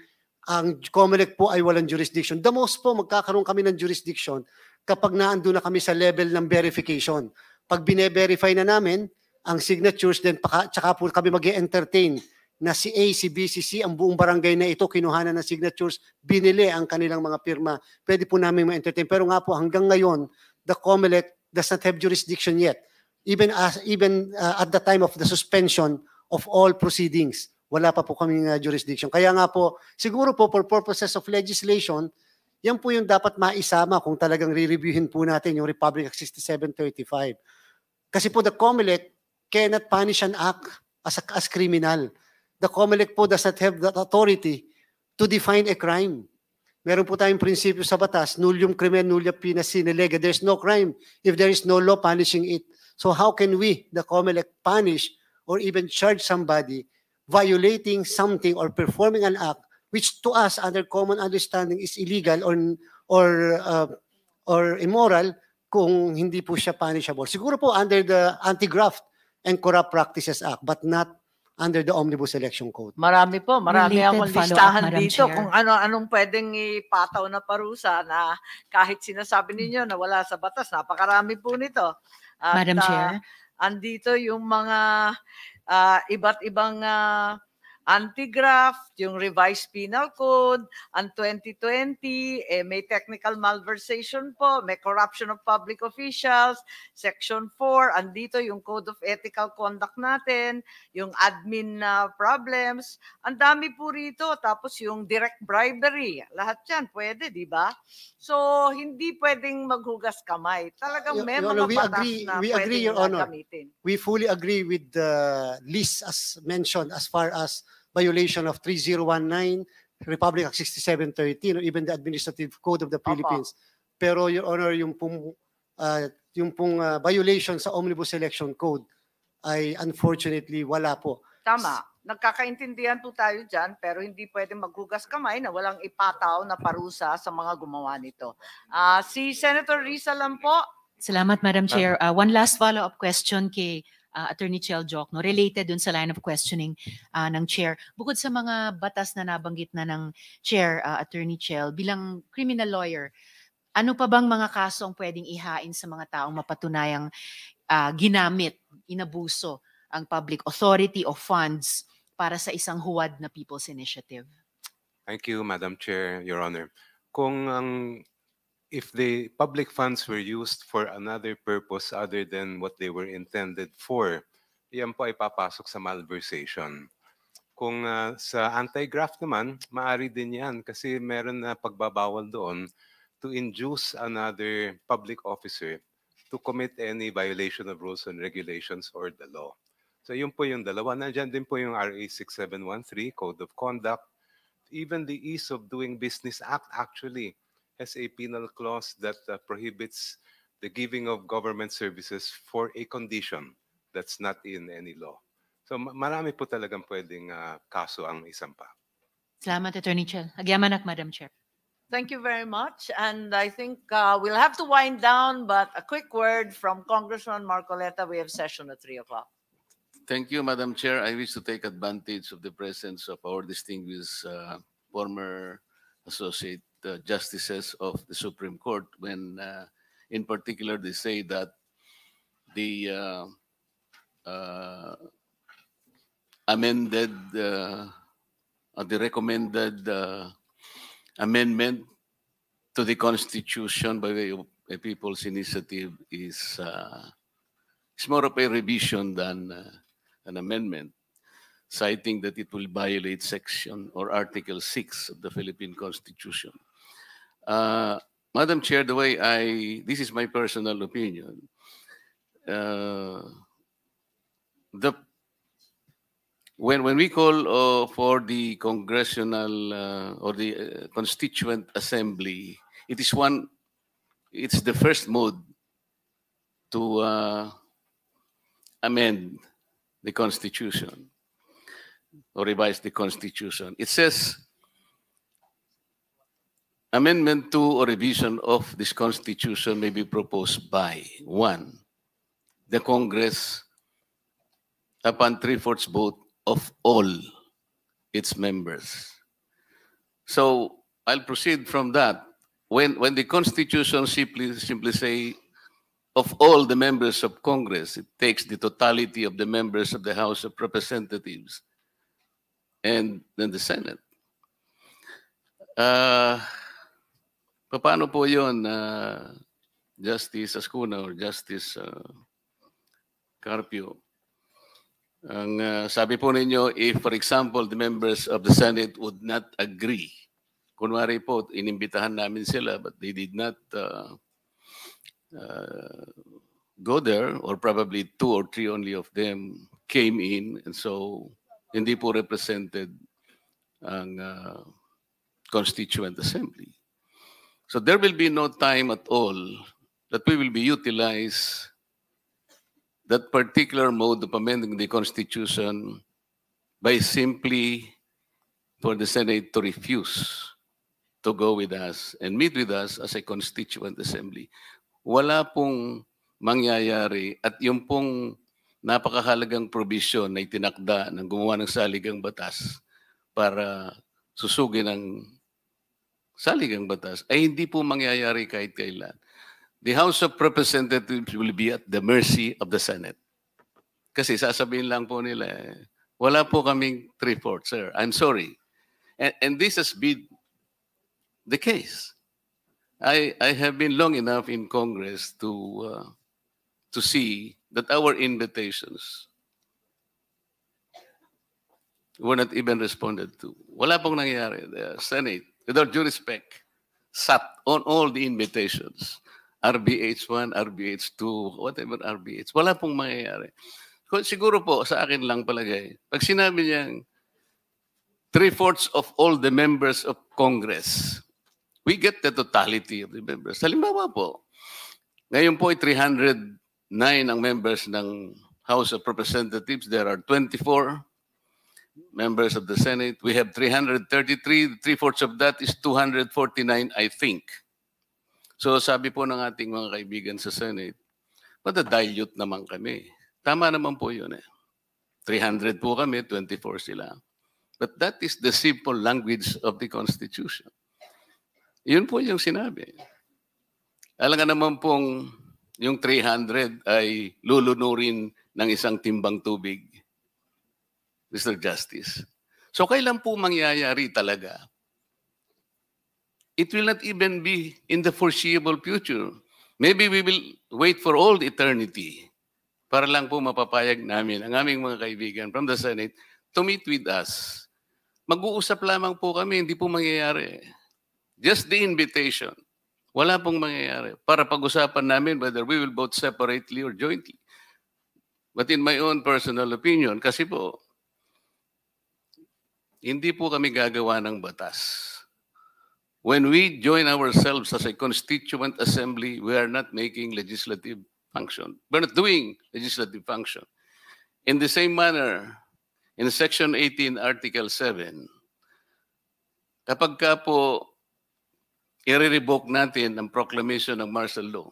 ang COMELEC po ay walang jurisdiction. The most po, magkakaroon kami ng jurisdiction kapag naando na kami sa level ng verification. Pag bine-verify na namin ang signatures, then paka, tsaka po kami mag entertain na si A, si B, si C, ang buong barangay na ito, kinuhanan ng signatures, binili ang kanilang mga pirma. Pwede po namin ma-entertain. Pero nga po, hanggang ngayon, the COMELEC does not have jurisdiction yet. Even, as, even uh, at the time of the suspension of all proceedings. Wala pa po kaming uh, jurisdiction. Kaya nga po, siguro po for purposes of legislation, yan po yung dapat maisama kung talagang re-reviewin po natin yung Republic Act 6735. Kasi po the COMELEC cannot punish an act as, a, as criminal. The COMELEC po does not have the authority to define a crime. Meron po tayong prinsipyo sa batas, nullium crimen, nullia pina sine lega. There's no crime if there is no law punishing it. So how can we, the COMELEC, punish or even charge somebody violating something or performing an act which to us under common understanding is illegal or or uh, or immoral kung hindi po siya punishable. Siguro po under the Anti-Graft and Corrupt Practices Act but not under the Omnibus Election Code. Marami po, marami Related akong listahan up, dito Chair. kung ano-anong pwedeng ipataw na parusa na kahit sinasabi ninyo na wala sa batas, napakarami po nito. At, Madam uh, Chair, uh, andito yung mga uh, iba't ibang uh, anti-graft, yung revised penal code, ang 2020, eh, may technical malversation po, may corruption of public officials, section 4, andito yung code of ethical conduct natin, yung admin na uh, problems, ang dami po rito, tapos yung direct bribery, lahat yan pwede, di ba? So, hindi pwedeng maghugas kamay. Talagang may Your, mga we agree, na we agree, Your Honor. gamitin. We fully agree with the list as mentioned as far as violation of 3019, Republic Act 6713, or even the Administrative Code of the Philippines. Apa. Pero, Your Honor, yung pong, uh, yung pong uh, violation sa Omnibus Election Code ay unfortunately wala po. Tama. Nagkakaintindihan po tayo dyan, pero hindi pwede maghugas kamay na walang ipataw na parusa sa mga gumawa nito. Uh, si Senator Risa lang po. Salamat, Madam Chair. Uh, one last follow-up question kay uh, Attorney Chel no, related dun sa line of questioning uh, ng chair. Bukod sa mga batas na nabanggit na ng chair, uh, Attorney Chel, bilang criminal lawyer, ano pa bang mga kaso ang pwedeng ihain sa mga taong mapatunayang uh, ginamit, inabuso ang public authority o funds para sa isang huwad na people's initiative? Thank you, Madam Chair, Your Honor. Kung ang if the public funds were used for another purpose other than what they were intended for, yan po ay papasok sa malversation. Kung uh, sa anti-graft naman, maari din yan kasi meron na pagbabawal doon to induce another public officer to commit any violation of rules and regulations or the law. So yun po yung dalawa. Nandiyan din po yung RA 6713, Code of Conduct. Even the Ease of Doing Business Act actually has a penal clause that uh, prohibits the giving of government services for a condition that's not in any law. So marami po talagang pwedeng uh, kaso ang isang pa. Salamat, Attorney Chel. Agyamanak, Madam Chair. Thank you very much. And I think uh, we'll have to wind down, but a quick word from Congressman Marcoleta. We have session at 3 o'clock. Thank you, Madam Chair. I wish to take advantage of the presence of our distinguished uh, former associate the justices of the Supreme Court when, uh, in particular, they say that the uh, uh, amended, uh, the recommended amendment to the Constitution by way of a people's initiative is it's more of a revision than an amendment citing that it will violate section or article 6 of the Philippine Constitution. Uh, Madam Chair, the way I, this is my personal opinion. Uh, the when when we call uh, for the congressional uh, or the uh, constituent assembly, it is one. It's the first mode to uh, amend the constitution or revise the constitution. It says amendment to or revision of this constitution may be proposed by one, the Congress upon three-fourths vote of all its members. So I'll proceed from that. When when the constitution simply simply say of all the members of Congress, it takes the totality of the members of the House of Representatives and then the Senate. Uh, Paano po yun, uh, Justice Ascuna or Justice uh, Carpio? Ang uh, sabi po ninyo, if for example, the members of the Senate would not agree, kunwari po, inimbitahan namin sila but they did not uh, uh, go there or probably two or three only of them came in and so hindi po represented ang uh, Constituent Assembly. So there will be no time at all that we will be utilize that particular mode of amending the Constitution by simply for the Senate to refuse to go with us and meet with us as a constituent assembly. Wala pong mangyayari at yung pong napakahalagang provision na itinakda ng gumawa ng saligang batas para susugin ng saligang batas ay hindi po mangyayari kahit kailan. The House of Representatives will be at the mercy of the Senate. Kasi sasabihin lang po nila, eh, wala po kaming three-fourths, sir. I'm sorry. And, and this has been the case. I, I have been long enough in Congress to, uh, to see that our invitations were not even responded to. Wala pong nangyari. The Senate with all due respect, sat on all the invitations. RBH1, RBH2, whatever RBH. Wala pong mangyayari. Siguro po, sa akin lang palagay, pag sinabi niyang three-fourths of all the members of Congress, we get the totality of the members. Halimbawa po, ngayon po ay 309 ang members ng House of Representatives. There are 24 members of the Senate. We have 333. Three-fourths of that is 249, I think. So sabi po ng ating mga kaibigan sa Senate, madadilute naman kami. Tama naman po yun eh. 300 po kami, 24 sila. But that is the simple language of the Constitution. Yun po yung sinabi. Alam nga naman pong yung 300 ay lulunurin ng isang timbang tubig Mr. Justice. So kailan po mangyayari talaga? It will not even be in the foreseeable future. Maybe we will wait for all eternity para lang po mapapayag namin ang aming mga kaibigan from the Senate to meet with us. Mag-uusap lamang po kami, hindi po mangyayari. Just the invitation. Wala pong mangyayari. Para pag-usapan namin whether we will vote separately or jointly. But in my own personal opinion, kasi po, hindi po kami gagawa ng batas. When we join ourselves as a constituent assembly, we are not making legislative function. We're not doing legislative function. In the same manner, in Section 18, Article 7, kapag ka po i-revoke natin ang proclamation ng martial law,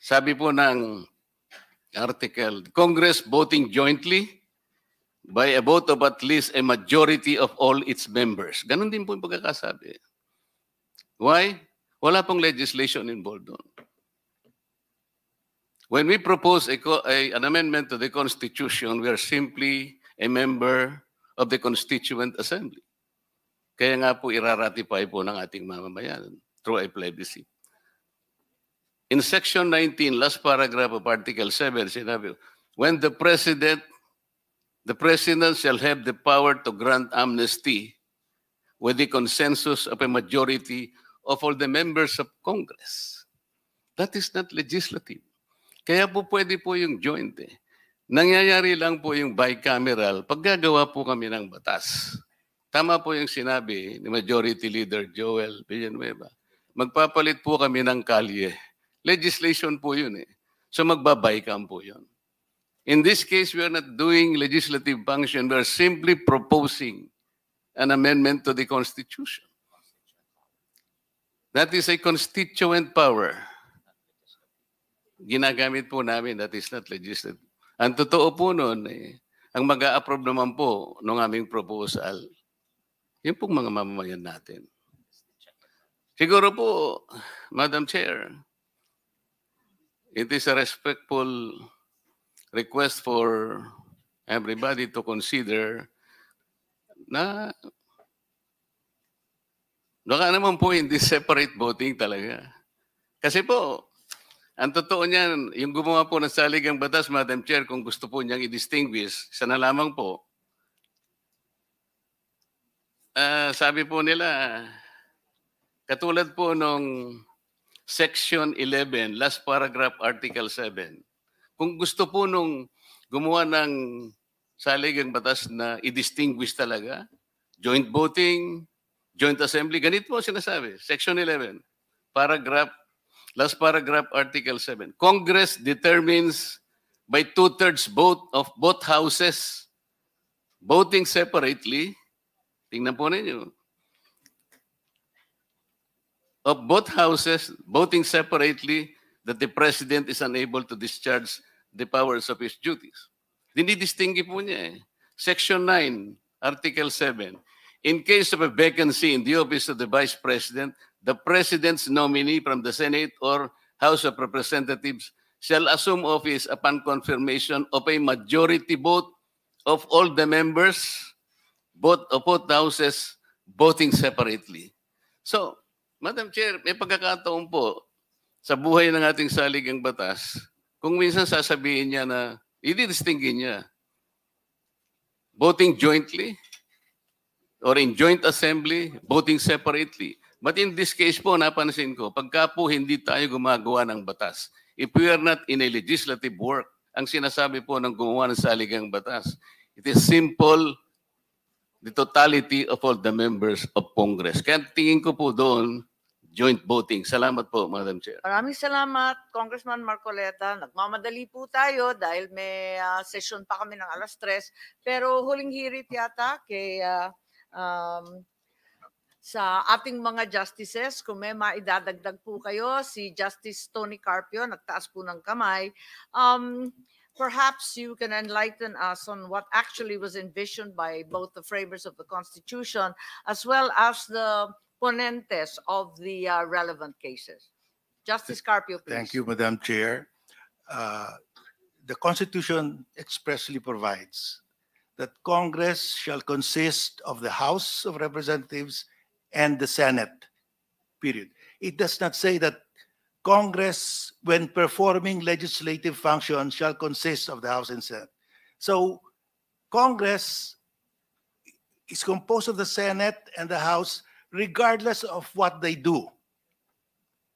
sabi po ng article, Congress voting jointly by a vote of at least a majority of all its members. Ganon din po yung pagkakasabi. Why? Wala pong legislation involved doon. When we propose a, a, an amendment to the Constitution, we are simply a member of the Constituent Assembly. Kaya nga po iraratify po ng ating mamamayan through a plebiscite. In Section 19, last paragraph of Article 7, sinabi, when the President The President shall have the power to grant amnesty with the consensus of a majority of all the members of Congress. That is not legislative. Kaya po pwede po yung joint eh. Nangyayari lang po yung bicameral paggagawa po kami ng batas. Tama po yung sinabi ni Majority Leader Joel Villanueva. Magpapalit po kami ng kalye. Legislation po yun eh. So magbabikam po yun. In this case, we are not doing legislative function. We are simply proposing an amendment to the Constitution. That is a constituent power. Ginagamit po namin, that is not legislative. Ang totoo po noon, eh, ang mag approve naman po ng aming proposal, yun pong mga mamamayan natin. Siguro po, Madam Chair, it is a respectful request for everybody to consider na baka naman po hindi separate voting talaga. Kasi po, ang totoo niyan, yung gumawa po ng saligang batas, Madam Chair, kung gusto po niyang i-distinguish, isa na lamang po, uh, sabi po nila, katulad po nung Section 11, last paragraph, Article 7, kung gusto po nung gumawa ng saligang batas na i-distinguish talaga, joint voting, joint assembly, ganito po sinasabi, Section 11, paragraph, last paragraph, Article 7. Congress determines by two-thirds vote of both houses voting separately, tingnan po ninyo, of both houses voting separately that the president is unable to discharge the powers of his duties. Dinidistingi po niya eh. Section 9, Article 7. In case of a vacancy in the office of the Vice President, the President's nominee from the Senate or House of Representatives shall assume office upon confirmation of a majority vote of all the members, both of both houses, voting separately. So, Madam Chair, may pagkakataon po sa buhay ng ating saligang batas kung minsan sasabihin niya na, ididistinguin niya, voting jointly or in joint assembly, voting separately. But in this case po, napansin ko, pagka po hindi tayo gumagawa ng batas, if we are not in a legislative work, ang sinasabi po ng gumawa ng saligang batas, it is simple the totality of all the members of Congress. Kaya tingin ko po doon, joint voting. Salamat po, Madam Chair. Maraming salamat, Congressman Marcoleta. Nagmamadali po tayo dahil may uh, session pa kami ng alas 3. Pero huling hirit yata kay uh, um, sa ating mga justices, kung may maidadagdag po kayo, si Justice Tony Carpio, nagtaas po ng kamay. Um, perhaps you can enlighten us on what actually was envisioned by both the framers of the Constitution as well as the ponentes of the uh, relevant cases. Justice Carpio, please. Thank you, Madam Chair. Uh, the Constitution expressly provides that Congress shall consist of the House of Representatives and the Senate, period. It does not say that Congress, when performing legislative functions, shall consist of the House and Senate. So Congress is composed of the Senate and the House, regardless of what they do,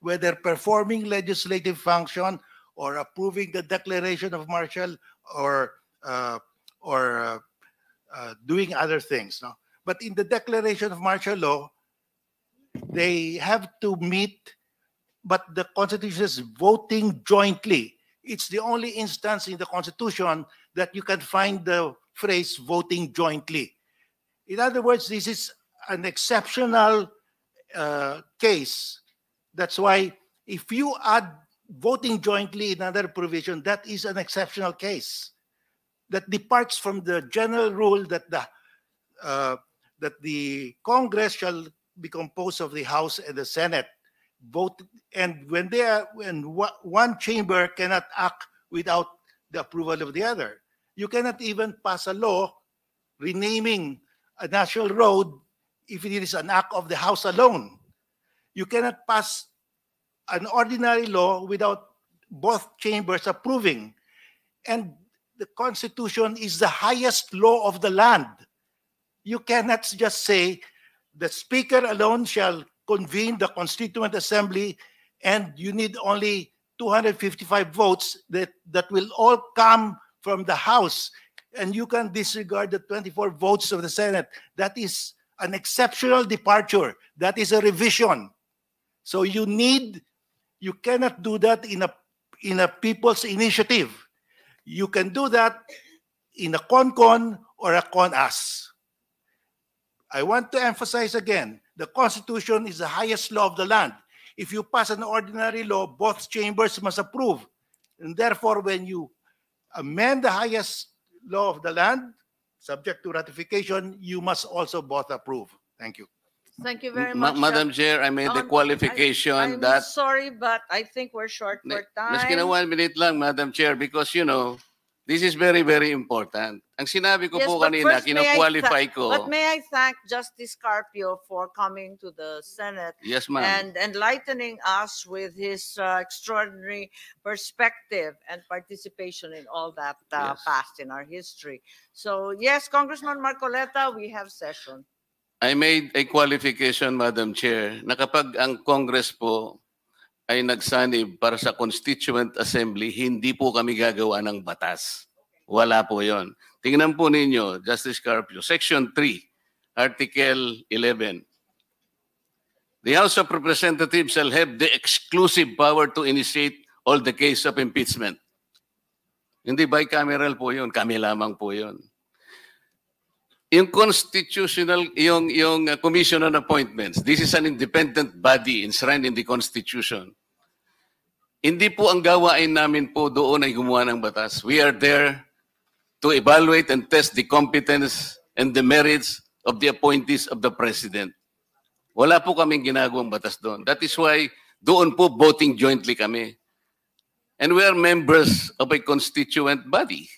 whether performing legislative function or approving the declaration of martial or uh, or uh, uh, doing other things. No, but in the declaration of martial law, they have to meet. But the constitution is voting jointly. It's the only instance in the constitution that you can find the phrase voting jointly. In other words, this is an exceptional uh, case. That's why if you add voting jointly in another provision, that is an exceptional case that departs from the general rule that the uh, that the Congress shall be composed of the House and the Senate. Both and when they are when one chamber cannot act without the approval of the other. You cannot even pass a law renaming a national road if it is an act of the House alone. You cannot pass an ordinary law without both chambers approving. And the Constitution is the highest law of the land. You cannot just say the Speaker alone shall convene the Constituent Assembly and you need only 255 votes that, that will all come from the House and you can disregard the 24 votes of the Senate. That is an exceptional departure. That is a revision. So you need, you cannot do that in a, in a people's initiative. You can do that in a concon or a conas I want to emphasize again, the Constitution is the highest law of the land. If you pass an ordinary law, both chambers must approve. And therefore, when you amend the highest law of the land, subject to ratification, you must also both approve. Thank you. Thank you very Ma much. Madam Chair, I made oh, the um, qualification I, I'm that... sorry, but I think we're short for time. Mas kina one minute lang, Madam Chair, because, you know, This is very, very important. Ang sinabi ko yes, po kanina, kino ko. But may I thank Justice Carpio for coming to the Senate yes, and enlightening us with his uh, extraordinary perspective and participation in all that uh, yes. past in our history. So yes, Congressman Marcoleta, we have session. I made a qualification, Madam Chair, na kapag ang Congress po ay nagsanib para sa Constituent Assembly, hindi po kami gagawa ng batas. Wala po yon. Tingnan po ninyo, Justice Carpio, Section 3, Article 11. The House of Representatives shall have the exclusive power to initiate all the case of impeachment. Hindi bicameral po yon, kami lamang po yon yung constitutional, yung, yung uh, commission on appointments, this is an independent body enshrined in the Constitution. Hindi po ang gawain namin po doon ay gumawa ng batas. We are there to evaluate and test the competence and the merits of the appointees of the President. Wala po kaming ginagawang batas doon. That is why doon po voting jointly kami. And we are members of a constituent body.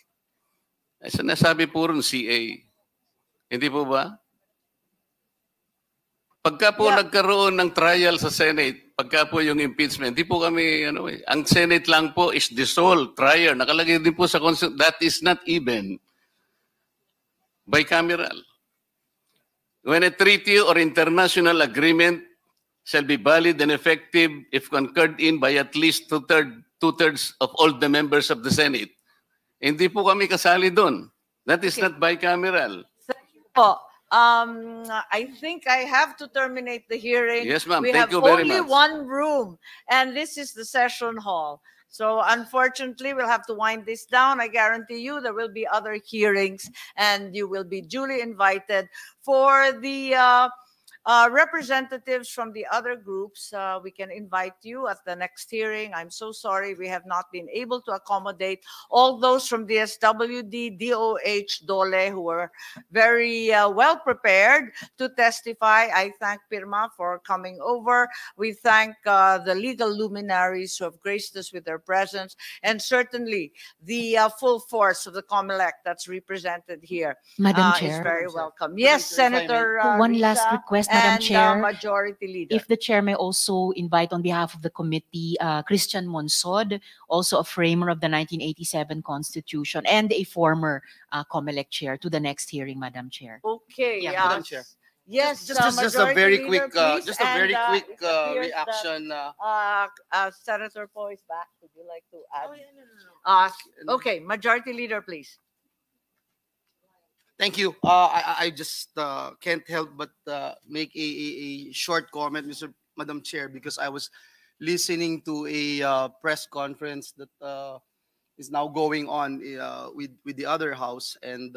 As nasabi po rin CA, hindi po ba? Pagka po yeah. nagkaroon ng trial sa Senate, pagka po yung impeachment, hindi po kami, ano eh, ang Senate lang po is dissolved, trial. Nakalagay din po sa Constitution, that is not even bicameral. When a treaty or international agreement shall be valid and effective if concurred in by at least two-third, two-thirds of all the members of the Senate. Hindi po kami kasali doon. That is okay. not bicameral. po. Um, I think I have to terminate the hearing. Yes, ma'am. We Thank have you very only one room, and this is the session hall. So unfortunately, we'll have to wind this down. I guarantee you there will be other hearings, and you will be duly invited for the. Uh, uh, representatives from the other groups, uh, we can invite you at the next hearing. I'm so sorry we have not been able to accommodate all those from SWD, DOH, DOLE who were very uh, well prepared to testify. I thank Pirma for coming over. We thank uh, the legal luminaries who have graced us with their presence and certainly the uh, full force of the COMELEC that's represented here. Madam uh, Chair. is very welcome. Yes, Senator. One last request. Madam Chair. The majority Leader. If the Chair may also invite on behalf of the committee uh, Christian Monsod, also a framer of the 1987 Constitution and a former uh, COMELEC Chair, to the next hearing, Madam Chair. Okay. Yeah, Madam Chair. Yes, just, just, just a very leader, quick, uh, just a very and, uh, quick uh, reaction. That, uh, uh, uh, Senator Poe is back. Would you like to add? Oh, yeah, no, no, no. okay, Majority Leader, please. Thank you. Uh, I, I just uh, can't help but uh, make a, a, a, short comment, Mr. Madam Chair, because I was listening to a uh, press conference that uh, is now going on uh, with with the other house, and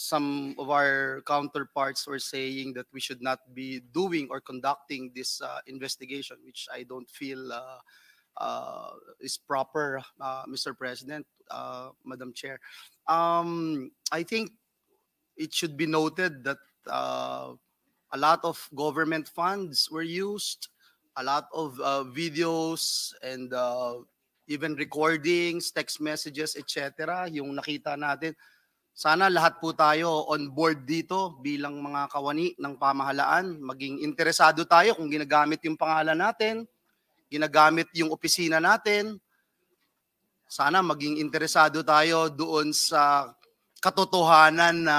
some of our counterparts were saying that we should not be doing or conducting this investigation, which I don't feel is proper, Mr. President, Madam Chair. Um, I think it should be noted that uh, a lot of government funds were used, a lot of uh, videos and uh, even recordings, text messages, etc. Yung nakita natin. Sana lahat po tayo on board dito bilang mga kawani ng pamahalaan. Maging interesado tayo kung ginagamit yung pangalan natin, ginagamit yung opisina natin, sana maging interesado tayo doon sa katotohanan na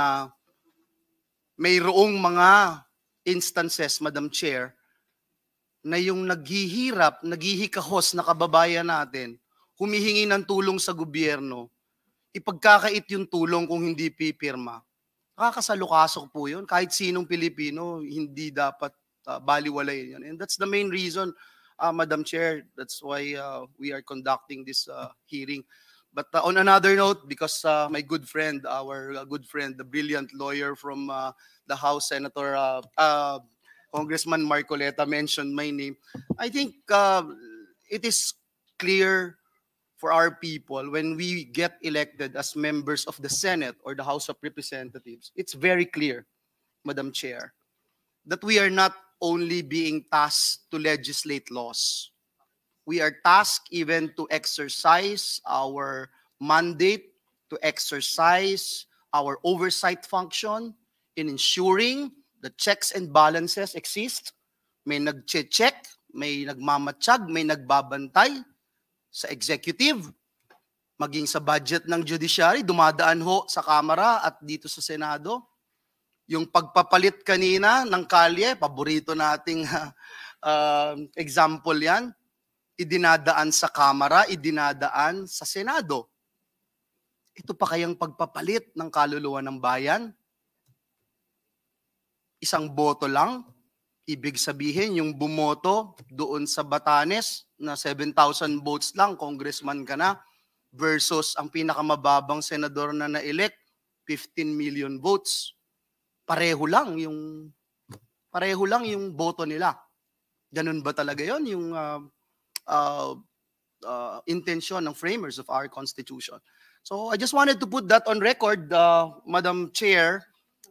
mayroong mga instances, Madam Chair, na yung naghihirap, naghihikahos na kababayan natin, humihingi ng tulong sa gobyerno, ipagkakait yung tulong kung hindi pipirma. Nakakasalukasok po yun. Kahit sinong Pilipino, hindi dapat uh, ah, baliwalay yun. And that's the main reason uh, Madam Chair. That's why uh, we are conducting this uh, hearing. But uh, on another note, because uh, my good friend, our uh, good friend, the brilliant lawyer from uh, the House, Senator uh, uh, Congressman Marcoleta mentioned my name, I think uh, it is clear for our people when we get elected as members of the Senate or the House of Representatives, it's very clear, Madam Chair, that we are not only being tasked to legislate laws. We are tasked even to exercise our mandate, to exercise our oversight function in ensuring the checks and balances exist. May nag-check, may nagmamatsyag, may nagbabantay sa executive, maging sa budget ng judiciary, dumadaan ho sa Kamara at dito sa Senado yung pagpapalit kanina ng kalye, paborito nating uh, example yan, idinadaan sa Kamara, idinadaan sa Senado. Ito pa kayang pagpapalit ng kaluluwa ng bayan? Isang boto lang? Ibig sabihin, yung bumoto doon sa Batanes na 7,000 votes lang, congressman ka na, versus ang pinakamababang senador na na-elect, 15 million votes pareho lang yung pareho lang yung boto nila. Ganun ba talaga 'yon yung uh, ah, uh, ah, uh, ah, intention ng framers of our constitution? So I just wanted to put that on record, uh, Madam Chair,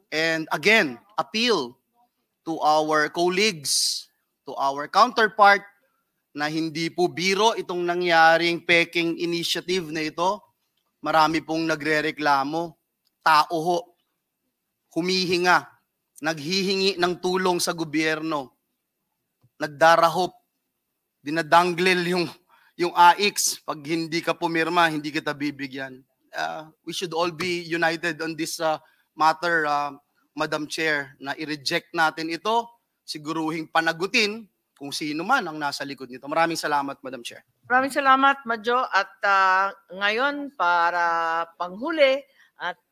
and again, appeal to our colleagues, to our counterpart na hindi po biro itong nangyaring peking initiative na ito. Marami pong nagrereklamo, tao ho humihinga, naghihingi ng tulong sa gobyerno, nagdarahop, dinadanglil yung, yung AX. Pag hindi ka pumirma, hindi kita bibigyan. Uh, we should all be united on this uh, matter, uh, Madam Chair, na i-reject natin ito, siguruhing panagutin kung sino man ang nasa likod nito. Maraming salamat, Madam Chair. Maraming salamat, Majo. At uh, ngayon, para panghuli,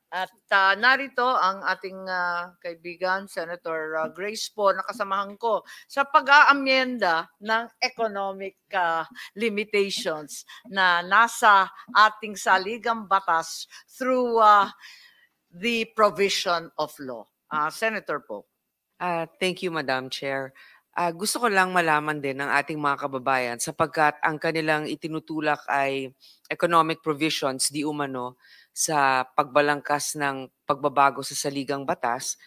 at uh, narito ang ating uh, kaibigan, Senator uh, Grace po, nakasamahan ko sa pag-aamyenda ng economic uh, limitations na nasa ating saligang batas through uh, the provision of law. Uh, Senator po. Uh, thank you, Madam Chair. Uh, gusto ko lang malaman din ng ating mga kababayan sapagkat ang kanilang itinutulak ay economic provisions, di umano, sa pagbalangkas ng pagbabago sa saligang batas,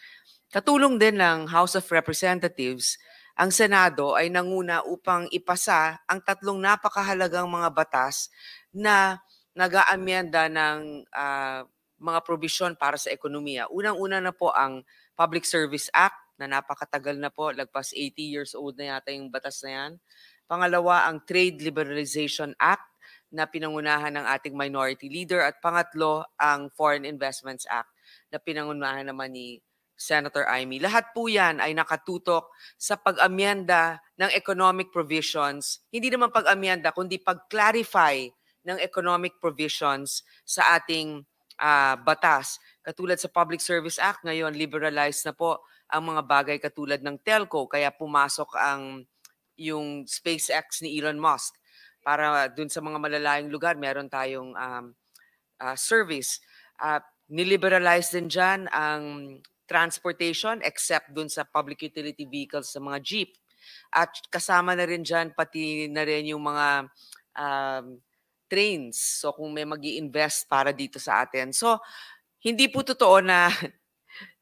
katulong din ng House of Representatives, ang Senado ay nanguna upang ipasa ang tatlong napakahalagang mga batas na nag ng uh, mga probisyon para sa ekonomiya. Unang-una na po ang Public Service Act na napakatagal na po, lagpas 80 years old na yata yung batas na yan. Pangalawa, ang Trade Liberalization Act na pinangunahan ng ating minority leader at pangatlo ang Foreign Investments Act na pinangunahan naman ni Senator Amy. Lahat po yan ay nakatutok sa pag-amyenda ng economic provisions. Hindi naman pag-amyenda, kundi pag-clarify ng economic provisions sa ating uh, batas. Katulad sa Public Service Act, ngayon liberalized na po ang mga bagay katulad ng telco, kaya pumasok ang yung SpaceX ni Elon Musk para dun sa mga malalayong lugar, meron tayong um, uh, service. Uh, niliberalize din dyan ang transportation except dun sa public utility vehicles sa mga jeep. At kasama na rin dyan pati na rin yung mga um, trains. So kung may mag invest para dito sa atin. So hindi po totoo na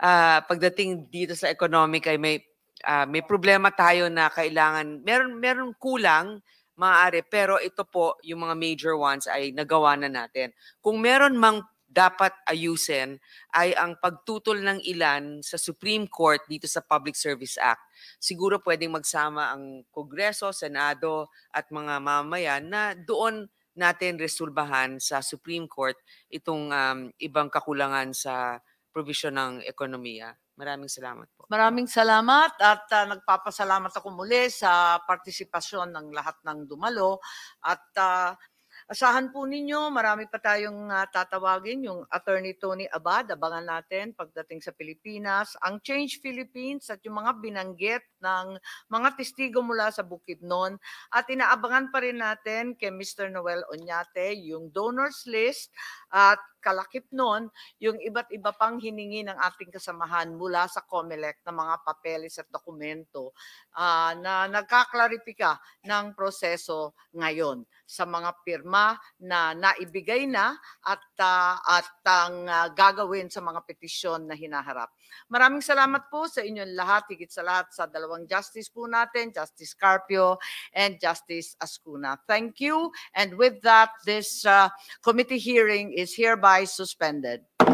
uh, pagdating dito sa economic ay may uh, may problema tayo na kailangan meron meron kulang maaari. Pero ito po, yung mga major ones ay nagawa na natin. Kung meron mang dapat ayusin ay ang pagtutol ng ilan sa Supreme Court dito sa Public Service Act. Siguro pwedeng magsama ang Kongreso, Senado at mga mamayan na doon natin resolbahan sa Supreme Court itong um, ibang kakulangan sa provision ng ekonomiya. Maraming salamat po. Maraming salamat at uh, nagpapasalamat ako muli sa partisipasyon ng lahat ng dumalo at uh, Asahan po ninyo, marami pa tayong uh, tatawagin, yung Attorney Tony Abad, abangan natin pagdating sa Pilipinas, ang Change Philippines at yung mga binanggit ng mga testigo mula sa bukid noon. At inaabangan pa rin natin kay Mr. Noel Onyate, yung donors list at kalakip noon yung iba't iba pang hiningi ng ating kasamahan mula sa COMELEC ng mga papeles at dokumento uh, na nagkaklarifika ng proseso ngayon sa mga pirma na naibigay na at uh, at ang uh, gagawin sa mga petisyon na hinaharap. Maraming salamat po sa inyong lahat, higit sa lahat sa dalawang justice po natin, Justice Carpio and Justice Ascuna. Thank you and with that this uh, committee hearing is hereby suspended.